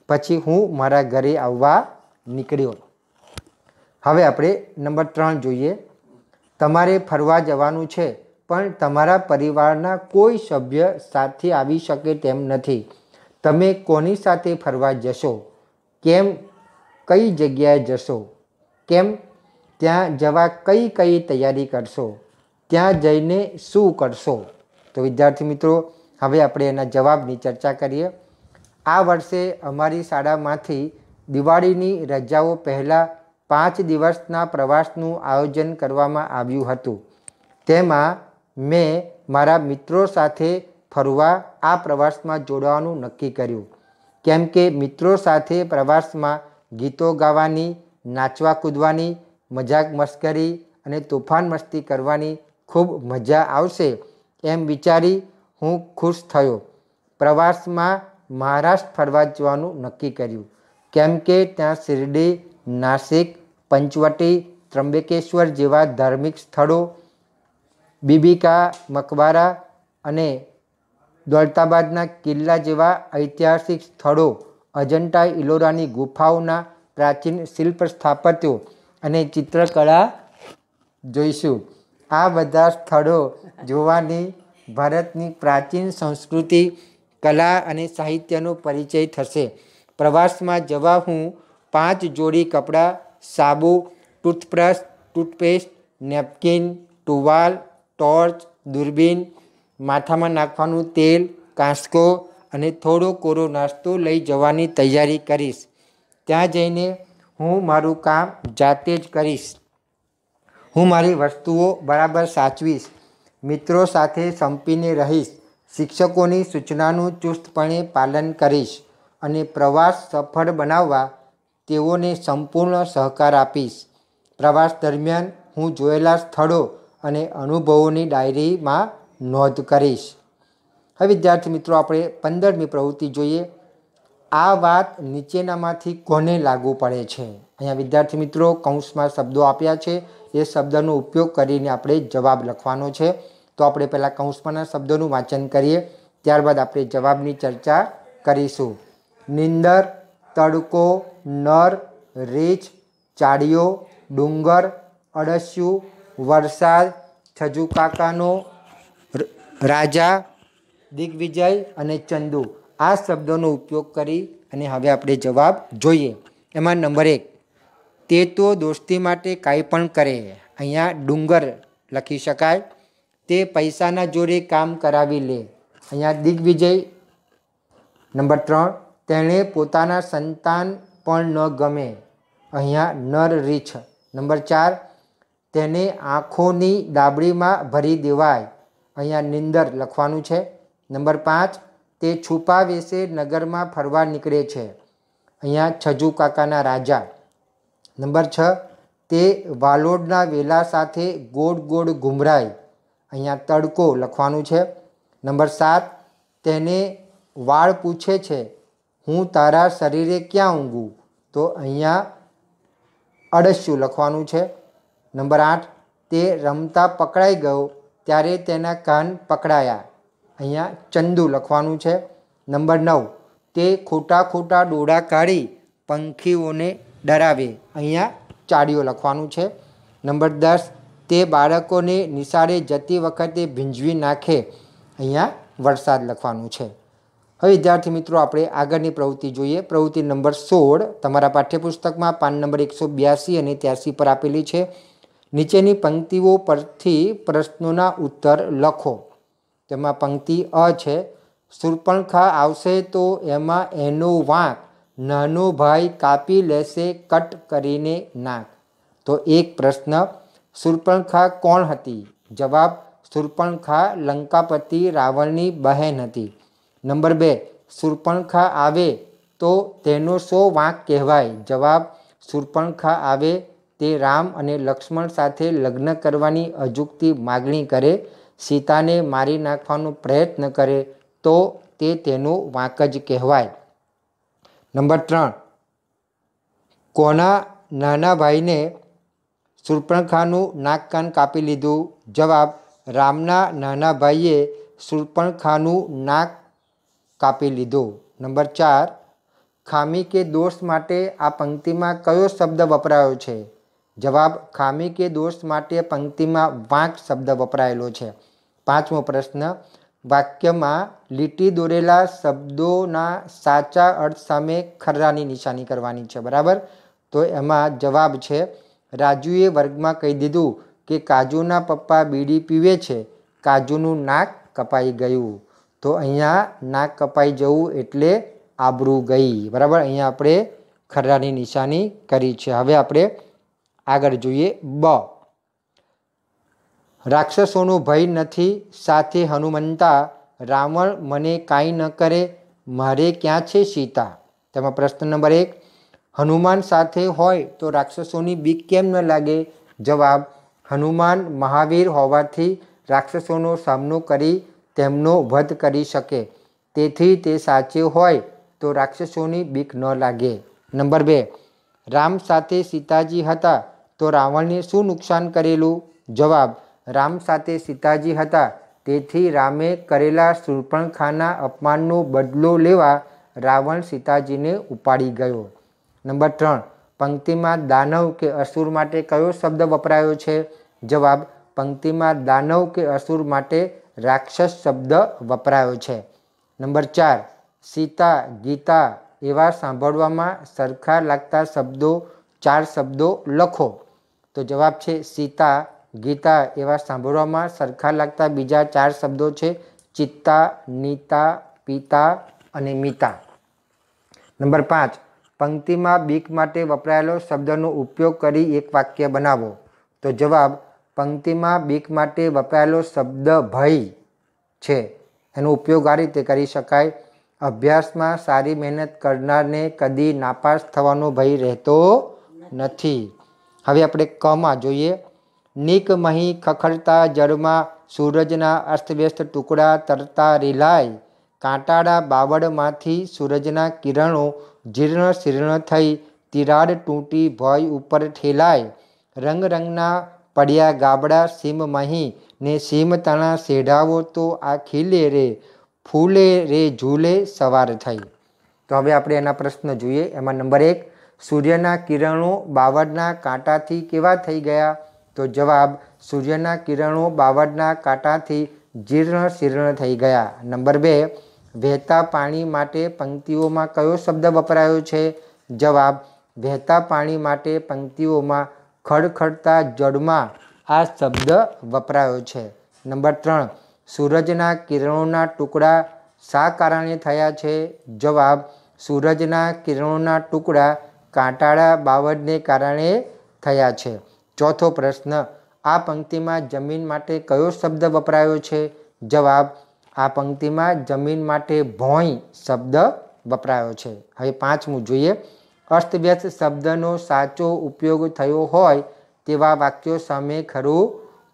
પછી હું મારા ઘરે આવવા નીકળ્યો હવે આપણે નંબર ત્રણ જોઈએ તમારે ફરવા જવાનું છે પણ તમારા પરિવારના કોઈ સભ્ય સાથે આવી શકે તેમ નથી તમે કોની સાથે ફરવા જશો કેમ કઈ જગ્યાએ જશો કેમ ત્યાં જવા કઈ કઈ તૈયારી કરશો ત્યાં જઈને શું કરશો તો વિદ્યાર્થી મિત્રો હવે આપણે એના જવાબની ચર્ચા કરીએ આ વર્ષે અમારી શાળામાંથી દિવાળીની રજાઓ પહેલાં પાંચ દિવસના પ્રવાસનું આયોજન કરવામાં આવ્યું હતું તેમાં મેં મારા મિત્રો સાથે ફરવા આ પ્રવાસમાં જોડાવાનું નક્કી કર્યું કેમ કે મિત્રો સાથે પ્રવાસમાં ગીતો ગાવાની નાચવા કૂદવાની મજાક મશ્કરી અને તોફાન મસ્તી કરવાની ખૂબ મજા આવશે એમ વિચારી હું ખુશ થયો પ્રવાસમાં મહારાષ્ટ્ર ફરવા જવાનું નક્કી કર્યું કેમ કે ત્યાં શિરડી નાસિક પંચવટી ત્રંબકેશ્વર જેવા ધાર્મિક સ્થળો બીબીકા મકબરા અને દોલતાબાદના કિલ્લા જેવા ઐતિહાસિક સ્થળો અજંટા ઇલોરાની ગુફાઓના પ્રાચીન શિલ્પ સ્થાપત્યો અને ચિત્રકળા જોઈશું આ બધા સ્થળો જોવાની ભારતની પ્રાચીન સંસ્કૃતિ કલા અને સાહિત્યનો પરિચય થશે પ્રવાસમાં જવા હું પાંચ જોડી કપડાં સાબુ ટૂથબ્રશ ટૂથપેસ્ટ નેપકિન ટુવાલ ટોર્ચ દૂરબીન માથામાં નાખવાનું તેલ કાંસકો અને થોડો કોરો નાસ્તો લઈ જવાની તૈયારી કરીશ ત્યાં જઈને હું મારું કામ જાતે જ કરીશ હું મારી વસ્તુઓ બરાબર સાચવીશ મિત્રો સાથે સંપીને રહીશ શિક્ષકોની સૂચનાનું ચુસ્તપણે પાલન કરીશ અને પ્રવાસ સફળ બનાવવા તેઓને સંપૂર્ણ સહકાર આપીશ પ્રવાસ દરમિયાન હું જોયેલા સ્થળો અને અનુભવોની ડાયરીમાં નોંધ કરીશ હવે વિદ્યાર્થી મિત્રો આપણે પંદરમી પ્રવૃત્તિ જોઈએ આ વાત નીચેનામાંથી કોને લાગુ પડે છે અહીંયા વિદ્યાર્થી મિત્રો કૌંસમાં શબ્દો આપ્યા છે એ શબ્દનો ઉપયોગ કરીને આપણે જવાબ લખવાનો છે તો આપણે પહેલાં કૌંસમાંના શબ્દોનું વાંચન કરીએ ત્યારબાદ આપણે જવાબની ચર્ચા કરીશું નિંદર તડકો નર રીછ ચાડીઓ ડુંગર અડસ્યું વરસાદ છજુકાકાનો રાજા દિગ્વિજય અને ચંદુ આ શબ્દોનો ઉપયોગ કરી અને હવે આપણે જવાબ જોઈએ એમાં નંબર એક તે તો દોસ્તી માટે કાંઈ પણ કરે અહીંયા ડુંગર લખી શકાય તે પૈસાના જોરે કામ કરાવી લે અહીંયા દિગ્વિજય નંબર ત્રણ તેણે પોતાના સંતાન પણ ન ગમે અહીંયા નર રીછ નંબર ચાર તેને આંખોની ડાબડીમાં ભરી દેવાય અહીંયા નિંદર લખવાનું છે નંબર પાંચ તે છુપા વેશે નગરમાં ફરવા નીકળે છે અહીંયા છજુ કાકાના રાજા નંબર છ તે વાલોડના વેલા સાથે ગોડ ગોળ ઘૂમરાય અહીંયા તડકો લખવાનું છે નંબર સાત તેને વાળ પૂછે છે હું તારા શરીરે ક્યાં ઊંઘું તો અહીંયા અડસ્યું લખવાનું છે નંબર આઠ તે રમતા પકડાઈ ગયો ત્યારે તેના કાન પકડાયા અહીંયા ચંદુ લખવાનું છે નંબર નવ તે ખોટા ખોટા ડોળા કાઢી પંખીઓને ડરાવે અહીંયા ચાડીઓ લખવાનું છે નંબર દસ તે બાળકોને નિશાળે જતી વખતે ભીંજવી નાખે અહીંયા વરસાદ લખવાનું છે હવે વિદ્યાર્થી મિત્રો આપણે આગળની પ્રવૃત્તિ જોઈએ પ્રવૃત્તિ નંબર સોળ તમારા પાઠ્યપુસ્તકમાં પાન નંબર એકસો બ્યાસી અને ત્યાસી પર આપેલી છે નીચેની પંક્તિઓ પરથી પ્રશ્નોના ઉત્તર લખો તેમાં પંક્તિ અ છે સુરપણખા આવશે તો એમાં એનો વાંક નાનો ભાઈ કાપી લેશે કટ કરીને નાક તો એક પ્રશ્ન શૂર્પણખા કોણ હતી જવાબ શૂર્પણખા લંકાપતિ રાવણની બહેન હતી નંબર બે શૂર્પણખા આવે તો તેનો શો વાંક કહેવાય જવાબ શૂર્પણખા આવે તે રામ અને લક્ષ્મણ સાથે લગ્ન કરવાની અજુકતી માગણી કરે સીતાને મારી નાખવાનો પ્રયત્ન કરે તો તે તેનો વાંક જ કહેવાય નંબર ત્રણ કોના નાના ભાઈને સુર્પણખાનું નાક કાન કાપી લીધું જવાબ રામના નાના ભાઈએ સુર્પણખાનું નાક કાપી લીધું નંબર ચાર ખામી કે દોષ માટે આ પંક્તિમાં કયો શબ્દ વપરાયો છે જવાબ ખામી કે દોષ માટે પંક્તિમાં વાંક શબ્દ વપરાયેલો છે પાંચમો પ્રશ્ન વાક્યમાં લીટી દોરેલા શબ્દોના સાચા અર્થ સામે ખરરાની નિશાની કરવાની છે બરાબર તો એમાં જવાબ છે રાજુએ વર્ગમાં કહી દીધું કે કાજુના પપ્પા બીડી પીવે છે કાજુનું નાક કપાઈ ગયું તો અહીંયા નાક કપાઈ જવું એટલે આબરૂ ગઈ બરાબર અહીંયા આપણે ખરડાની નિશાની કરી છે હવે આપણે આગળ જોઈએ બ રાક્ષસોનો ભય નથી સાથે હનુમંતા રાવણ મને કાંઈ ન કરે મારે ક્યાં છે સીતા તેમાં પ્રશ્ન નંબર એક હનુમાન સાથે હોય તો રાક્ષસોની બીક કેમ ન લાગે જવાબ હનુમાન મહાવીર હોવાથી રાક્ષસોનો સામનો કરી તેમનો વધ કરી શકે તેથી તે સાચે હોય તો રાક્ષસોની બીક ન લાગે નંબર બે રામ સાથે સીતાજી હતા તો રાવણને શું નુકસાન કરેલું જવાબ રામ સાથે સીતાજી હતા તેથી રામે કરેલા શૂર્પણખાના અપમાનનો બદલો લેવા રાવણ સીતાજીને ઉપાડી ગયો નંબર ત્રણ પંક્તિમાં દાનવ કે અસુર માટે કયો શબ્દ વપરાયો છે જવાબ પંક્તિમાં દાનવ કે અસુર માટે રાક્ષસ શબ્દ વપરાયો છે નંબર ચાર સીતા ગીતા એવા સાંભળવામાં સરખા લાગતા શબ્દો ચાર શબ્દો લખો તો જવાબ છે સીતા ગીતા એવા સાંભળવામાં સરખા લાગતા બીજા ચાર શબ્દો છે ચિત્તા નીતા પિતા અને મિતા નંબર પાંચ પંક્તિમાં બીક માટે વપરાયેલો શબ્દનો ઉપયોગ કરી એક વાક્ય બનાવો તો જવાબ પંક્તિમાં બીક માટે વપરાયેલો શબ્દ ભય છે એનો ઉપયોગ આ રીતે કરી શકાય અભ્યાસમાં સારી મહેનત કરનારને કદી નાપાસ થવાનો ભય રહેતો નથી હવે આપણે કમાં જોઈએ નીક મહી ખખડતા જળમાં સૂરજના અસ્તવ્યસ્ત ટુકડા તરતા રીલાય કાંટાળા બાવળમાંથી સૂરજના કિરણો જીર્ણ શીર્ણ થઈ તિરાડ તૂટી ભય ઉપર ઠેલાય રંગ રંગના પડ્યા ગાબડા સીમ મહી ને સીમ તણા સેઢાવો તો આ ખીલે રે ફૂલે રે ઝૂલે સવાર થઈ તો હવે આપણે એના પ્રશ્ન જોઈએ એમાં નંબર એક સૂર્યના કિરણો બાવડના કાંટાથી કેવા થઈ ગયા તો જવાબ સૂર્યના કિરણો બાવડના કાંટાથી જીર્ણ શીર્ણ થઈ ગયા નંબર બે વહેતા પાણી માટે પંક્તિઓમાં કયો શબ્દ વપરાયો છે જવાબ વહેતા પાણી માટે પંક્તિઓમાં ખડખડતા જળમાં આ શબ્દ વપરાયો છે નંબર ત્રણ સૂરજના કિરણોના ટુકડા શા કારણે થયા છે જવાબ સૂરજના કિરણોના ટુકડા કાંટાળા બાવડને કારણે થયા છે ચોથો પ્રશ્ન આ પંક્તિમાં જમીન માટે કયો શબ્દ વપરાયો છે જવાબ આ પંક્તિમાં જમીન માટે ભોંય શબ્દ વપરાયો છે હવે પાંચમું જોઈએ અસ્તવ્યસ્ત શબ્દનો સાચો ઉપયોગ થયો હોય તેવા વાક્યો સામે ખરું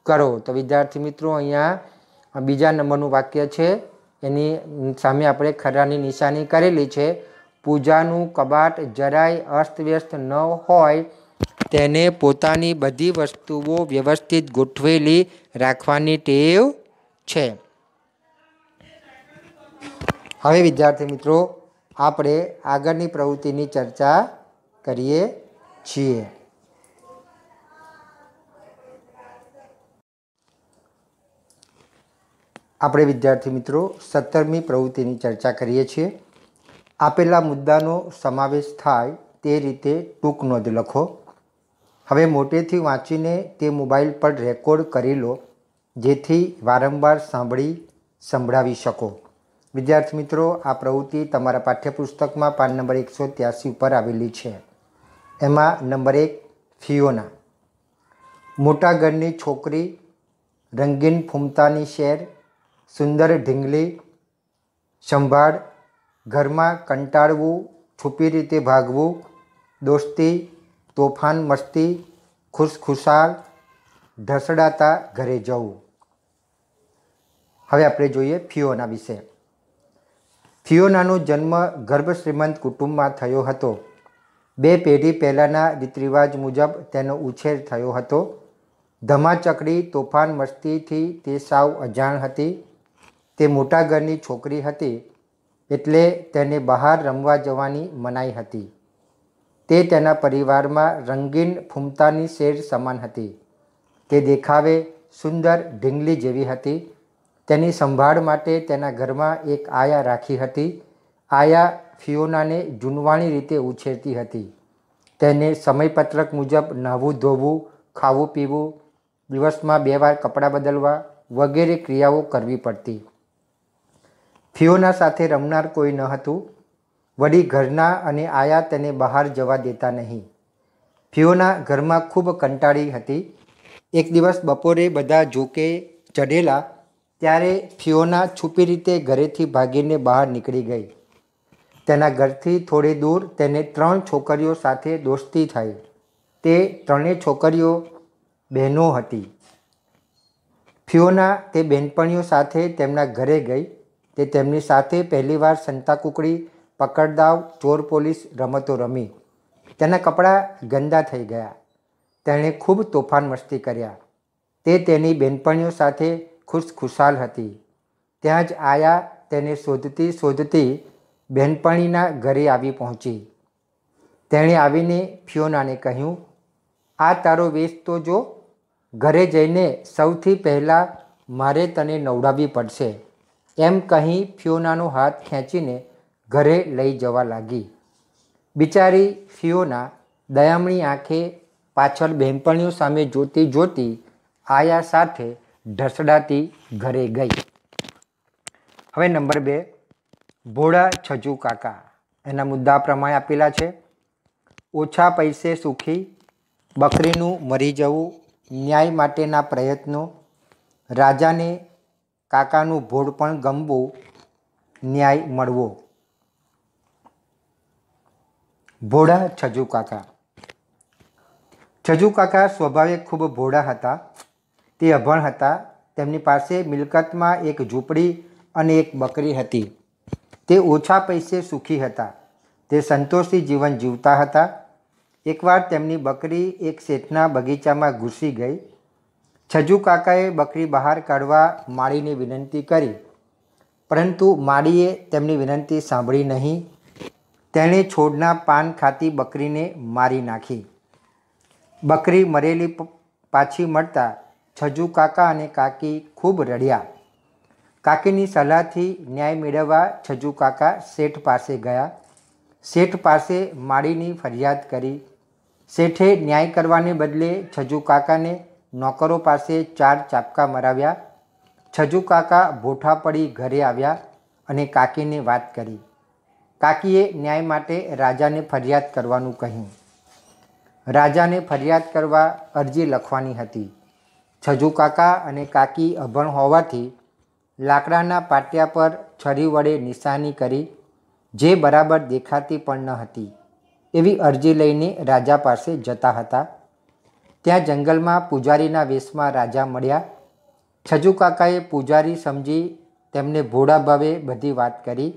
કરો તો વિદ્યાર્થી મિત્રો અહીંયા બીજા નંબરનું વાક્ય છે એની સામે આપણે ખરાની નિશાની કરેલી છે પૂજાનું કબાટ જરાય અસ્તવ્યસ્ત ન હોય તેને પોતાની બધી વસ્તુઓ વ્યવસ્થિત ગોઠવેલી રાખવાની ટેવ છે હવે વિદ્યાર્થી મિત્રો આપણે આગળની પ્રવૃત્તિની ચર્ચા કરીએ છીએ આપણે વિદ્યાર્થી મિત્રો સત્તરમી પ્રવૃત્તિની ચર્ચા કરીએ છીએ આપેલા મુદ્દાનો સમાવેશ થાય તે રીતે ટૂંક નોંધ લખો હવે મોટેથી વાંચીને તે મોબાઈલ પર રેકોર્ડ કરી લો જેથી વારંવાર સાંભળી સંભળાવી શકો વિદ્યાર્થી મિત્રો આ પ્રવૃત્તિ તમારા પાઠ્યપુસ્તકમાં પાન નંબર એકસો ત્યાસી ઉપર આવેલી છે એમાં નંબર એક ફિયોના મોટા ઘરની છોકરી રંગીન ફૂમતાની શેર સુંદર ઢીંગલી સંભાળ ઘરમાં કંટાળવું છુપી રીતે ભાગવું દોસ્તી તોફાન મસ્તી ખુશખુશાલ ઢસડાતા ઘરે જવું હવે આપણે જોઈએ ફિયોના વિશે ફિયોનાનો જન્મ ગર્ભશ્રીમંત કુટુંબમાં થયો હતો બે પેઢી પહેલાંના રીતરિવાજ મુજબ તેનો ઉછેર થયો હતો ધમાચકડી તોફાન મસ્તીથી તે સાવ અજાણ હતી તે મોટા ઘરની છોકરી હતી એટલે તેને બહાર રમવા જવાની મનાઈ હતી તે તેના પરિવારમાં રંગીન ફૂમતાની શેર સમાન હતી તે દેખાવે સુંદર ઢીંગલી જેવી હતી તેની સંભાળ માટે તેના ઘરમાં એક આયા રાખી હતી આયા ફિયોનાને જૂનવાણી રીતે ઉછેરતી હતી તેને સમયપત્રક મુજબ નહાવું ધોવું ખાવું પીવું દિવસમાં બે વાર કપડાં બદલવા વગેરે ક્રિયાઓ કરવી પડતી ફિયોના સાથે રમનાર કોઈ ન હતું વળી ઘરના અને આયા તેને બહાર જવા દેતા નહીં ફિયોના ઘરમાં ખૂબ કંટાળી હતી એક દિવસ બપોરે બધા જોકે ચઢેલા ત્યારે ફિયોના છુપી રીતે ઘરેથી ભાગીને બહાર નીકળી ગઈ તેના ઘરથી થોડી દૂર તેને ત્રણ છોકરીઓ સાથે દોસ્તી થઈ તે ત્રણેય છોકરીઓ બહેનો હતી ફિયોના તે બહેનપણીઓ સાથે તેમના ઘરે ગઈ તે તેમની સાથે પહેલીવાર સંતાકુકડી પકડદાવ ચોર પોલીસ રમતો રમી તેના કપડાં ગંદા થઈ ગયા તેણે ખૂબ તોફાન મસ્તી કર્યા તે તેની બહેનપણીઓ સાથે ખુશ ખુશાલ હતી ત્યાં જ આયા તેને શોધતી શોધતી બહેનપણીના ઘરે આવી પહોંચી તેણે આવીને ફિયોનાને કહ્યું આ તારો વેશ તો જો ઘરે જઈને સૌથી પહેલાં મારે તને નવડાવવી પડશે એમ કહી ફિયોનાનો હાથ ખેંચીને ઘરે લઈ જવા લાગી બિચારી ફિયોના દયામણી આંખે પાછળ બહેનપણીઓ સામે જોતી જોતી આયા સાથે ઢસડાતી ઘરે ગઈ હવે નંબર બે ભોળા છજુ કાકા એના મુદ્દા પ્રમાણે આપેલા છે ઓછા પૈસે સુખી બકરીનું મરી જવું ન્યાય માટેના પ્રયત્નો રાજાને કાકાનું ભોળ પણ ગમવું ન્યાય મળવો ભોળા છજુ કાકા છજુ કાકા સ્વભાવે ખૂબ ભોળા હતા તે અભણ હતા તેમની પાસે મિલકતમાં એક ઝૂંપડી અને એક બકરી હતી તે ઓછા પૈસે સુખી હતા તે સંતોષી જીવન જીવતા હતા એકવાર તેમની બકરી એક શેઠના બગીચામાં ઘૂસી ગઈ છજુ કાકાએ બકરી બહાર કાઢવા માળીને વિનંતી કરી પરંતુ માળીએ તેમની વિનંતી સાંભળી નહીં તેણે છોડના પાન ખાતી બકરીને મારી નાખી બકરી મરેલી પાછી મળતા છજુ કાકા અને કાકી ખૂબ રડ્યા કાકીની સલાહથી ન્યાય મેળવવા છજુ કાકા શેઠ પાસે ગયા શેઠ પાસે માળીની ફરિયાદ કરી શેઠે ન્યાય કરવાને બદલે છજુ કાકાને નોકરો પાસે ચાર ચાપકા મરાવ્યા છજુ કાકા ભોઠા પડી ઘરે આવ્યા અને કાકીને વાત કરી કાકીએ ન્યાય માટે રાજાને ફરિયાદ કરવાનું કહ્યું રાજાને ફરિયાદ કરવા અરજી લખવાની હતી છજુ કાકા અને કાકી અભણ હોવાથી લાકડાના પાટિયા પર છરી વડે નિશાની કરી જે બરાબર દેખાતી પણ ન હતી એવી અરજી લઈને રાજા પાસે જતા હતા ત્યાં જંગલમાં પૂજારીના વેશમાં રાજા મળ્યા છજુ કાકાએ પૂજારી સમજી તેમને ભોળા ભાવે બધી વાત કરી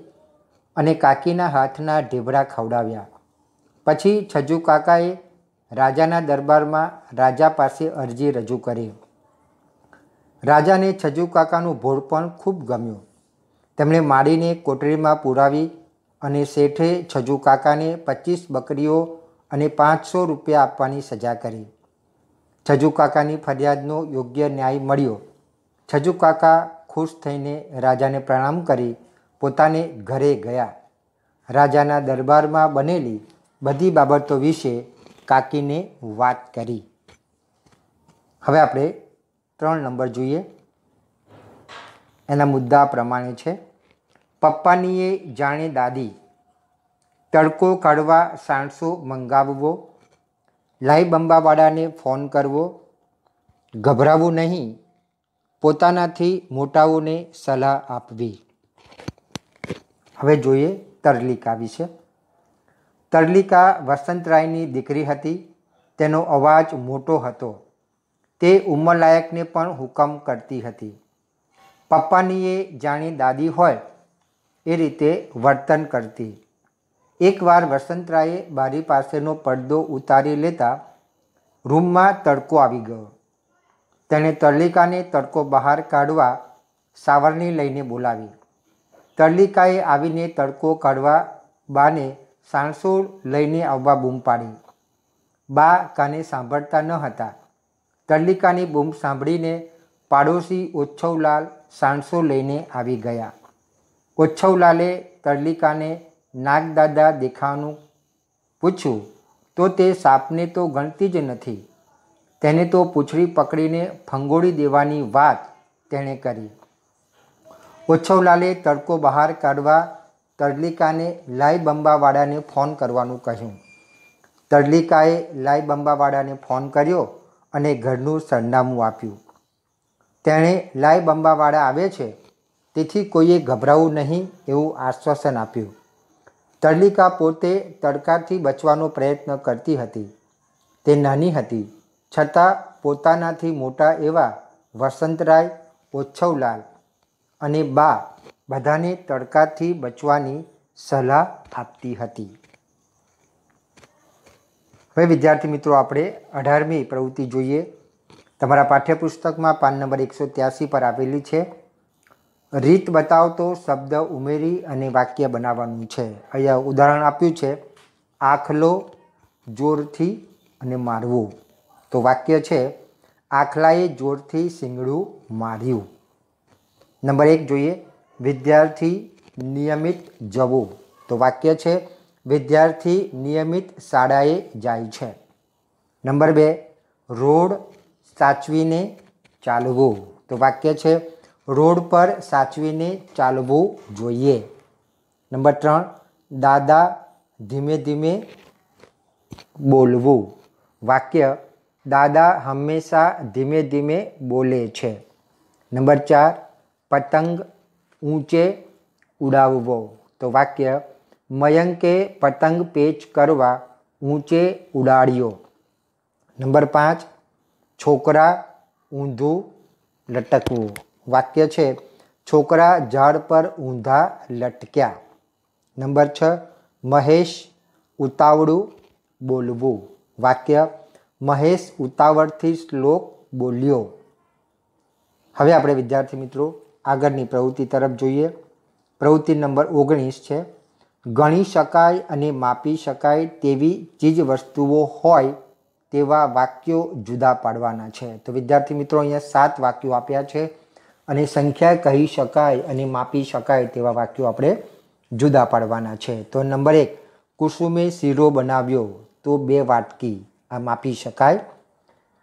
અને કાકીના હાથના ઢેબરા ખવડાવ્યા પછી છજુ કાકાએ રાજાના દરબારમાં રાજા પાસે અરજી રજૂ કરી રાજાને છજુ કાકાનું ભોળ પણ ખૂબ ગમ્યું તેમણે માડીને કોટરીમાં પુરાવી અને શેઠે છજુ કાકાને પચીસ બકરીઓ અને પાંચસો રૂપિયા આપવાની સજા કરી છજુ કાકાની ફરિયાદનો યોગ્ય ન્યાય મળ્યો છજુ કાકા ખુશ થઈને રાજાને પ્રણામ કરી પોતાને ઘરે ગયા રાજાના દરબારમાં બનેલી બધી બાબતો વિશે કાકીને વાત કરી હવે આપણે ત્રણ નંબર જોઈએ એના મુદ્દા પ્રમાણે છે પપ્પાનીએ જાણે દાદી તડકો કાઢવા સાણસો મંગાવવો લાઈ ફોન કરવો ગભરાવું નહીં પોતાનાથી મોટાઓને સલાહ આપવી હવે જોઈએ તરલિકા વિશે તરલિકા વસંતરાયની દીકરી હતી તેનો અવાજ મોટો હતો તે ઉંમરલાયકને પણ હુકમ કરતી હતી પપ્પાની એ જાણી દાદી હોય એ રીતે વર્તન કરતી એકવાર વસંતરાએ બારી પાસેનો પડદો ઉતારી લેતા રૂમમાં તડકો આવી ગયો તેણે તરલિકાને તડકો બહાર કાઢવા સાવરણી લઈને બોલાવી તરલિકાએ આવીને તડકો કાઢવા બાને સાણસોળ લઈને આવવા બૂમ પાડી બા કાને સાંભળતા ન હતા તલ્લિકાની બૂમ સાંભળીને પાડોશી ઓચ્છવલાલ સાણસો લઈને આવી ગયા ઓચ્છવલાલે તલ્લિકાને નાગદાદા દેખાવાનું પૂછ્યું તો તે સાપને તો ગણતી જ નથી તેને તો પૂંછડી પકડીને ફંગોળી દેવાની વાત તેણે કરી ઓચ્છવલાલે તડકો બહાર કાઢવા તડલિકાને લાઈ ફોન કરવાનું કહ્યું તડલિકાએ લાઈ ફોન કર્યો અને ઘરનું સરનામું આપ્યું તેણે લાય બંબાવાળા આવે છે તેથી કોઈએ ગભરાવું નહીં એવું આશ્વાસન આપ્યું તરલિકા પોતે તડકાથી બચવાનો પ્રયત્ન કરતી હતી તે નાની હતી છતાં પોતાનાથી મોટા એવા વસંતરાય ઓચ્છવલાલ અને બા બધાને તડકાથી બચવાની સલાહ આપતી હતી હવે વિદ્યાર્થી મિત્રો આપણે અઢારમી પ્રવૃત્તિ જોઈએ તમારા પાઠ્યપુસ્તકમાં પાન નંબર એકસો ત્યાસી પર આવેલી છે રીત બતાવતો શબ્દ ઉમેરી અને વાક્ય બનાવવાનું છે અહીંયા ઉદાહરણ આપ્યું છે આખલો જોરથી અને મારવું તો વાક્ય છે આખલાએ જોરથી શિંગડું માર્યું નંબર એક જોઈએ વિદ્યાર્થી નિયમિત જવું તો વાક્ય છે विद्यार्थी नियमित शालाए जाए नंबर बे रोड साचवी चालव तो वाक्य है रोड पर साचवी चालव जो नंबर तर दादा धीमे धीमे बोलव वाक्य दादा हमेशा धीमे धीमे बोले छे। नंबर चार पतंग ऊंचे उड़ाव तो वाक्य મયંકે પતંગ પેચ કરવા ઊંચે ઉડાડ્યો નંબર પાંચ છોકરા ઊંધું લટકવું વાક્ય છે છોકરા ઝાડ પર ઊંધા લટક્યા નંબર છ મહેશ ઉતાવળું બોલવું વાક્ય મહેશ ઉતાવળથી શ્લોક બોલ્યો હવે આપણે વિદ્યાર્થી મિત્રો આગળની પ્રવૃત્તિ તરફ જોઈએ પ્રવૃત્તિ નંબર ઓગણીસ છે ગણી શકાય અને માપી શકાય તેવી ચીજ વસ્તુઓ હોય તેવા વાક્યો જુદા પાડવાના છે તો વિદ્યાર્થી મિત્રો અહીંયા સાત વાક્યો આપ્યા છે અને સંખ્યા કહી શકાય અને માપી શકાય તેવા વાક્યો આપણે જુદા પાડવાના છે તો નંબર એક કુસુમે શીરો બનાવ્યો તો બે વાટકી આ માપી શકાય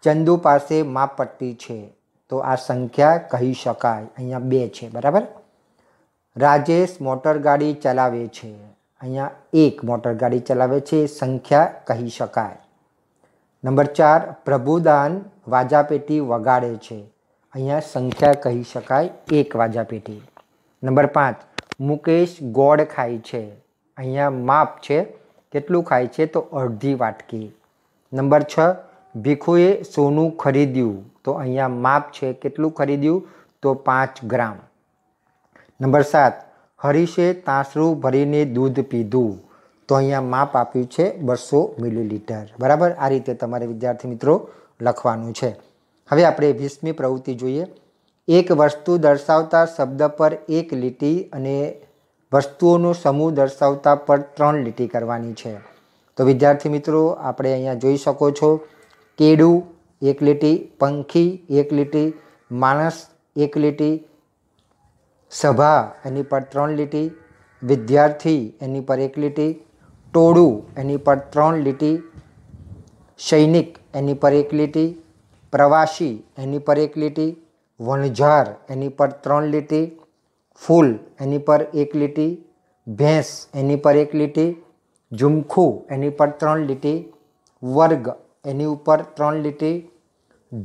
ચંદુ પાસે માપપટ્ટી છે તો આ સંખ્યા કહી શકાય અહીંયા બે છે બરાબર રાજેશ મોટરગાડી ચલાવે છે અહીંયા એક મોટરગાડી ચલાવે છે સંખ્યા કહી શકાય નંબર ચાર પ્રભુદાન વાજાપેટી વગાડે છે અહીંયા સંખ્યા કહી શકાય એક વાજાપેટી નંબર પાંચ મુકેશ ગોળ ખાય છે અહીંયા માપ છે કેટલું ખાય છે તો અડધી વાટકી નંબર છ ભીખુએ સોનું ખરીદ્યું તો અહીંયા માપ છે કેટલું ખરીદ્યું તો પાંચ ગ્રામ નંબર સાત હરીશે તાસરું ભરીને દૂધ પીધું તો અહીંયા માપ આપ્યું છે બસો મિલીલીટર બરાબર આ રીતે તમારે વિદ્યાર્થી મિત્રો લખવાનું છે હવે આપણે વીસમી પ્રવૃત્તિ જોઈએ એક વસ્તુ દર્શાવતા શબ્દ પર એક લીટી અને વસ્તુઓનો સમૂહ દર્શાવતા પર ત્રણ લીટી કરવાની છે તો વિદ્યાર્થી મિત્રો આપણે અહીંયા જોઈ શકો છો કેડું એક લીટી પંખી એક લીટી માણસ એક લીટી सभा एनी पर त्र लीटी विद्यार्थी एनी पर एक लीटी टोड़ू एनी पर त्र लीटी सैनिक एनी पर एक लीटी प्रवासी एनी पर एक लीटी वणझार एनी पर त्र लीटी फूल एनी पर एक लीटी भैंस एनी पर एक लीटी झूमखू एनी पर त्र लीटी वर्ग एनी पर त्र लीटी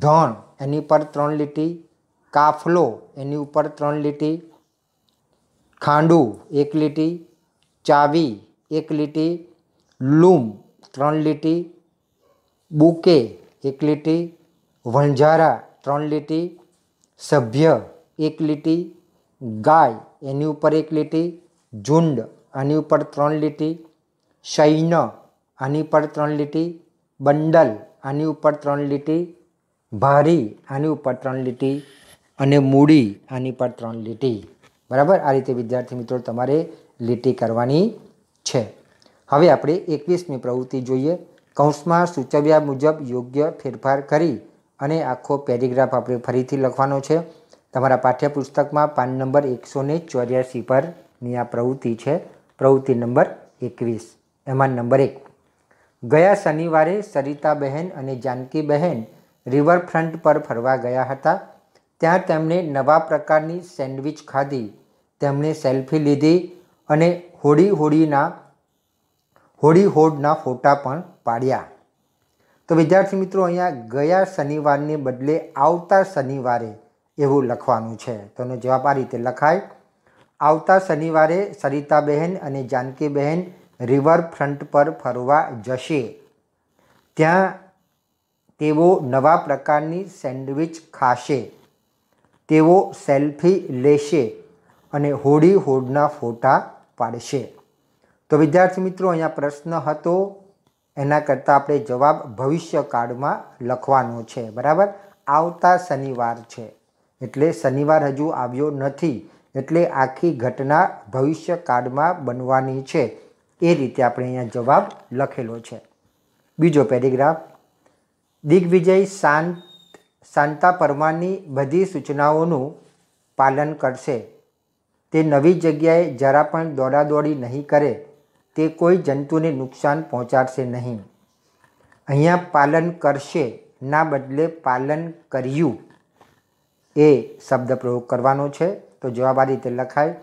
धन एनी पर त्र लीटी काफलो एनी पर त्र लीटी ખાંડું એક લીટી ચાવી એક લીટી લૂમ ત્રણ લીટી બુકે એક લીટી વણઝારા ત્રણ લીટી સભ્ય એક લીટી ગાય એની ઉપર એક લીટી ઝુંડ આની ઉપર ત્રણ લીટી શૈન આની ઉપર ત્રણ લીટી બંડલ આની ઉપર ત્રણ લીટી ભારી આની ઉપર ત્રણ લીટી અને મૂડી આની પર ત્રણ લીટી બરાબર આ રીતે વિદ્યાર્થી મિત્રો તમારે લીટી કરવાની છે હવે આપણે એકવીસમી પ્રવૃત્તિ જોઈએ કૌંસમાં સૂચવ્યા મુજબ યોગ્ય ફેરફાર કરી અને આખો પેરેગ્રાફ આપણે ફરીથી લખવાનો છે તમારા પાઠ્યપુસ્તકમાં પાન નંબર એકસો ને ચોર્યાસી પરની આ પ્રવૃત્તિ છે પ્રવૃત્તિ નંબર એકવીસ એમાં નંબર એક ગયા શનિવારે સરિતાબહેન અને જાનકીબહેન રિવરફ્રન્ટ પર ફરવા ગયા હતા ત્યાં તેમણે નવા પ્રકારની સેન્ડવિચ ખાધી તેમણે સેલ્ફી લીધી અને હોડી હોડીના હોડી હોડના ફોટા પણ પાડ્યા તો વિદ્યાર્થી મિત્રો અહીંયા ગયા શનિવારને બદલે આવતા શનિવારે એવું લખવાનું છે તો એનો જવાબ આ રીતે લખાય આવતા શનિવારે સરિતાબહેન અને જાનકીબહેન રિવરફ્રન્ટ પર ફરવા જશે ત્યાં તેઓ નવા પ્રકારની સેન્ડવિચ ખાશે તેઓ સેલ્ફી લેશે અને હોડી હોડના ફોટા પાડશે તો વિદ્યાર્થી મિત્રો અહીંયા પ્રશ્ન હતો એના કરતાં આપણે જવાબ ભવિષ્યકાળમાં લખવાનો છે બરાબર આવતા શનિવાર છે એટલે શનિવાર હજુ આવ્યો નથી એટલે આખી ઘટના ભવિષ્યકાળમાં બનવાની છે એ રીતે આપણે અહીંયા જવાબ લખેલો છે બીજો પેરેગ્રાફ દિગ્વિજય શાંત શાંતા પરમારની બધી સૂચનાઓનું પાલન કરશે તે નવી જગ્યાએ જરા પણ દોડાદોડી નહીં કરે તે કોઈ જંતુને નુકસાન પહોંચાડશે નહીં અહીંયા પાલન કરશે ના બદલે પાલન કર્યું એ શબ્દ પ્રયોગ કરવાનો છે તો જવાબ આ રીતે લખાય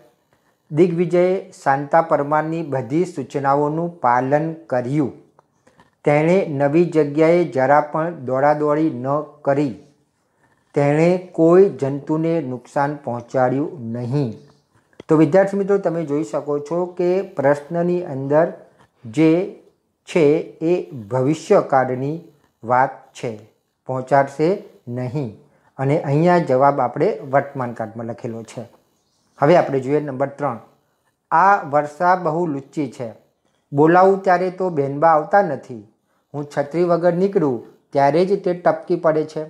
દિગ્વિજયે શાંતા પરમારની બધી સૂચનાઓનું પાલન કર્યું તેણે નવી જગ્યાએ જરા પણ દોડાદોડી ન કરી તેણે કોઈ જંતુને નુકસાન પહોંચાડ્યું નહીં તો વિદ્યાર્થી મિત્રો તમે જોઈ શકો છો કે પ્રશ્નની અંદર જે છે એ ભવિષ્યકાળની વાત છે પહોંચાડશે નહીં અને અહીંયા જવાબ આપણે વર્તમાન કાળમાં લખેલો છે હવે આપણે જોઈએ નંબર ત્રણ આ વર્ષા બહુ લુચ્ચી છે બોલાવું ત્યારે તો બહેનબા આવતા નથી હું છત્રી વગર નીકળું ત્યારે જ તે ટપકી પડે છે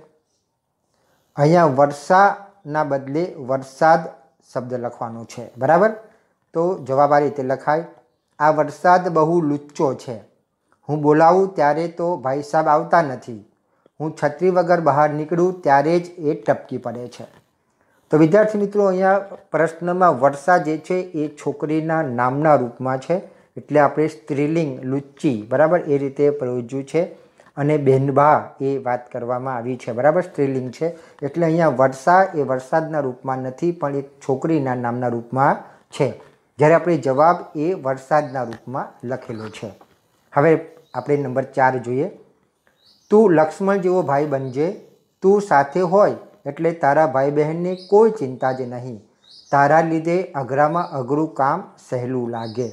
અહીંયા વર્ષાના બદલે વરસાદ શબ્દ લખવાનો છે બરાબર તો જવાબ આ રીતે લખાય આ વરસાદ બહુ લુચ્ચો છે હું બોલાવું ત્યારે તો ભાઈ સાહેબ આવતા નથી હું છત્રી વગર બહાર નીકળું ત્યારે જ એ ટપકી પડે છે તો વિદ્યાર્થી મિત્રો અહીંયા પ્રશ્નમાં વર્ષા જે છે એ છોકરીના નામના રૂપમાં છે એટલે આપણે સ્ત્રીલિંગ લુચ્ચી બરાબર એ રીતે પ્રયોજ્યું છે અને બેનબા એ વાત કરવામાં આવી છે બરાબર સ્ત્રીલિંગ છે એટલે અહીંયા વર્ષા એ વરસાદના રૂપમાં નથી પણ એક છોકરીના નામના રૂપમાં છે જ્યારે આપણે જવાબ એ વરસાદના રૂપમાં લખેલો છે હવે આપણે નંબર ચાર જોઈએ તું લક્ષ્મણ જેવો ભાઈ બનજે તું સાથે હોય એટલે તારા ભાઈ બહેનને કોઈ ચિંતા જ નહીં તારા લીધે અઘરામાં અઘરું કામ સહેલું લાગે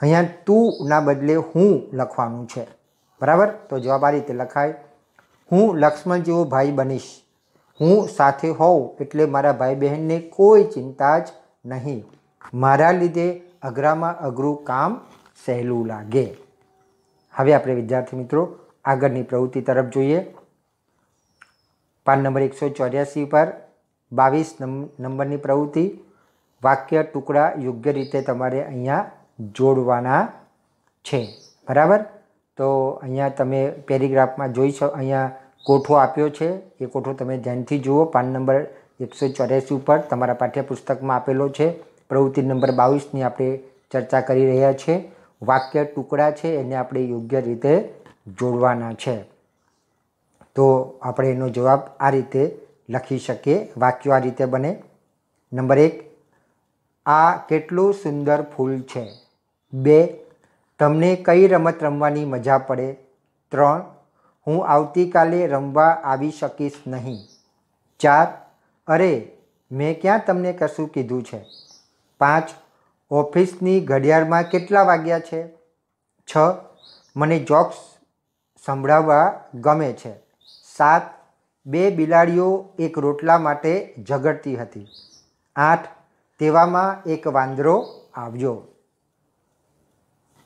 અહીંયા તું ના બદલે હું લખવાનું છે બરાબર તો જવાબ આ રીતે લખાય હું લક્ષ્મણ જેવો ભાઈ બનીશ હું સાથે હોઉં એટલે મારા ભાઈ બહેનને કોઈ ચિંતા જ નહીં મારા લીધે અઘરામાં અઘરું કામ સહેલું લાગે હવે આપણે વિદ્યાર્થી મિત્રો આગળની પ્રવૃત્તિ તરફ જોઈએ પાન નંબર એકસો ચોર્યાસી પર બાવીસ નંબરની પ્રવૃત્તિ વાક્ય ટુકડા યોગ્ય રીતે તમારે અહીંયા જોડવાના છે બરાબર તો અહીંયા તમે પેરેગ્રાફમાં જોઈ શકો અહીંયા કોઠો આપ્યો છે એ કોઠો તમે ધ્યાનથી જુઓ પાન નંબર એકસો ચોર્યાસી ઉપર તમારા પાઠ્યપુસ્તકમાં આપેલો છે પ્રવૃત્તિ નંબર બાવીસની આપણે ચર્ચા કરી રહ્યા છીએ વાક્ય ટુકડા છે એને આપણે યોગ્ય રીતે જોડવાના છે તો આપણે એનો જવાબ આ રીતે લખી શકીએ વાક્યો આ રીતે બને નંબર એક આ કેટલું સુંદર ફૂલ છે બે તમને કઈ રમત રમવાની મજા પડે ત્રણ હું આવતીકાલે રમવા આવી શકીશ નહીં ચાર અરે મેં ક્યાં તમને કશું કીધું છે પાંચ ઓફિસની ઘડિયાળમાં કેટલા વાગ્યા છે છ મને જોક્સ સંભળાવવા ગમે છે સાત બે બિલાડીઓ એક રોટલા માટે ઝઘડતી હતી આઠ તેવામાં એક વાંદરો આવ્યો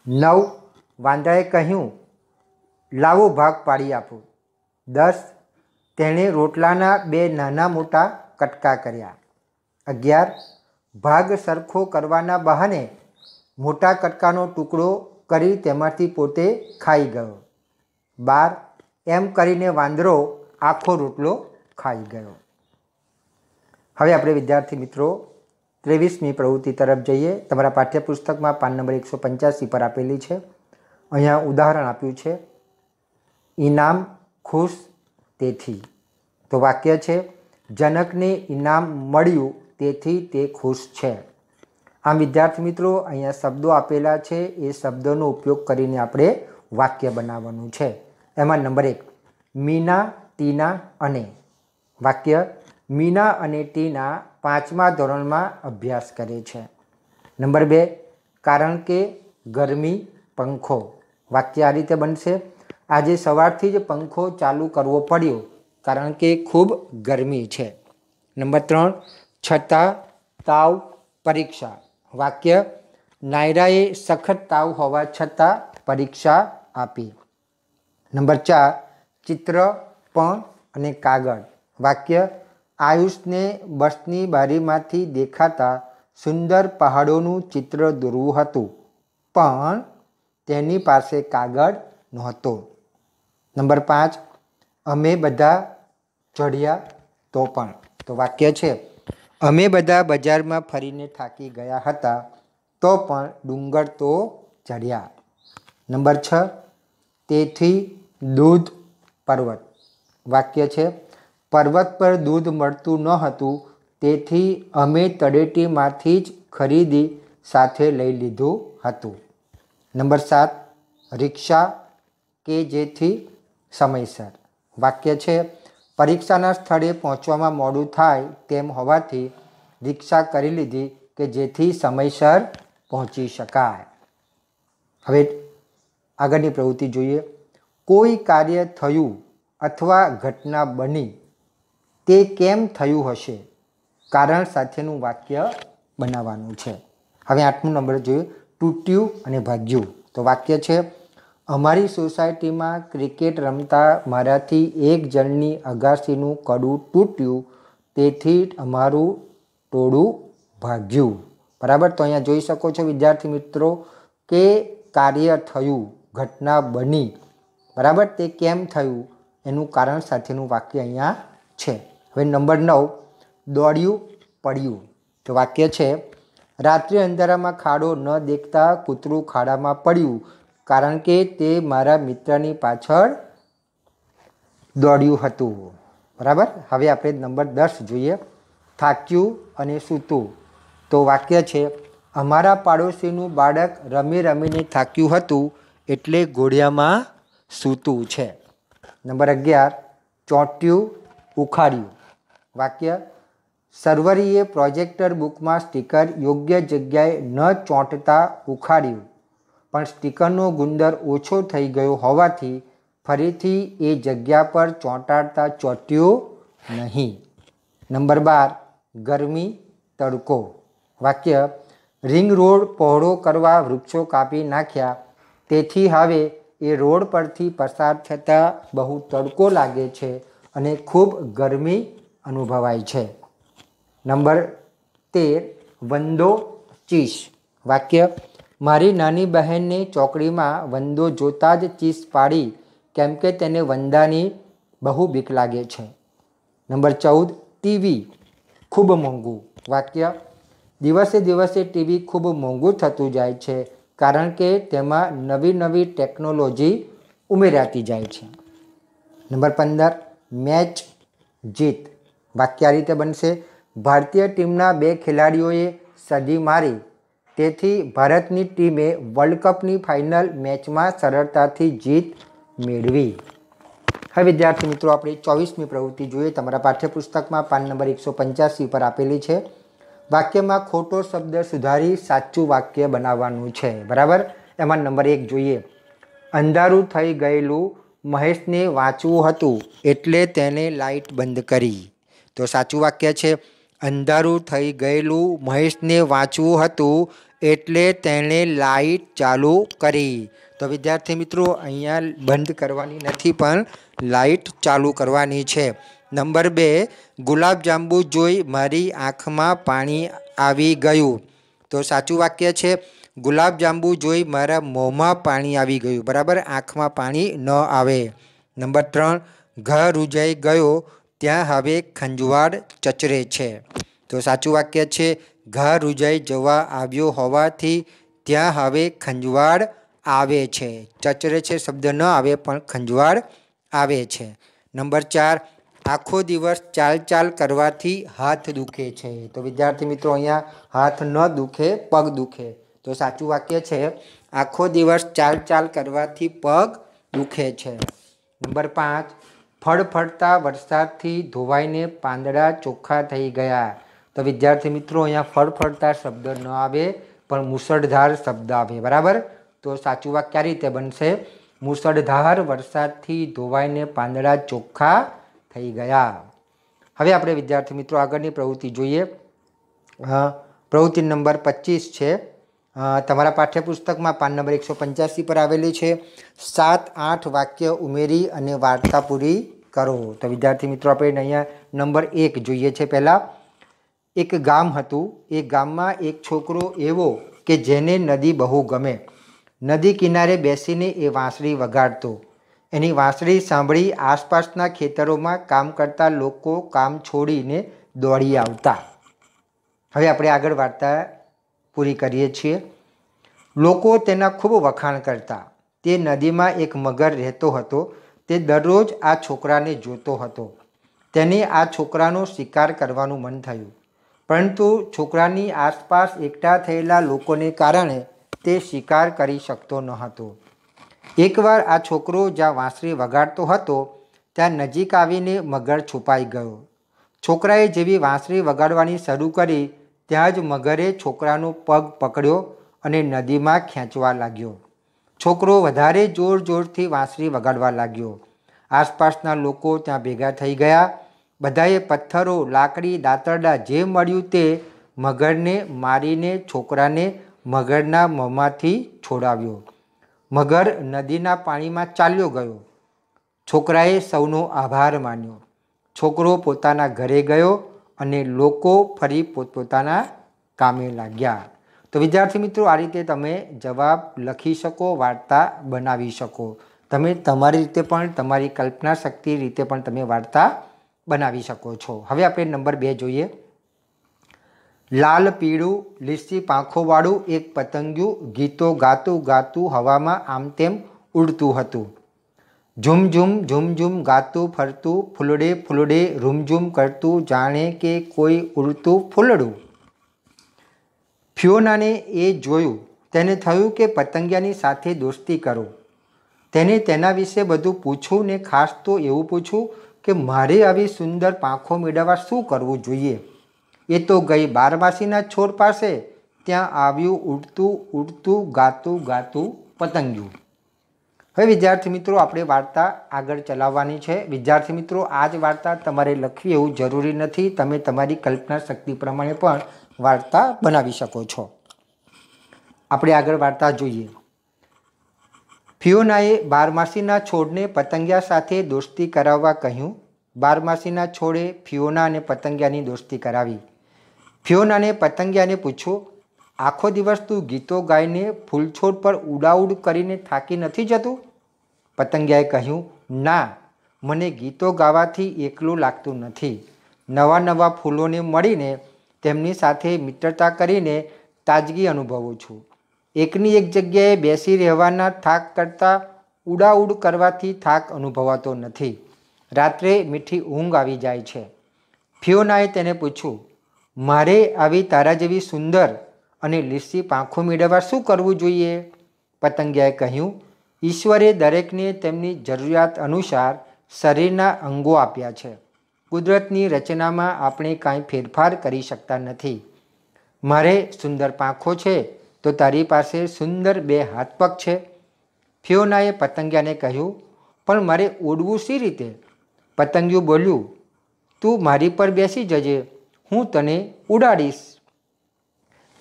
નવ વાંદાએ કહ્યું લાવો ભાગ પાડી આપો દસ તેણે રોટલાના બે નાના મોટા કટકા કર્યા અગિયાર ભાગ સરખો કરવાના બહાને મોટા કટકાનો ટુકડો કરી તેમાંથી પોતે ખાઈ ગયો બાર એમ કરીને વાંદરો આખો રોટલો ખાઈ ગયો હવે આપણે વિદ્યાર્થી મિત્રો ત્રેવીસમી પ્રવૃત્તિ તરફ જઈએ તમારા પાઠ્યપુસ્તકમાં પાન નંબર એકસો પંચ્યાસી પર આપેલી છે અહીંયા ઉદાહરણ આપ્યું છે ઇનામ ખુશ તેથી તો વાક્ય છે જનકને ઇનામ મળ્યું તેથી તે ખુશ છે આમ વિદ્યાર્થી મિત્રો અહીંયા શબ્દો આપેલા છે એ શબ્દોનો ઉપયોગ કરીને આપણે વાક્ય બનાવવાનું છે એમાં નંબર એક મીના તીના અને વાક્ય મીના અને ટીના પાંચમા ધોરણમાં અભ્યાસ કરે છે નંબર બે કારણ કે ગરમી પંખો વાક્ય આ રીતે બનશે આજે સવારથી જ પંખો ચાલુ કરવો પડ્યો કારણ કે ખૂબ ગરમી છે નંબર ત્રણ છતાં તાવ પરીક્ષા વાક્ય નાયરાએ સખત તાવ હોવા છતાં પરીક્ષા આપી નંબર ચાર ચિત્ર પણ અને કાગળ વાક્ય આયુષને બસની બારીમાંથી દેખાતા સુંદર પહાડોનું ચિત્ર દોરવું હતું પણ તેની પાસે કાગળ નહોતો નંબર પાંચ અમે બધા ચઢ્યા તો પણ તો વાક્ય છે અમે બધા બજારમાં ફરીને થાકી ગયા હતા તો પણ ડુંગર તો ચઢ્યા નંબર છ તેથી દૂધ પર્વત વાક્ય છે પર્વત પર દૂધ મળતું ન હતું તેથી અમે તળેટીમાંથી જ ખરીદી સાથે લઈ લીધું હતું નંબર સાત રિક્ષા કે જેથી સમયસર વાક્ય છે પરીક્ષાના સ્થળે પહોંચવામાં મોડું થાય તેમ હોવાથી રિક્ષા કરી લીધી કે જેથી સમયસર પહોંચી શકાય હવે આગળની પ્રવૃત્તિ જોઈએ કોઈ કાર્ય થયું અથવા ઘટના બની તે કેમ થયું હશે કારણ સાથેનું વાક્ય બનાવવાનું છે હવે આઠમો નંબર જોઈએ તૂટ્યું અને ભાગ્યું તો વાક્ય છે અમારી સોસાયટીમાં ક્રિકેટ રમતા મારાથી એક જણની અગાસીનું કડું તૂટ્યું તેથી અમારું ટોળું ભાગ્યું બરાબર તો અહીંયા જોઈ શકો છો વિદ્યાર્થી મિત્રો કે કાર્ય થયું ઘટના બની બરાબર તે કેમ થયું એનું કારણ સાથેનું વાક્ય અહીંયા છે હવે નંબર નવ દોડ્યું પડ્યું તો વાક્ય છે રાત્રે અંધારામાં ખાડો ન દેખતા કૂતરું ખાડામાં પડ્યું કારણ કે તે મારા મિત્રની પાછળ દોડ્યું હતું બરાબર હવે આપણે નંબર દસ જોઈએ થાક્યું અને સૂતું તો વાક્ય છે અમારા પાડોશીનું બાળક રમી રમીને થાક્યું હતું એટલે ઘોડિયામાં સૂતું છે નંબર અગિયાર ચોંટ્યું ઉખાડ્યું વાક્ય સર્વરીએ પ્રોજેક્ટર બુકમાં સ્ટીકર યોગ્ય જગ્યાએ ન ચોંટતા ઉખાડ્યું પણ સ્ટીકરનો ગુંદર ઓછો થઈ ગયો હોવાથી ફરીથી એ જગ્યા પર ચોંટાડતા ચોંટ્યું નહીં નંબર બાર ગરમી તડકો વાક્ય રિંગ રોડ પહોળો કરવા વૃક્ષો કાપી નાખ્યા તેથી હવે એ રોડ પરથી પસાર થતાં બહુ તડકો લાગે છે અને ખૂબ ગરમી અનુભવાય છે નંબર તેર વંદો ચીસ વાક્ય મારી નાની બહેનની ચોકડીમાં વંદો જોતા જ ચીસ પાડી કેમ કે તેને વંદાની બહુ બીક લાગે છે નંબર ચૌદ ટીવી ખૂબ મોંઘું વાક્ય દિવસે દિવસે ટીવી ખૂબ મોંઘું થતું જાય છે કારણ કે તેમાં નવી નવી ટેકનોલોજી ઉમેરાતી જાય છે નંબર પંદર મેચ જીત વાક્ય રીતે બનશે ભારતીય ટીમના બે ખેલાડીઓએ સદી મારી તેથી ભારતની ટીમે વર્લ્ડ કપની ફાઇનલ મેચમાં સરળતાથી જીત મેળવી હવે વિદ્યાર્થી મિત્રો આપણે ચોવીસમી પ્રવૃત્તિ જોઈએ તમારા પાઠ્યપુસ્તકમાં પાન નંબર એકસો પંચ્યાસી પર આપેલી છે વાક્યમાં ખોટો શબ્દ સુધારી સાચું વાક્ય બનાવવાનું છે બરાબર એમાં નંબર એક જોઈએ અંધારું થઈ ગયેલું મહેશને વાંચવું હતું એટલે તેને લાઇટ બંધ કરી તો સાચું વાક્ય છે અંધારું થઈ ગયેલું મહેશને વાંચવું હતું એટલે તેણે લાઈટ ચાલુ કરી તો વિદ્યાર્થી મિત્રો અહીંયા બંધ કરવાની નથી પણ લાઈટ ચાલુ કરવાની છે નંબર બે ગુલાબજાંબુ જોઈ મારી આંખમાં પાણી આવી ગયું તો સાચું વાક્ય છે ગુલાબજાંબુ જોઈ મારા મોંમાં પાણી આવી ગયું બરાબર આંખમાં પાણી ન આવે નંબર ત્રણ ઘર ઉજાઈ ગયો ત્યાં હવે ખંજવાળ ચચરે છે તો સાચું વાક્ય છે ઘા રૂજાઈ જવા આવ્યો હોવાથી ત્યાં હવે ખંજવાળ આવે છે ચચરે છે શબ્દ ન આવે પણ ખંજવાળ આવે છે નંબર ચાર આખો દિવસ ચાલ ચાલ કરવાથી હાથ દુખે છે તો વિદ્યાર્થી મિત્રો અહીંયા હાથ ન દુખે પગ દુખે તો સાચું વાક્ય છે આખો દિવસ ચાલ ચાલ કરવાથી પગ દુખે છે નંબર પાંચ ફળફળતા વરસાદથી ધોવાઈને પાંદડા ચોખ્ખા થઈ ગયા તો વિદ્યાર્થી મિત્રો અહીંયા ફળફળતા શબ્દ ન આવે પણ મુસળધાર શબ્દ આવે બરાબર તો સાચું વાક્ય રીતે બનશે મુસળધાર વરસાદથી ધોવાઈને પાંદડા ચોખ્ખા થઈ ગયા હવે આપણે વિદ્યાર્થી મિત્રો આગળની પ્રવૃત્તિ જોઈએ પ્રવૃત્તિ નંબર પચીસ છે તમારા પાઠ્યપુસ્તકમાં પાન નંબર એકસો પંચ્યાસી પર આવેલી છે સાત આઠ વાક્ય ઉમેરી અને વાર્તા પૂરી કરો તો વિદ્યાર્થી મિત્રો આપણે અહીંયા નંબર એક જોઈએ છે પહેલાં એક ગામ હતું એ ગામમાં એક છોકરો એવો કે જેને નદી બહુ ગમે નદી કિનારે બેસીને એ વાંસળી વગાડતો એની વાંસળી સાંભળી આસપાસના ખેતરોમાં કામ કરતા લોકો કામ છોડીને દોડી આવતા હવે આપણે આગળ વાર્તા પૂરી કરીએ છીએ લોકો તેના ખૂબ વખાણ કરતા તે નદીમાં એક મગર રહેતો હતો તે દરરોજ આ છોકરાને જોતો હતો તેને આ છોકરાનો શિકાર કરવાનું મન થયું પરંતુ છોકરાની આસપાસ એકઠા થયેલા લોકોને કારણે તે શિકાર કરી શકતો ન હતો એકવાર આ છોકરો જ્યાં વાંસળી વગાડતો હતો ત્યાં નજીક આવીને મગર છુપાઈ ગયો છોકરાએ જેવી વાંસળી વગાડવાની શરૂ કરી ત્યાં જ મગરે છોકરાનો પગ પકડ્યો અને નદીમાં ખેંચવા લાગ્યો છોકરો વધારે જોર જોરથી વાંસળી વગાડવા લાગ્યો આસપાસના લોકો ત્યાં ભેગા થઈ ગયા બધાએ પથ્થરો લાકડી દાંતરડા જે મળ્યું તે મગરને મારીને છોકરાને મગરના મોંમાંથી છોડાવ્યો મગર નદીના પાણીમાં ચાલ્યો ગયો છોકરાએ સૌનો આભાર માન્યો છોકરો પોતાના ઘરે ગયો અને લોકો ફરી પોતપોતાના કામે લાગ્યા તો વિદ્યાર્થી મિત્રો આ રીતે તમે જવાબ લખી શકો વાર્તા બનાવી શકો તમે તમારી રીતે પણ તમારી કલ્પના શક્તિ રીતે પણ તમે વાર્તા બનાવી શકો છો હવે આપણે નંબર બે જોઈએ લાલ પીળું લીસી પાંખોવાળું એક પતંગિયું ગીતો ગાતું ગાતું હવામાં આમ તેમ ઉડતું હતું ઝુમઝુમ ઝુમઝુમ ગાતું ફરતું ફૂલડે ફૂલડે રૂમઝુમ કરતું જાણે કે કોઈ ઉડતું ફૂલડું ફ્યોનાને એ જોયું તેને થયું કે પતંગિયાની સાથે દોસ્તી કરો તેને તેના વિશે બધું પૂછું ને ખાસ તો એવું પૂછું કે મારે આવી સુંદર પાંખો મેળવવા શું કરવું જોઈએ એ તો ગઈ બારમાસીના છોડ પાસે ત્યાં આવ્યું ઉડતું ઉડતું ગાતું ગાતું પતંગિયું હવે વિદ્યાર્થી મિત્રો આપણે વાર્તા આગળ ચલાવવાની છે વિદ્યાર્થી મિત્રો આ જ વાર્તા તમારે લખવી એવું જરૂરી નથી તમે તમારી કલ્પના શક્તિ પ્રમાણે પણ વાર્તા બનાવી શકો છો આપણે આગળ વાર્તા જોઈએ ફિયોનાએ બારમાસીના છોડને પતંગિયા સાથે દોસ્તી કરાવવા કહ્યું બારમાસીના છોડે ફિયોના અને પતંગિયાની દોસ્તી કરાવી ફિયોનાને પતંગિયાને પૂછ્યું આખો દિવસ તું ગીતો ગાઈને ફૂલછોડ પર ઉડાઉડ કરીને થાકી નથી જતું પતંગિયાએ કહ્યું ના મને ગીતો ગાવાથી એકલું લાગતું નથી નવા નવા ફૂલોને મળીને તેમની સાથે મિત્રતા કરીને તાજગી અનુભવું છું એકની એક જગ્યાએ બેસી રહેવાના થાક કરતાં ઉડાઉડ કરવાથી થાક અનુભવાતો નથી રાત્રે મીઠી ઊંઘ આવી જાય છે ફિયોનાએ તેને પૂછ્યું મારે આવી તારા જેવી સુંદર અને લીસી પાંખો મેળવવા શું કરવું જોઈએ પતંગિયાએ કહ્યું ઈશ્વરે દરેકને તેમની જરૂરિયાત અનુસાર શરીરના અંગો આપ્યા છે કુદરતની રચનામાં આપણે કાંઈ ફેરફાર કરી શકતા નથી મારે સુંદર પાંખો છે તો તારી પાસે સુંદર બે હાથ છે ફિયોનાએ પતંગિયાને કહ્યું પણ મારે ઉડવું શી રીતે પતંગિયું બોલ્યું તું મારી પર બેસી જજે હું તને ઉડાડીશ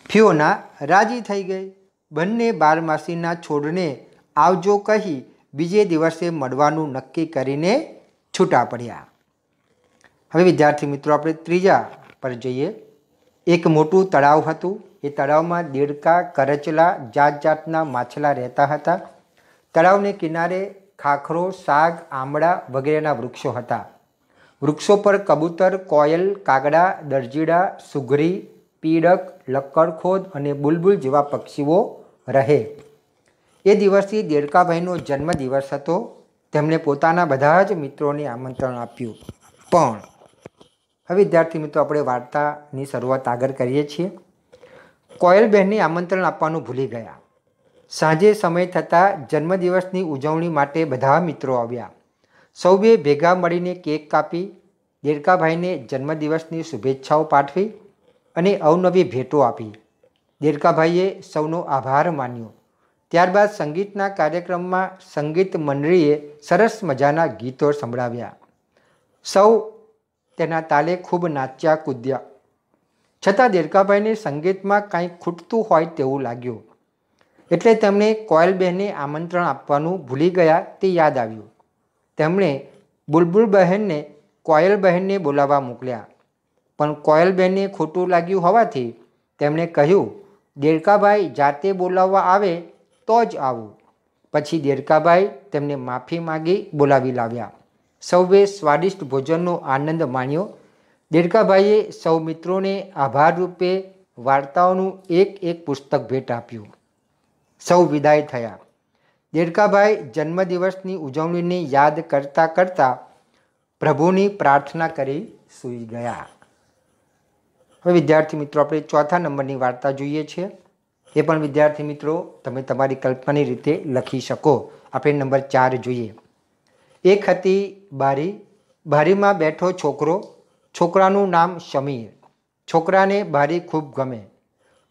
ફિયોના રાજી થઈ ગઈ બંને બારમાસીના છોડને આવજો કહી બીજે દિવસે મળવાનું નક્કી કરીને છૂટા પડ્યા હવે વિદ્યાર્થી મિત્રો આપણે ત્રીજા પર જઈએ એક મોટું તળાવ હતું એ તળાવમાં દેડકા કરચલા જાત જાતના માછલા રહેતા હતા તળાવને કિનારે ખાખરો શાક આમળા વગેરેના વૃક્ષો હતા વૃક્ષો પર કબૂતર કોયલ કાગડા દરજીડા સુઘરી પીડક લક્કડખોદ અને બુલબુલ જેવા પક્ષીઓ રહે એ દિવસથી દેડકાભાઈનો જન્મદિવસ હતો તેમણે પોતાના બધા જ મિત્રોને આમંત્રણ આપ્યું પણ હવે વિદ્યાર્થી મિત્રો આપણે વાર્તાની શરૂઆત આગળ કરીએ છીએ કોયલબહેનને આમંત્રણ આપવાનું ભૂલી ગયા સાંજે સમય થતાં જન્મદિવસની ઉજવણી માટે બધા મિત્રો આવ્યા સૌએ ભેગા મળીને કેક કાપી દેડકાભાઈને જન્મદિવસની શુભેચ્છાઓ પાઠવી અને અવનવી ભેટો આપી દેડકાભાઈએ સૌનો આભાર માન્યો ત્યારબાદ સંગીતના કાર્યક્રમમાં સંગીત મંડળીએ સરસ મજાના ગીતો સંભળાવ્યા સૌ તેના તાલે ખૂબ નાચ્યા કૂદ્યા છતાં દેડકાભાઈને સંગીતમાં કાંઈ ખૂટતું હોય તેવું લાગ્યું એટલે તેમણે કોયલબહેનને આમંત્રણ આપવાનું ભૂલી ગયા તે યાદ આવ્યું તેમણે બુલબુલબહેનને કોયલબહેનને બોલાવવા મોકલ્યા પણ કોયલબહેનને ખોટું લાગ્યું હોવાથી તેમણે કહ્યું દેડકાભાઈ જાતે બોલાવવા આવે તો જ આવું પછી દેરકાભાઈ તેમને માફી માગી બોલાવી લાવ્યા સૌએ સ્વાદિષ્ટ ભોજનનો આનંદ માણ્યો દેરકાભાઈએ સૌ મિત્રોને આભારરૂપે વાર્તાઓનું એક એક પુસ્તક ભેટ આપ્યું સૌ વિદાય થયા દેરકાભાઈ જન્મદિવસની ઉજવણીને યાદ કરતાં કરતાં પ્રભુની પ્રાર્થના કરી સૂઈ ગયા હવે વિદ્યાર્થી મિત્રો આપણે ચોથા નંબરની વાર્તા જોઈએ છીએ એ પણ વિદ્યાર્થી મિત્રો તમે તમારી કલ્પનાની રીતે લખી શકો આપણે નંબર ચાર જોઈએ એક હતી બારી બારીમાં બેઠો છોકરો છોકરાનું નામ શમીર છોકરાને બારી ખૂબ ગમે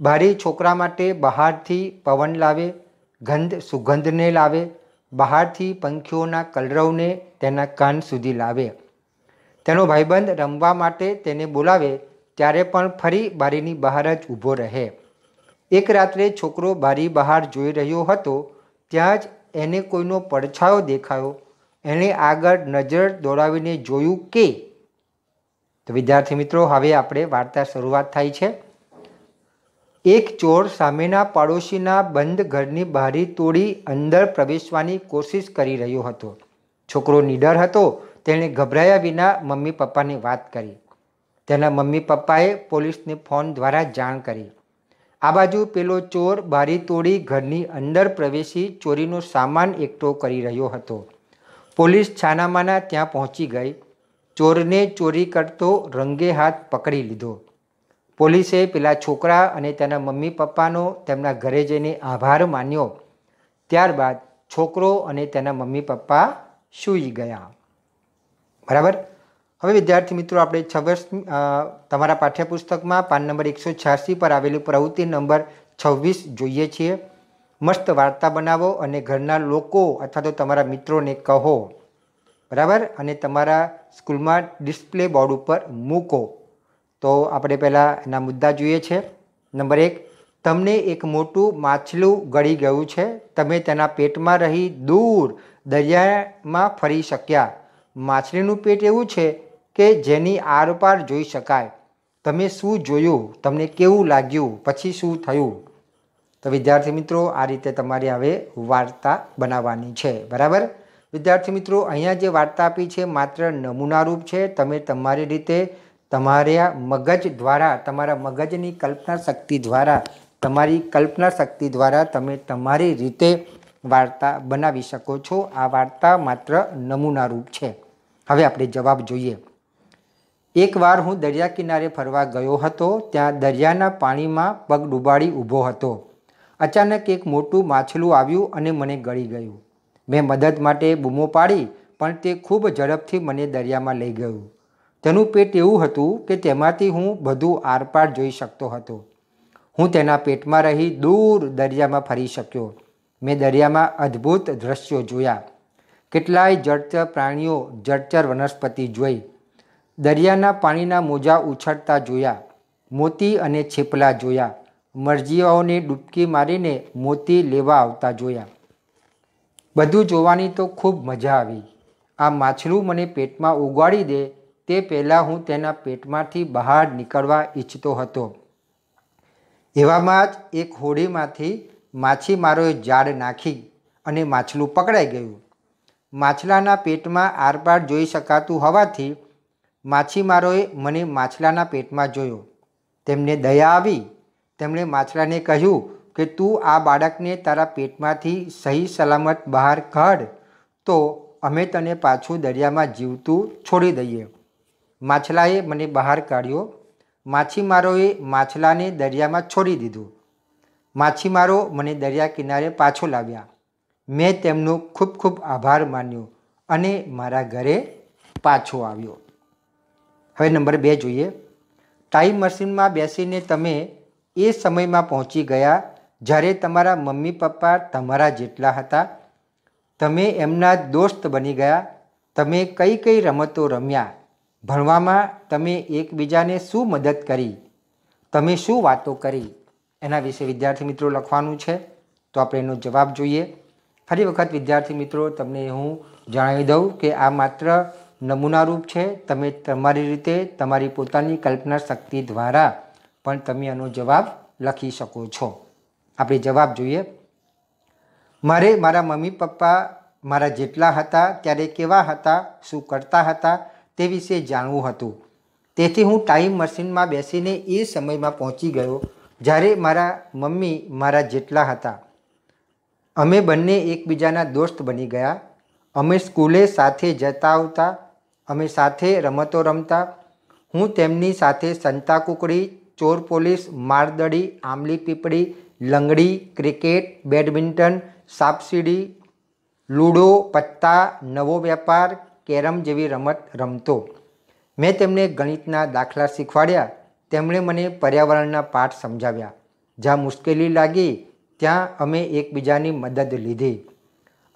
બારી છોકરા માટે બહારથી પવન લાવે ગંધ સુગંધને લાવે બહારથી પંખીઓના કલરવને તેના કાન સુધી લાવે તેનો ભાઈબંધ રમવા માટે તેને બોલાવે ત્યારે પણ ફરી બારીની બહાર જ ઊભો રહે એક રાત્રે છોકરો બારી બહાર જોઈ રહ્યો હતો ત્યાં જ એને કોઈનો પડછાયો દેખાયો એણે આગળ નજર દોડાવીને જોયું કે તો વિદ્યાર્થી મિત્રો હવે આપણે વાર્તા શરૂઆત થાય છે એક ચોર સામેના પાડોશીના બંધ ઘરની બારી તોડી અંદર પ્રવેશવાની કોશિશ કરી રહ્યો હતો છોકરો નીડર હતો તેણે ગભરાયા વિના મમ્મી પપ્પાની વાત કરી તેના મમ્મી પપ્પાએ પોલીસને ફોન દ્વારા જાણ કરી આ બાજુ પેલો ચોર બારી તોડી ઘરની અંદર પ્રવેશી ચોરીનો સામાન એકઠો કરી રહ્યો હતો પોલીસ છાનામાના ત્યાં પહોંચી ગઈ ચોરને ચોરી કરતો રંગે હાથ પકડી લીધો પોલીસે પેલા છોકરા અને તેના મમ્મી પપ્પાનો તેમના ઘરે જઈને આભાર માન્યો ત્યારબાદ છોકરો અને તેના મમ્મી પપ્પા સૂઈ ગયા બરાબર હવે વિદ્યાર્થી મિત્રો આપણે છવ્વીસ તમારા પાઠ્યપુસ્તકમાં પાન નંબર એકસો છ્યાસી પર આવેલી પ્રવૃત્તિ નંબર છવ્વીસ જોઈએ છીએ મસ્ત વાર્તા બનાવો અને ઘરના લોકો અથવા તો તમારા મિત્રોને કહો બરાબર અને તમારા સ્કૂલમાં ડિસ્પ્લે બોર્ડ ઉપર મૂકો તો આપણે પહેલાં એના મુદ્દા જોઈએ છે નંબર એક તમને એક મોટું માછલું ગળી ગયું છે તમે તેના પેટમાં રહી દૂર દરિયામાં ફરી શક્યા માછલીનું પેટ એવું છે કે જેની આરપાર જોઈ શકાય તમે શું જોયું તમને કેવું લાગ્યું પછી શું થયું તો વિદ્યાર્થી મિત્રો આ રીતે તમારી હવે વાર્તા બનાવવાની છે બરાબર વિદ્યાર્થી મિત્રો અહીંયા જે વાર્તા આપી છે માત્ર નમૂનારૂપ છે તમે તમારી રીતે તમારા મગજ દ્વારા તમારા મગજની કલ્પના શક્તિ દ્વારા તમારી કલ્પના શક્તિ દ્વારા તમે તમારી રીતે વાર્તા બનાવી શકો છો આ વાર્તા માત્ર નમૂનારૂપ છે હવે આપણે જવાબ જોઈએ એકવાર હું દરિયા કિનારે ફરવા ગયો હતો ત્યાં દરિયાના પાણીમાં પગ ડૂબાડી ઊભો હતો અચાનક એક મોટું માછલું આવ્યું અને મને ગળી ગયું મેં મદદ માટે બૂમો પાડી પણ તે ખૂબ ઝડપથી મને દરિયામાં લઈ ગયું તેનું પેટ એવું હતું કે તેમાંથી હું બધું આરપાર જોઈ શકતો હતો હું તેના પેટમાં રહી દૂર દરિયામાં ફરી શક્યો મેં દરિયામાં અદ્ભુત દ્રશ્યો જોયા કેટલાય જળચર પ્રાણીઓ જળચર વનસ્પતિ જોઈ દરિયાના પાણીના મોજા ઉછળતા જોયા મોતી અને છેપલા જોયા મરજીવાઓને ડૂબકી મારીને મોતી લેવા આવતા જોયા બધું જોવાની તો ખૂબ મજા આવી આ માછલું મને પેટમાં ઉગાડી દે તે પહેલાં હું તેના પેટમાંથી બહાર નીકળવા ઈચ્છતો હતો એવામાં જ એક હોડીમાંથી માછીમારોએ ઝાડ નાખી અને માછલું પકડાઈ ગયું માછલાના પેટમાં આરપાર જોઈ શકાતું હોવાથી માછીમારોએ મને માછલાના પેટમાં જોયો તેમને દયા આવી તેમણે માછલાને કહ્યું કે તું આ બાળકને તારા પેટમાંથી સહી સલામત બહાર કાઢ તો અમે તને પાછું દરિયામાં જીવતું છોડી દઈએ માછલાએ મને બહાર કાઢ્યો માછીમારોએ માછલાને દરિયામાં છોડી દીધું માછીમારો મને દરિયા કિનારે પાછો લાવ્યા મેં તેમનો ખૂબ ખૂબ આભાર માન્યો અને મારા ઘરે પાછો આવ્યો હવે નંબર બે જોઈએ ટાઈમ મશીનમાં બેસીને તમે એ સમયમાં પહોંચી ગયા જ્યારે તમારા મમ્મી પપ્પા તમારા જેટલા હતા તમે એમના દોસ્ત બની ગયા તમે કઈ કઈ રમતો રમ્યા ભણવામાં તમે એકબીજાને શું મદદ કરી તમે શું વાતો કરી એના વિશે વિદ્યાર્થી મિત્રો લખવાનું છે તો આપણે એનો જવાબ જોઈએ ફરી વખત વિદ્યાર્થી મિત્રો તમને હું જણાવી દઉં કે આ માત્ર નમૂનારૂપ છે તમે તમારી રીતે તમારી પોતાની કલ્પના શક્તિ દ્વારા પણ તમે આનો જવાબ લખી શકો છો આપણે જવાબ જોઈએ મારે મારા મમ્મી પપ્પા મારા જેટલા હતા ત્યારે કેવા હતા શું કરતા હતા તે વિશે જાણવું હતું તેથી હું ટાઈમ મશીનમાં બેસીને એ સમયમાં પહોંચી ગયો જ્યારે મારા મમ્મી મારા જેટલા હતા અમે બંને એકબીજાના દોસ્ત બની ગયા અમે સ્કૂલે સાથે જતા આવતા અમે સાથે રમતો રમતા હું તેમની સાથે સંતા કુકડી ચોર પોલીસ મારદડી આમલી પીપળી લંગડી ક્રિકેટ બેડમિન્ટન સાપસીડી લૂડો પત્તા નવો વેપાર કેરમ જેવી રમત રમતો મેં તેમને ગણિતના દાખલા શીખવાડ્યા તેમણે મને પર્યાવરણના પાઠ સમજાવ્યા જ્યાં મુશ્કેલી લાગી ત્યાં અમે એકબીજાની મદદ લીધી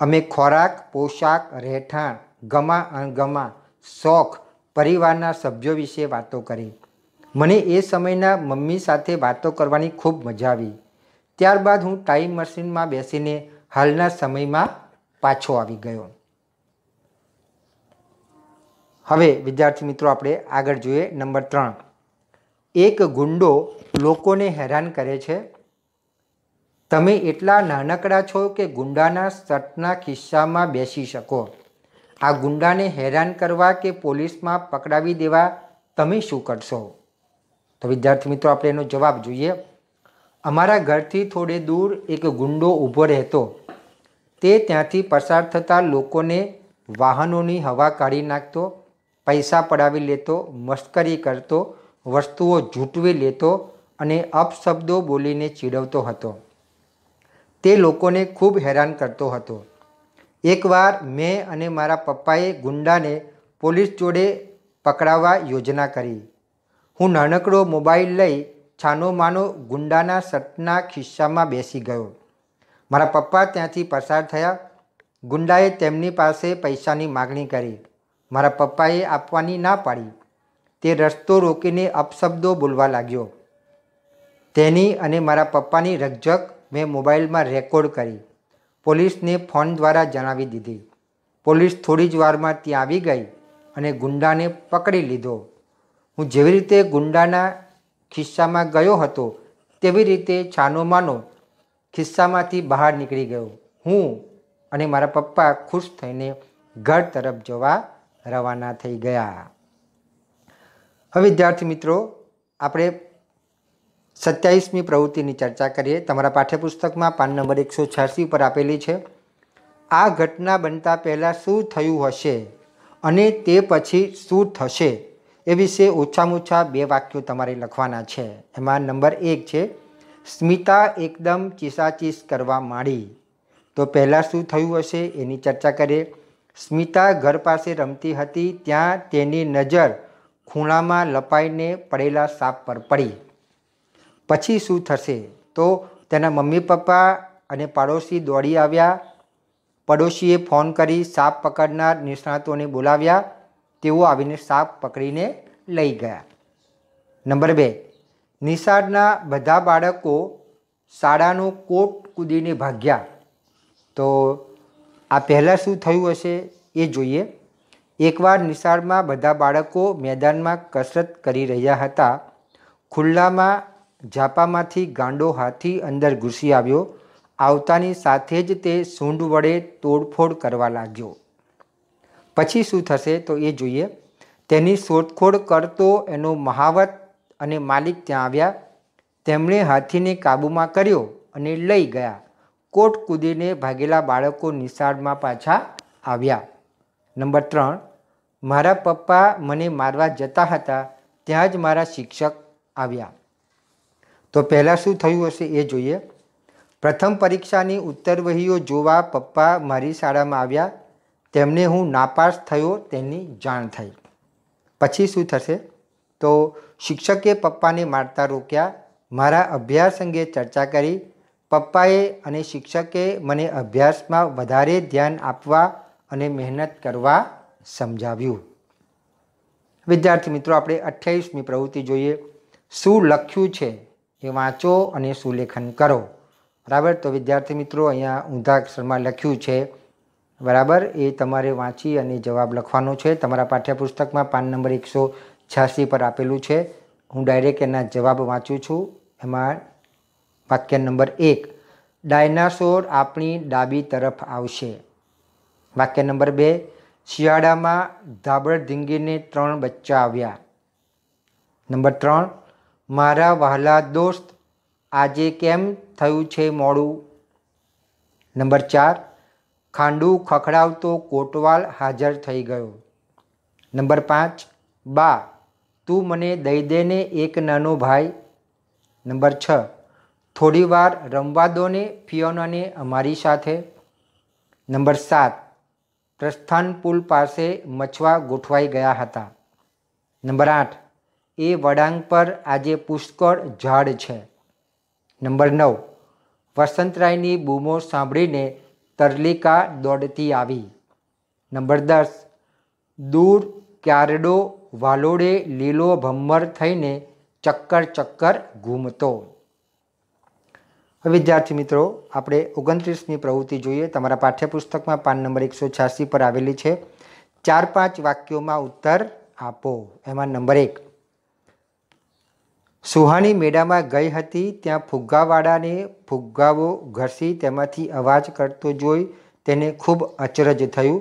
અમે ખોરાક પોશાક રહેઠાણ ગમા અણગમા શોખ પરિવારના સભ્યો વિશે વાતો કરી મને એ સમયના મમ્મી સાથે વાતો કરવાની ખૂબ મજા આવી ત્યારબાદ હું ટાઈમ મશીનમાં બેસીને હાલના સમયમાં પાછો આવી ગયો હવે વિદ્યાર્થી મિત્રો આપણે આગળ જોઈએ નંબર ત્રણ એક ગુંડો લોકોને હેરાન કરે છે તમે એટલા નાનકડા છો કે ગુંડાના શર્ટના ખિસ્સામાં બેસી શકો આ ગુંડાને હેરાન કરવા કે પોલીસમાં પકડાવી દેવા તમે શું કરશો તો વિદ્યાર્થી મિત્રો આપણે એનો જવાબ જોઈએ અમારા ઘરથી થોડે દૂર એક ગુંડો ઊભો રહેતો તે ત્યાંથી પસાર થતા લોકોને વાહનોની હવા કાઢી નાખતો પૈસા પડાવી લેતો મશ્કરી કરતો વસ્તુઓ ઝૂંટવી લેતો અને અપશબ્દો બોલીને ચીડવતો હતો તે લોકોને ખૂબ હેરાન કરતો હતો એકવાર મેં અને મારા પપ્પાએ ગુંડાને પોલીસ જોડે પકડાવવા યોજના કરી હું નાનકડો મોબાઈલ લઈ છાનો માનો ગુંડાના શર્ટના ખિસ્સામાં બેસી ગયો મારા પપ્પા ત્યાંથી પસાર થયા ગુંડાએ તેમની પાસે પૈસાની માગણી કરી મારા પપ્પાએ આપવાની ના પાડી તે રસ્તો રોકીને અપશબ્દો બોલવા લાગ્યો તેની અને મારા પપ્પાની રકઝક મેં મોબાઈલમાં રેકોર્ડ કરી પોલીસને ફોન દ્વારા જણાવી દીધી પોલીસ થોડી જ વારમાં ત્યાં આવી ગઈ અને ગુંડાને પકડી લીધો હું જેવી રીતે ગુંડાના ખિસ્સામાં ગયો હતો તેવી રીતે છાનો માનો ખિસ્સામાંથી બહાર નીકળી ગયો હું અને મારા પપ્પા ખુશ થઈને ઘર તરફ જવા રવાના થઈ ગયા હવે વિદ્યાર્થી મિત્રો આપણે સત્યાવીસમી પ્રવૃત્તિની ચર્ચા કરીએ તમારા પાઠ્યપુસ્તકમાં પાન નંબર એકસો છ્યાસી પર આપેલી છે આ ઘટના બનતા પહેલાં શું થયું હશે અને તે પછી શું થશે એ વિશે ઓછામાં ઓછા બે વાક્યો તમારે લખવાના છે એમાં નંબર એક છે સ્મિતા એકદમ ચીસાચીસ કરવા માંડી તો પહેલાં શું થયું હશે એની ચર્ચા કરીએ સ્મિતા ઘર પાસે રમતી હતી ત્યાં તેની નજર ખૂણામાં લપાઈને પડેલા સાપ પર પડી પછી શું થશે તો તેના મમ્મી પપ્પા અને પાડોશી દોડી આવ્યા પડોશીએ ફોન કરી સાપ પકડનાર નિષ્ણાતોને બોલાવ્યા તેઓ આવીને સાપ પકડીને લઈ ગયા નંબર બે નિશાળના બધા બાળકો શાળાનો કોટ કૂદીને ભાગ્યા તો આ પહેલાં શું થયું હશે એ જોઈએ એકવાર નિશાળમાં બધા બાળકો મેદાનમાં કસરત કરી રહ્યા હતા ખુલ્લામાં ઝાપામાંથી ગાંડો હાથી અંદર ઘૂસી આવ્યો આવતાની સાથે જ તે સૂંઢ વડે તોડફોડ કરવા લાગ્યો પછી શું થશે તો એ જોઈએ તેની શોધખોળ કરતો એનો મહાવત અને માલિક ત્યાં આવ્યા તેમણે હાથીને કાબૂમાં કર્યો અને લઈ ગયા કોટ કૂદીને ભાગેલા બાળકો નિશાળમાં પાછા આવ્યા નંબર ત્રણ મારા પપ્પા મને મારવા જતા હતા ત્યાં જ મારા શિક્ષક આવ્યા તો પહેલાં શું થયું હશે એ જોઈએ પ્રથમ પરીક્ષાની ઉત્તરવહીઓ જોવા પપ્પા મારી શાળામાં આવ્યા તેમને હું નાપાસ થયો તેની જાણ થઈ પછી શું થશે તો શિક્ષકે પપ્પાને મારતા રોક્યા મારા અભ્યાસ અંગે ચર્ચા કરી પપ્પાએ અને શિક્ષકે મને અભ્યાસમાં વધારે ધ્યાન આપવા અને મહેનત કરવા સમજાવ્યું વિદ્યાર્થી મિત્રો આપણે અઠ્યાવીસમી પ્રવૃત્તિ જોઈએ શું લખ્યું છે એ વાંચો અને સુલેખન કરો બરાબર તો વિદ્યાર્થી મિત્રો અહીંયા ઊંધા અક્ષરમાં લખ્યું છે બરાબર એ તમારે વાંચી અને જવાબ લખવાનો છે તમારા પાઠ્યપુસ્તકમાં પાન નંબર એકસો છ્યાસી પર આપેલું છે હું ડાયરેક્ટ એના જવાબ વાંચું છું એમાં વાક્ય નંબર એક ડાયનાસોર આપણી ડાબી તરફ આવશે વાક્ય નંબર બે શિયાળામાં ધાબળ ધીંગીને ત્રણ બચ્ચા આવ્યા નંબર ત્રણ મારા વહાલા દોસ્ત આજે કેમ થયું છે મોડું નંબર ચાર ખાંડુ ખખડાવતો કોટવાલ હાજર થઈ ગયો નંબર પાંચ બા તું મને દઈ દેને એક નાનો ભાઈ નંબર છ થોડીવાર રમવા દોને ફિયોનાને અમારી સાથે નંબર સાત પ્રસ્થાન પુલ પાસે મછવા ગોઠવાઈ ગયા હતા નંબર આઠ એ વળાંક પર આજે પુષ્કળ ઝાડ છે નંબર નવ વસંતરાયની બૂમો સાંભળીને તરલિકા દોડતી આવી નંબર દસ દૂર ક્યારડો વાલોડે લીલો ભમ્મર થઈને ચક્કર ચક્કર ઘૂમતો વિદ્યાર્થી મિત્રો આપણે ઓગણત્રીસની પ્રવૃત્તિ જોઈએ તમારા પાઠ્યપુસ્તકમાં પાન નંબર એકસો છ્યાસી પર આવેલી છે ચાર પાંચ વાક્યોમાં ઉત્તર આપો એમાં નંબર એક સુહાની મેળામાં ગઈ હતી ત્યાં ફુગ્ગાવાળાને ફુગ્ગાઓ ઘસી તેમાંથી અવાજ કરતો જોઈ તેને ખૂબ અચરજ થયું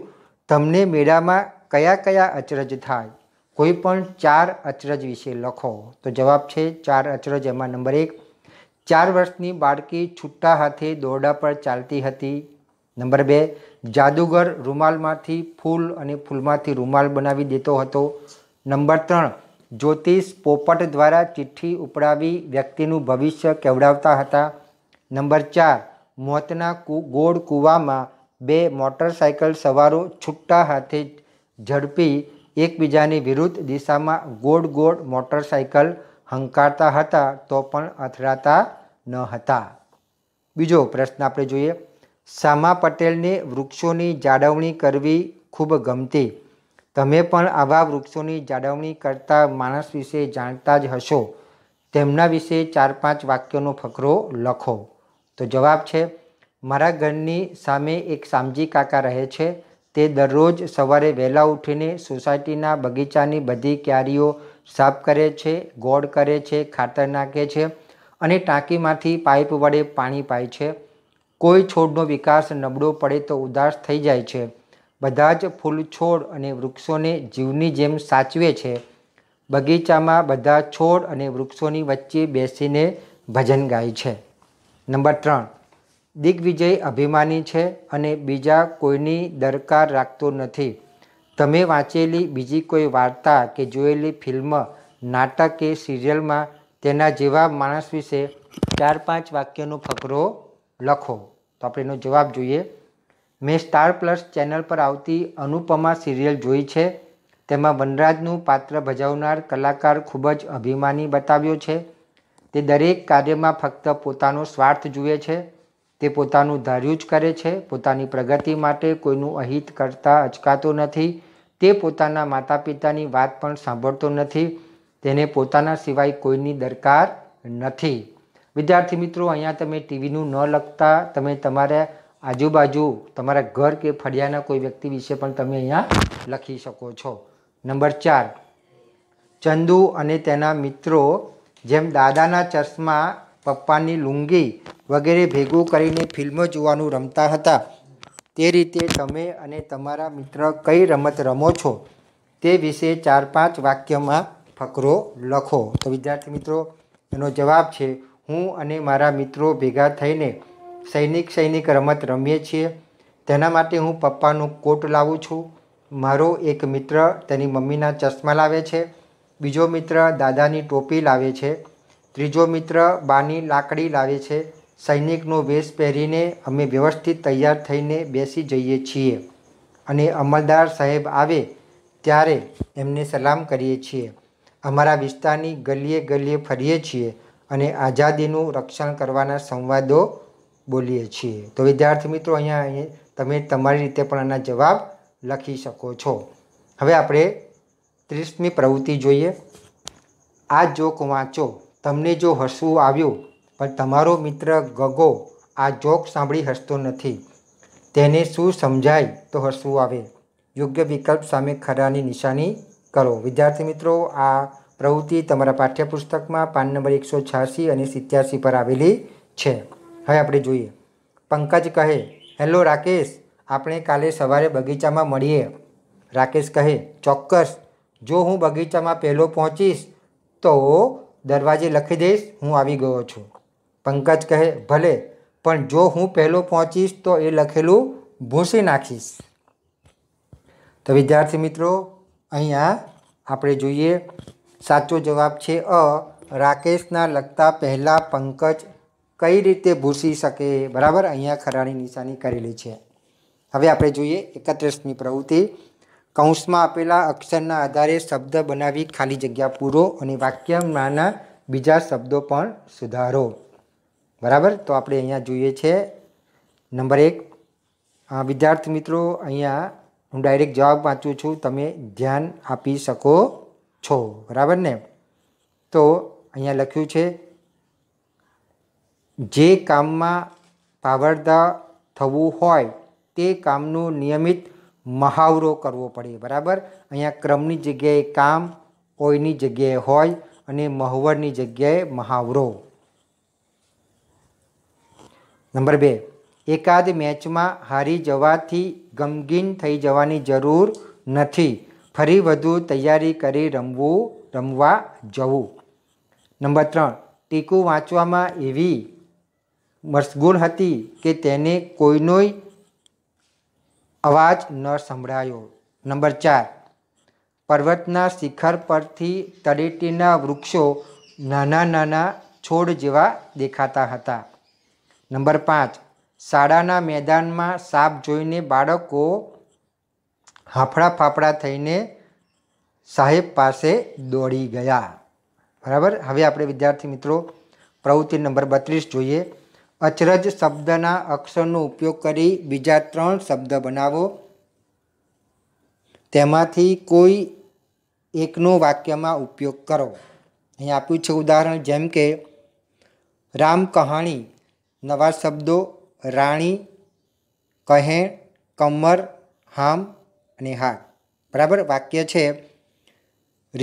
તમને મેળામાં કયા કયા અચરજ થાય કોઈ પણ ચાર અચરજ વિશે લખો તો જવાબ છે ચાર અચરજ એમાં નંબર એક ચાર વર્ષની બાળકી છૂટા હાથે દોરડા પર ચાલતી હતી નંબર બે જાદુગર રૂમાલમાંથી ફૂલ અને ફૂલમાંથી રૂમાલ બનાવી દેતો હતો નંબર ત્રણ જ્યોતિષ પોપટ દ્વારા ચિઠ્ઠી ઉપડાવી વ્યક્તિનું ભવિષ્ય કેવડાવતા હતા નંબર ચાર મોતના કુ ગોળ કૂવામાં બે મોટરસાયકલ સવારો છૂટા હાથે ઝડપી એકબીજાની વિરુદ્ધ દિશામાં ગોળ ગોળ મોટરસાયકલ હંકારતા હતા તો પણ અથડાતા ન હતા બીજો પ્રશ્ન આપણે જોઈએ સામા પટેલને વૃક્ષોની જાળવણી કરવી ખૂબ ગમતી તમે પણ આવા વૃક્ષોની જાળવણી કરતા માણસ વિશે જાણતા જ હશો તેમના વિશે ચાર પાંચ વાક્યોનો ફકરો લખો તો જવાબ છે મારા ઘરની સામે એક સામજી કાકા રહે છે તે દરરોજ સવારે વહેલા ઉઠીને સોસાયટીના બગીચાની બધી ક્યારીઓ સાફ કરે છે ગોળ કરે છે ખાતર નાખે છે અને ટાંકીમાંથી પાઇપ વડે પાણી પાય છે કોઈ છોડનો વિકાસ નબળો પડે તો ઉદાસ થઈ જાય છે બધા જ ફૂલ છોડ અને વૃક્ષોને જીવની જેમ સાચવે છે બગીચામાં બધા છોડ અને વૃક્ષોની વચ્ચે બેસીને ભજન ગાય છે નંબર ત્રણ દિગ્વિજય અભિમાની છે અને બીજા કોઈની દરકાર રાખતો નથી તમે વાંચેલી બીજી કોઈ વાર્તા કે જોયેલી ફિલ્મ નાટક કે સિરિયલમાં તેના જેવા માણસ વિશે ચાર પાંચ વાક્યનો ફકરો લખો તો આપણે એનો જવાબ જોઈએ મેં સ્ટાર પ્લસ ચેનલ પર આવતી અનુપમા સિરિયલ જોઈ છે તેમાં વનરાજનું પાત્ર ભજવનાર કલાકાર ખૂબ જ અભિમાની બતાવ્યો છે તે દરેક કાર્યમાં ફક્ત પોતાનો સ્વાર્થ જુએ છે તે પોતાનું ધાર્યું જ કરે છે પોતાની પ્રગતિ માટે કોઈનું અહિત કરતા અચકાતો નથી તે પોતાના માતા પિતાની વાત પણ સાંભળતો નથી તેને પોતાના સિવાય કોઈની દરકાર નથી વિદ્યાર્થી મિત્રો અહીંયા તમે ટીવીનું ન લખતા તમે તમારા આજુબાજુ તમારા ઘર કે ફળિયાના કોઈ વ્યક્તિ વિશે પણ તમે અહીંયા લખી શકો છો નંબર ચાર ચંદુ અને તેના મિત્રો જેમ દાદાના ચશ્મા પપ્પાની લુંગી વગેરે ભેગું કરીને ફિલ્મો જોવાનું રમતા હતા તે રીતે તમે અને તમારા મિત્ર કઈ રમત રમો છો તે વિશે ચાર પાંચ વાક્યમાં ફકરો લખો તો વિદ્યાર્થી મિત્રો એનો જવાબ છે હું અને મારા મિત્રો ભેગા થઈને સૈનિક સૈનિક રમત રમીએ છીએ તેના માટે હું પપ્પાનો કોટ લાવું છું મારો એક મિત્ર તેની મમ્મીના ચશ્મા લાવે છે બીજો મિત્ર દાદાની ટોપી લાવે છે ત્રીજો મિત્ર બાની લાકડી લાવે છે સૈનિકનો વેશ પહેરીને અમે વ્યવસ્થિત તૈયાર થઈને બેસી જઈએ છીએ અને અમલદાર સાહેબ આવે ત્યારે એમને સલામ કરીએ છીએ અમારા વિસ્તારની ગલીએ ગલીએ ફરીએ છીએ અને આઝાદીનું રક્ષણ કરવાના સંવાદો બોલીએ છીએ તો વિદ્યાર્થી મિત્રો અહીંયા તમે તમારી રીતે પણ આના જવાબ લખી શકો છો હવે આપણે ત્રીસમી પ્રવૃત્તિ જોઈએ આ જોક વાંચો તમને જો હસવું આવ્યું પણ તમારો મિત્ર ગગો આ જોક સાંભળી હસતો નથી તેને શું સમજાય તો હસવું આવે યોગ્ય વિકલ્પ સામે ખરાની નિશાની કરો વિદ્યાર્થી મિત્રો આ પ્રવૃત્તિ તમારા પાઠ્યપુસ્તકમાં પાન નંબર એકસો છ્યાસી અને સિત્યાસી પર આવેલી છે હવે આપણે જોઈએ પંકજ કહે હેલો રાકેશ આપણે કાલે સવારે બગીચામાં મળીએ રાકેશ કહે ચોક્કસ જો હું બગીચામાં પહેલો પહોંચીશ તો દરવાજે લખી દઈશ હું આવી ગયો છું પંકજ કહે ભલે પણ જો હું પહેલો પહોંચીશ તો એ લખેલું ભૂંસી નાખીશ તો વિદ્યાર્થી મિત્રો અહીંયા આપણે જોઈએ સાચો જવાબ છે અ રાકેશના લગતા પહેલાં પંકજ કઈ રીતે ભૂસી શકે બરાબર અહીંયા ખરાની નિશાની કરેલી છે હવે આપણે જોઈએ એકત્રીસમી પ્રવૃત્તિ કૌંસમાં આપેલા અક્ષરના આધારે શબ્દ બનાવી ખાલી જગ્યા પૂરો અને વાક્યમાંના બીજા શબ્દો પણ સુધારો બરાબર તો આપણે અહીંયા જોઈએ છે નંબર એક વિદ્યાર્થી મિત્રો અહીંયા હું ડાયરેક્ટ જવાબ વાંચું છું તમે ધ્યાન આપી શકો છો બરાબર ને તો અહીંયા લખ્યું છે જે કામમાં પાવરદા થવું હોય તે કામનો નિયમિત મહાવરો કરવો પડે બરાબર અહીંયા ક્રમની જગ્યાએ કામ ઓયની જગ્યાએ હોય અને મહવરની જગ્યાએ મહાવરો નંબર બે એકાદ મેચમાં હારી જવાથી ગમગીન થઈ જવાની જરૂર નથી ફરી વધુ તૈયારી કરી રમવું રમવા જવું નંબર ત્રણ ટીકું વાંચવામાં એવી મશગુલ હતી કે તેને કોઈનોય અવાજ ન સંભળાયો નંબર ચાર પર્વતના શિખર પરથી તળેટીના વૃક્ષો નાના નાના છોડ જેવા દેખાતા હતા નંબર પાંચ શાળાના મેદાનમાં સાપ જોઈને બાળકો હાફડા ફાફડા થઈને સાહેબ પાસે દોડી ગયા બરાબર હવે આપણે વિદ્યાર્થી મિત્રો પ્રવૃત્તિ નંબર બત્રીસ જોઈએ અચરજ શબ્દના અક્ષરનો ઉપયોગ કરી બીજા ત્રણ શબ્દ બનાવો તેમાંથી કોઈ એકનો વાક્યમાં ઉપયોગ કરો અહીં આપ્યું છે ઉદાહરણ જેમ કે રામ કહાણી નવા શબ્દો રાણી કહેણ કમર હામ અને હાર બરાબર વાક્ય છે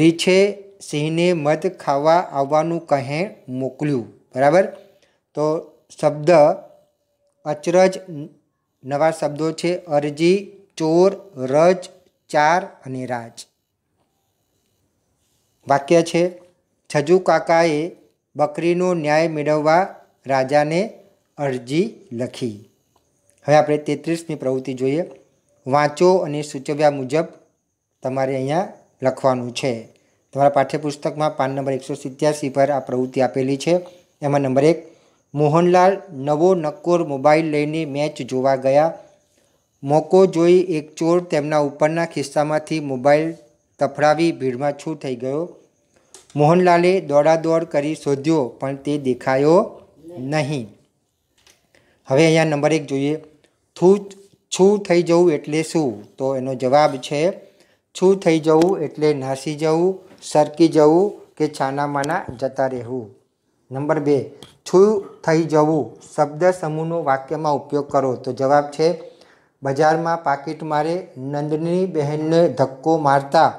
રીછે સિંહને મધ ખાવા આવવાનું કહેણ મોકલ્યું બરાબર તો શબ્દ અચરજ નવા શબ્દો છે અરજી ચોર રજ ચાર અને રાજ વાક્ય છે છજુ કાકાએ બકરીનો ન્યાય મેળવવા રાજાને અરજી લખી હવે આપણે તેત્રીસમી પ્રવૃત્તિ જોઈએ વાંચો અને સૂચવ્યા મુજબ તમારે અહીંયા લખવાનું છે તમારા પાઠ્યપુસ્તકમાં પાન નંબર એકસો સિત્યાસી પર આ પ્રવૃત્તિ આપેલી છે એમાં નંબર એક મોહનલાલ નવો નક્કોર મોબાઈલ લઈને મેચ જોવા ગયા મોકો જોઈ એક ચોર તેમના ઉપરના ખિસ્સામાંથી મોબાઈલ તફડાવી ભીડમાં છૂટ થઈ ગયો મોહનલાલે દોડાદોડ કરી શોધ્યો પણ તે દેખાયો નહીં હવે અહીંયા નંબર એક જોઈએ થૂ છું થઈ જવું એટલે શું તો એનો જવાબ છે છું થઈ જવું એટલે નાસી જવું સરકી જવું કે છાનામાના જતા રહેવું નંબર બે છું થઈ જવું શબ્દ સમૂહનો વાક્યમાં ઉપયોગ કરો તો જવાબ છે બજારમાં પાકીટ મારે નંદની બહેનને ધક્કો મારતા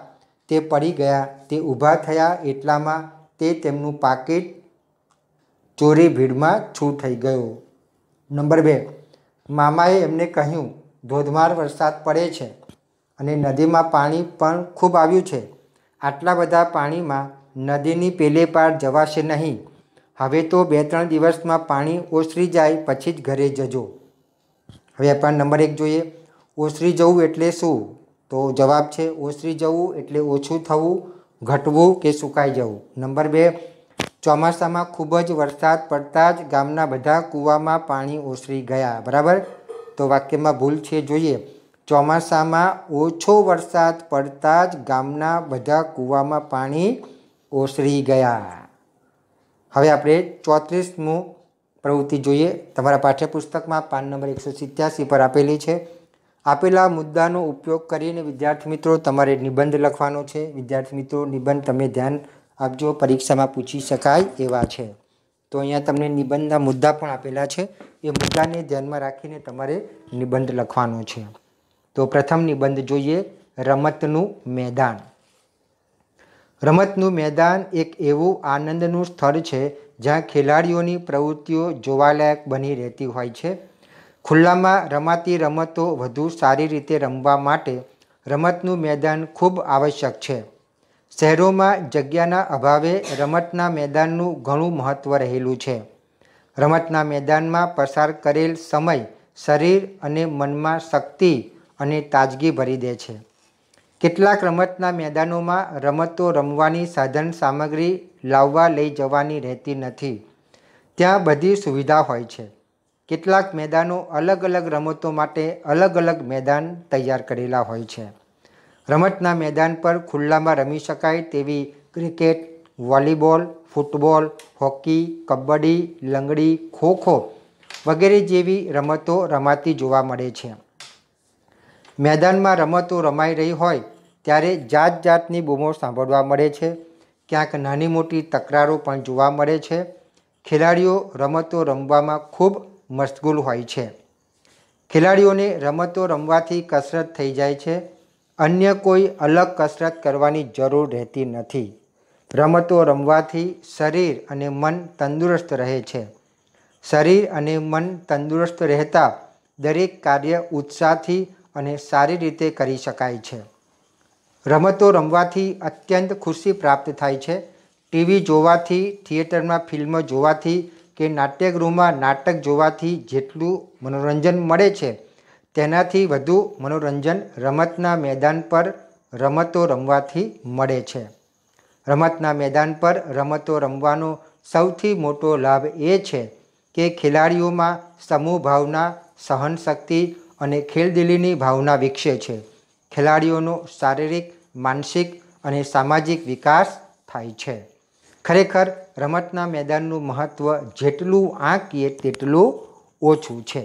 તે પડી ગયા તે ઊભા થયા એટલામાં તે તેમનું પાકીટ ચોરી ભીડમાં છૂ થઈ ગયો નંબર બે મામાએ એમને કહ્યું ધોધમાર વરસાદ પડે છે અને નદીમાં પાણી પણ ખૂબ આવ્યું છે આટલા બધા પાણીમાં નદીની પેલે પાર જવાશે નહીં હવે તો બે ત્રણ દિવસમાં પાણી ઓસરી જાય પછી જ ઘરે જજો હવે પણ નંબર એક જોઈએ ઓસરી જવું એટલે શું તો જવાબ છે ઓસરી જવું એટલે ઓછું થવું ઘટવું કે સુકાઈ જવું નંબર બે ચોમાસામાં ખૂબ જ વરસાદ પડતા જ ગામના બધા કૂવામાં પાણી ઓસરી ગયા બરાબર તો વાક્યમાં ભૂલ છે જોઈએ ચોમાસામાં ઓછો વરસાદ પડતા જ ગામના બધા કૂવામાં પાણી ઓસરી ગયા હવે આપણે ચોત્રીસમું પ્રવૃત્તિ જોઈએ તમારા પાઠ્યપુસ્તકમાં પાન નંબર એકસો સિત્યાસી પર આપેલી છે આપેલા મુદ્દાનો ઉપયોગ કરીને વિદ્યાર્થી મિત્રો તમારે નિબંધ લખવાનો છે વિદ્યાર્થી મિત્રો નિબંધ તમે ધ્યાન આપજો પરીક્ષામાં પૂછી શકાય એવા છે તો અહીંયા તમને નિબંધના મુદ્દા પણ આપેલા છે એ મુદ્દાને ધ્યાનમાં રાખીને તમારે નિબંધ લખવાનો છે તો પ્રથમ નિબંધ જોઈએ રમતનું મેદાન રમતનું મેદાન એક એવું આનંદનું સ્થળ છે જ્યાં ખેલાડીઓની પ્રવૃત્તિઓ જોવાલાયક બની રહેતી હોય છે ખુલ્લામાં રમાતી રમતો વધુ સારી રીતે રમવા માટે રમતનું મેદાન ખૂબ આવશ્યક છે શહેરોમાં જગ્યાના અભાવે રમતના મેદાનનું ઘણું મહત્ત્વ રહેલું છે રમતના મેદાનમાં પસાર કરેલ સમય શરીર અને મનમાં શક્તિ અને તાજગી ભરી દે છે કેટલાક રમતના મેદાનોમાં રમતો રમવાની સાધન સામગ્રી લાવવા લઈ જવાની રહેતી નથી ત્યાં બધી સુવિધા હોય છે કેટલાક મેદાનો અલગ અલગ રમતો માટે અલગ અલગ મેદાન તૈયાર કરેલા હોય છે રમતના મેદાન પર ખુલ્લામાં રમી શકાય તેવી cricket volleyball football hockey kabaddi લંગડી ખોખો વગેરે જેવી રમતો રમાતી જોવા મળે છે મેદાનમાં રમતો રમાઈ રહી હોય ત્યારે જાત જાતની બૂમો સાંભળવા મળે છે ક્યાંક નાની મોટી તકરારો પણ જોવા મળે છે ખેલાડીઓ રમતો રમવામાં ખૂબ મશગુલ હોય છે ખેલાડીઓને રમતો રમવાથી કસરત થઈ જાય છે અન્ય કોઈ અલગ કસરત કરવાની જરૂર રહેતી નથી રમતો રમવાથી શરીર અને મન તંદુરસ્ત રહે છે શરીર અને મન તંદુરસ્ત રહેતા દરેક કાર્ય ઉત્સાહથી અને સારી રીતે કરી શકાય છે રમતો રમવાથી અત્યંત ખુશી પ્રાપ્ત થાય છે ટીવી જોવાથી થિયેટરમાં ફિલ્મ જોવાથી કે નાટ્યગૃહમાં નાટક જોવાથી જેટલું મનોરંજન મળે છે તેનાથી વધુ મનોરંજન રમતના મેદાન પર રમતો રમવાથી મળે છે રમતના મેદાન પર રમતો રમવાનો સૌથી મોટો લાભ એ છે કે ખેલાડીઓમાં સમૂહ ભાવના સહનશક્તિ અને ખેલદિલીની ભાવના વિકસે છે ખેલાડીઓનો શારીરિક માનસિક અને સામાજિક વિકાસ થાય છે ખરેખર રમતના મેદાનનું મહત્ત્વ જેટલું આંકીએ તેટલું ઓછું છે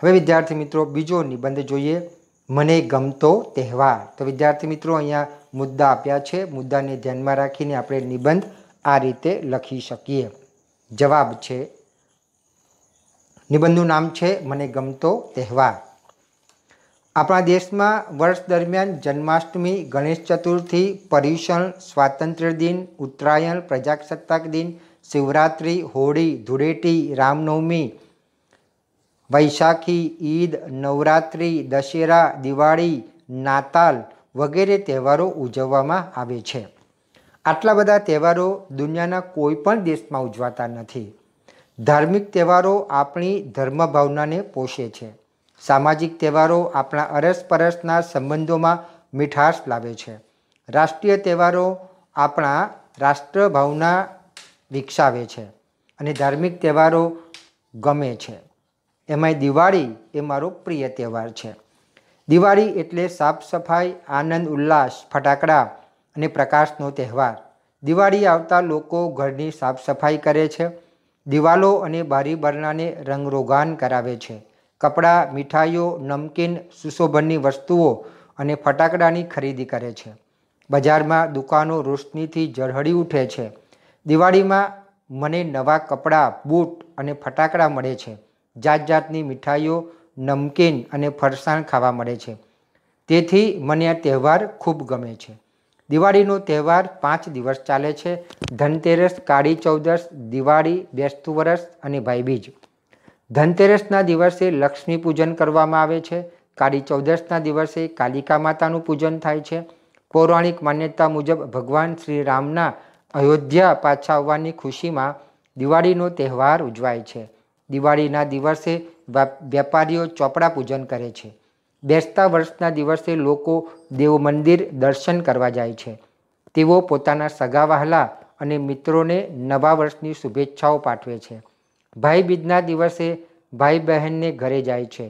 હવે વિદ્યાર્થી મિત્રો બીજો નિબંધ જોઈએ મને ગમતો તહેવાર તો વિદ્યાર્થી મિત્રો અહીંયા મુદ્દા આપ્યા છે મુદ્દાને ધ્યાનમાં રાખીને આપણે નિબંધ આ રીતે લખી શકીએ જવાબ છે નિબંધનું નામ છે મને ગમતો તહેવાર આપણા દેશમાં વર્ષ દરમિયાન જન્માષ્ટમી ગણેશ ચતુર્થી પર્યુષણ સ્વાતંત્ર્ય દિન ઉત્તરાયણ પ્રજાસત્તાક દિન શિવરાત્રિ હોળી ધૂળેટી રામનવમી વૈશાખી ઈદ નવરાત્રિ દશેરા દિવાળી નાતાલ વગેરે તહેવારો ઉજવવામાં આવે છે આટલા બધા તહેવારો દુનિયાના કોઈ પણ દેશમાં ઉજવાતા નથી ધાર્મિક તહેવારો આપણી ધર્મભાવનાને પોષે છે સામાજિક તહેવારો આપણા અરસપરસના સંબંધોમાં મીઠાશ લાવે છે રાષ્ટ્રીય તહેવારો આપણા રાષ્ટ્રભાવના વિકસાવે છે અને ધાર્મિક તહેવારો ગમે છે એમાંય દિવાળી એ મારો પ્રિય તહેવાર છે દિવાળી એટલે સાફ સફાઈ આનંદ ઉલ્લાસ ફટાકડા અને પ્રકાશનો તહેવાર દિવાળી આવતા લોકો ઘરની સાફ સફાઈ કરે છે દિવાલો અને બારી બરણાને રંગરોગાન કરાવે છે કપડાં મીઠાઈઓ નમકીન સુશોભનની વસ્તુઓ અને ફટાકડાની ખરીદી કરે છે બજારમાં દુકાનો રોશનીથી ઝળહળી ઉઠે છે દિવાળીમાં મને નવા કપડાં બૂટ અને ફટાકડા મળે છે જાત જાતની મીઠાઈઓ નમકીન અને ફરસાણ ખાવા મળે છે તેથી મને આ તહેવાર ખૂબ ગમે છે દિવાળીનો તહેવાર પાંચ દિવસ ચાલે છે ધનતેરસ કાળી ચૌદસ દિવાળી બેસતું વરસ અને ભાઈબીજ ધનતેરસના દિવસે લક્ષ્મી પૂજન કરવામાં આવે છે કાળી ચૌદશના દિવસે કાલિકા માતાનું પૂજન થાય છે પૌરાણિક માન્યતા મુજબ ભગવાન શ્રી રામના અયોધ્યા પાછા આવવાની ખુશીમાં દિવાળીનો તહેવાર ઉજવાય છે દિવાળીના દિવસે વેપારીઓ ચોપડા પૂજન કરે છે બેસતા વર્ષના દિવસે લોકો દેવ મંદિર દર્શન કરવા જાય છે તેઓ પોતાના સગા વહાલા અને મિત્રોને નવા વર્ષની શુભેચ્છાઓ પાઠવે છે ભાઈબીજના દિવસે ભાઈ બહેનને ઘરે જાય છે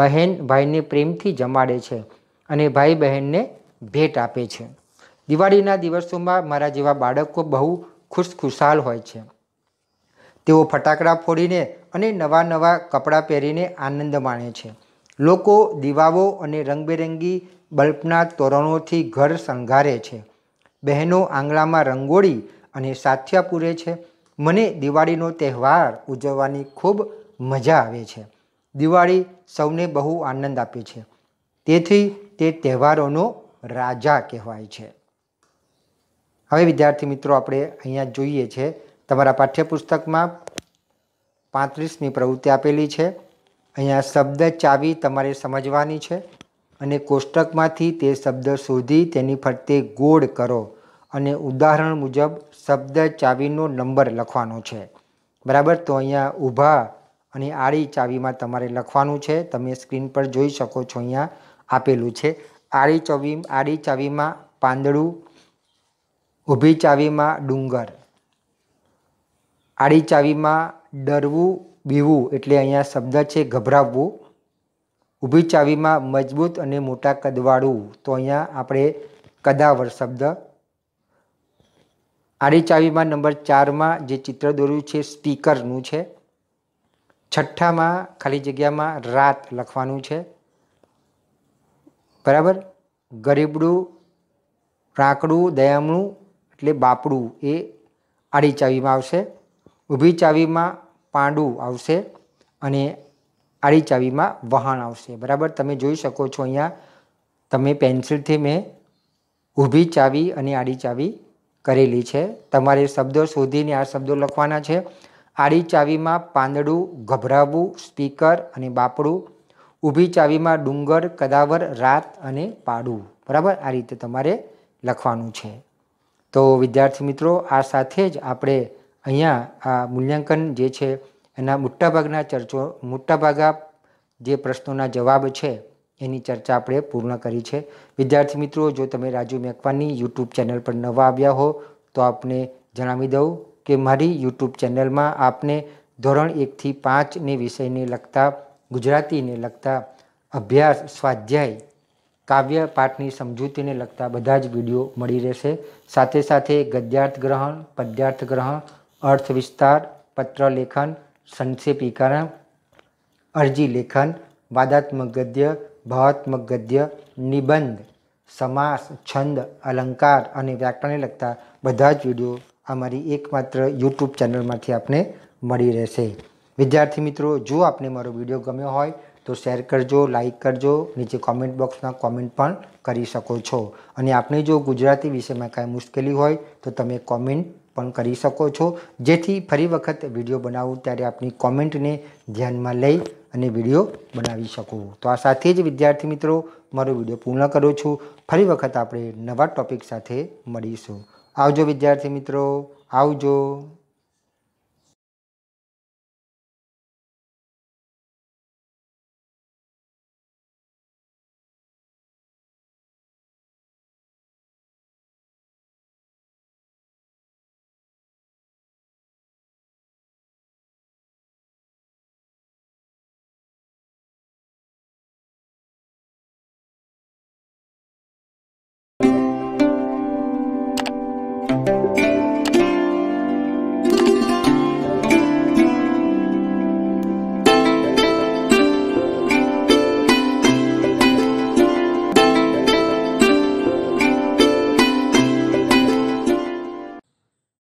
બહેન ભાઈને પ્રેમથી જમાડે છે અને ભાઈ બહેનને ભેટ આપે છે દિવાળીના દિવસોમાં મારા જેવા બાળકો બહુ ખુશખુશાલ હોય છે તેઓ ફટાકડા ફોડીને અને નવા નવા કપડાં પહેરીને આનંદ માણે છે લોકો દીવાઓ અને રંગબેરંગી બલ્બના તોરણોથી ઘર શણગારે છે બહેનો આંગણામાં રંગોળી અને સાથિયા પૂરે છે મને દિવાળીનો તહેવાર ઉજવવાની ખૂબ મજા આવે છે દિવાળી સૌને બહુ આનંદ આપે છે તેથી તે તહેવારોનો રાજા કહેવાય છે હવે વિદ્યાર્થી મિત્રો આપણે અહીંયા જોઈએ છે તમારા પાઠ્યપુસ્તકમાં પાંત્રીસની પ્રવૃત્તિ આપેલી છે અહીંયા શબ્દ ચાવી તમારે સમજવાની છે અને કોષ્ટકમાંથી તે શબ્દ શોધી તેની ફરતે ગોળ કરો અને ઉદાહરણ મુજબ શબ્દ ચાવીનો નંબર લખવાનો છે બરાબર તો અહીંયા ઊભા અને આડી ચાવીમાં તમારે લખવાનું છે તમે સ્ક્રીન પર જોઈ શકો છો અહીંયા આપેલું છે આડી ચાવી આડી ચાવીમાં પાંદડું ઊભી ચાવીમાં ડુંગર આડી ચાવીમાં ડરવું બીવું એટલે અહીંયા શબ્દ છે ગભરાવવું ઊભી ચાવીમાં મજબૂત અને મોટા કદવાળું તો અહીંયા આપણે કદાવર શબ્દ આડી ચાવીમાં નંબર ચારમાં જે ચિત્ર દોર્યું છે સ્પીકરનું છે છઠ્ઠામાં ખાલી જગ્યામાં રાત લખવાનું છે બરાબર ગરીબડું રાંકડું દયામણું એટલે બાપડું એ આડી ચાવીમાં આવશે ઊભી ચાવીમાં પાંડું આવશે અને આડી ચાવીમાં વહાણ આવશે બરાબર તમે જોઈ શકો છો અહીંયા તમે પેન્સિલથી મેં ઊભી ચાવી અને આડી ચાવી કરેલી છે તમારે શબ્દો શોધીને આ શબ્દો લખવાના છે આડી ચાવીમાં પાંદડું ગભરાવું સ્પીકર અને બાપડું ઊભી ચાવીમાં ડુંગર કદાવર રાત અને પાડું બરાબર આ રીતે તમારે લખવાનું છે તો વિદ્યાર્થી મિત્રો આ સાથે જ આપણે અહીંયા આ મૂલ્યાંકન જે છે એના મોટાભાગના ચર્ચો મોટાભાગા જે પ્રશ્નોના જવાબ છે એની ચર્ચા આપણે પૂર્ણ કરી છે વિદ્યાર્થી મિત્રો જો તમે રાજુ મેકવાની યુટ્યુબ ચેનલ પર નવા આવ્યા હો તો આપને જણાવી દઉં કે મારી યુટ્યુબ ચેનલમાં આપને ધોરણ એકથી પાંચને વિષયને લગતા ગુજરાતીને લગતા અભ્યાસ સ્વાધ્યાય કાવ્ય પાઠની સમજૂતીને લગતા બધા જ વિડીયો મળી રહેશે સાથે સાથે ગદ્યાર્થ ગ્રહણ પદ્યાર્થ ગ્રહણ અર્થ વિસ્તાર પત્ર લેખન સંક્ષેપીકરણ અરજી લેખન વાદાત્મક ગદ્ય ભાવાત્મક ગદ્ય નિબંધ સમાસ છંદ અલંકાર અને વ્યાકરણને લગતા બધા જ વિડીયો અમારી એકમાત્ર યુટ્યુબ ચેનલમાંથી આપને મળી રહેશે વિદ્યાર્થી મિત્રો જો આપને મારો વિડીયો ગમ્યો હોય તો શેર કરજો લાઇક કરજો નીચે કોમેન્ટ બોક્સમાં કોમેન્ટ પણ કરી શકો છો અને આપણે જો ગુજરાતી વિષયમાં કાંઈ મુશ્કેલી હોય તો તમે કોમેન્ટ પણ કરી શકો છો જેથી ફરી વખત વિડીયો બનાવું ત્યારે આપની કોમેન્ટને ધ્યાનમાં લઈ અને વિડીયો બનાવી શકું તો આ સાથે જ વિદ્યાર્થી મિત્રો મારો વિડીયો પૂર્ણ કરું છું ફરી વખત આપણે નવા ટોપિક સાથે મળીશું આવજો વિદ્યાર્થી મિત્રો આવજો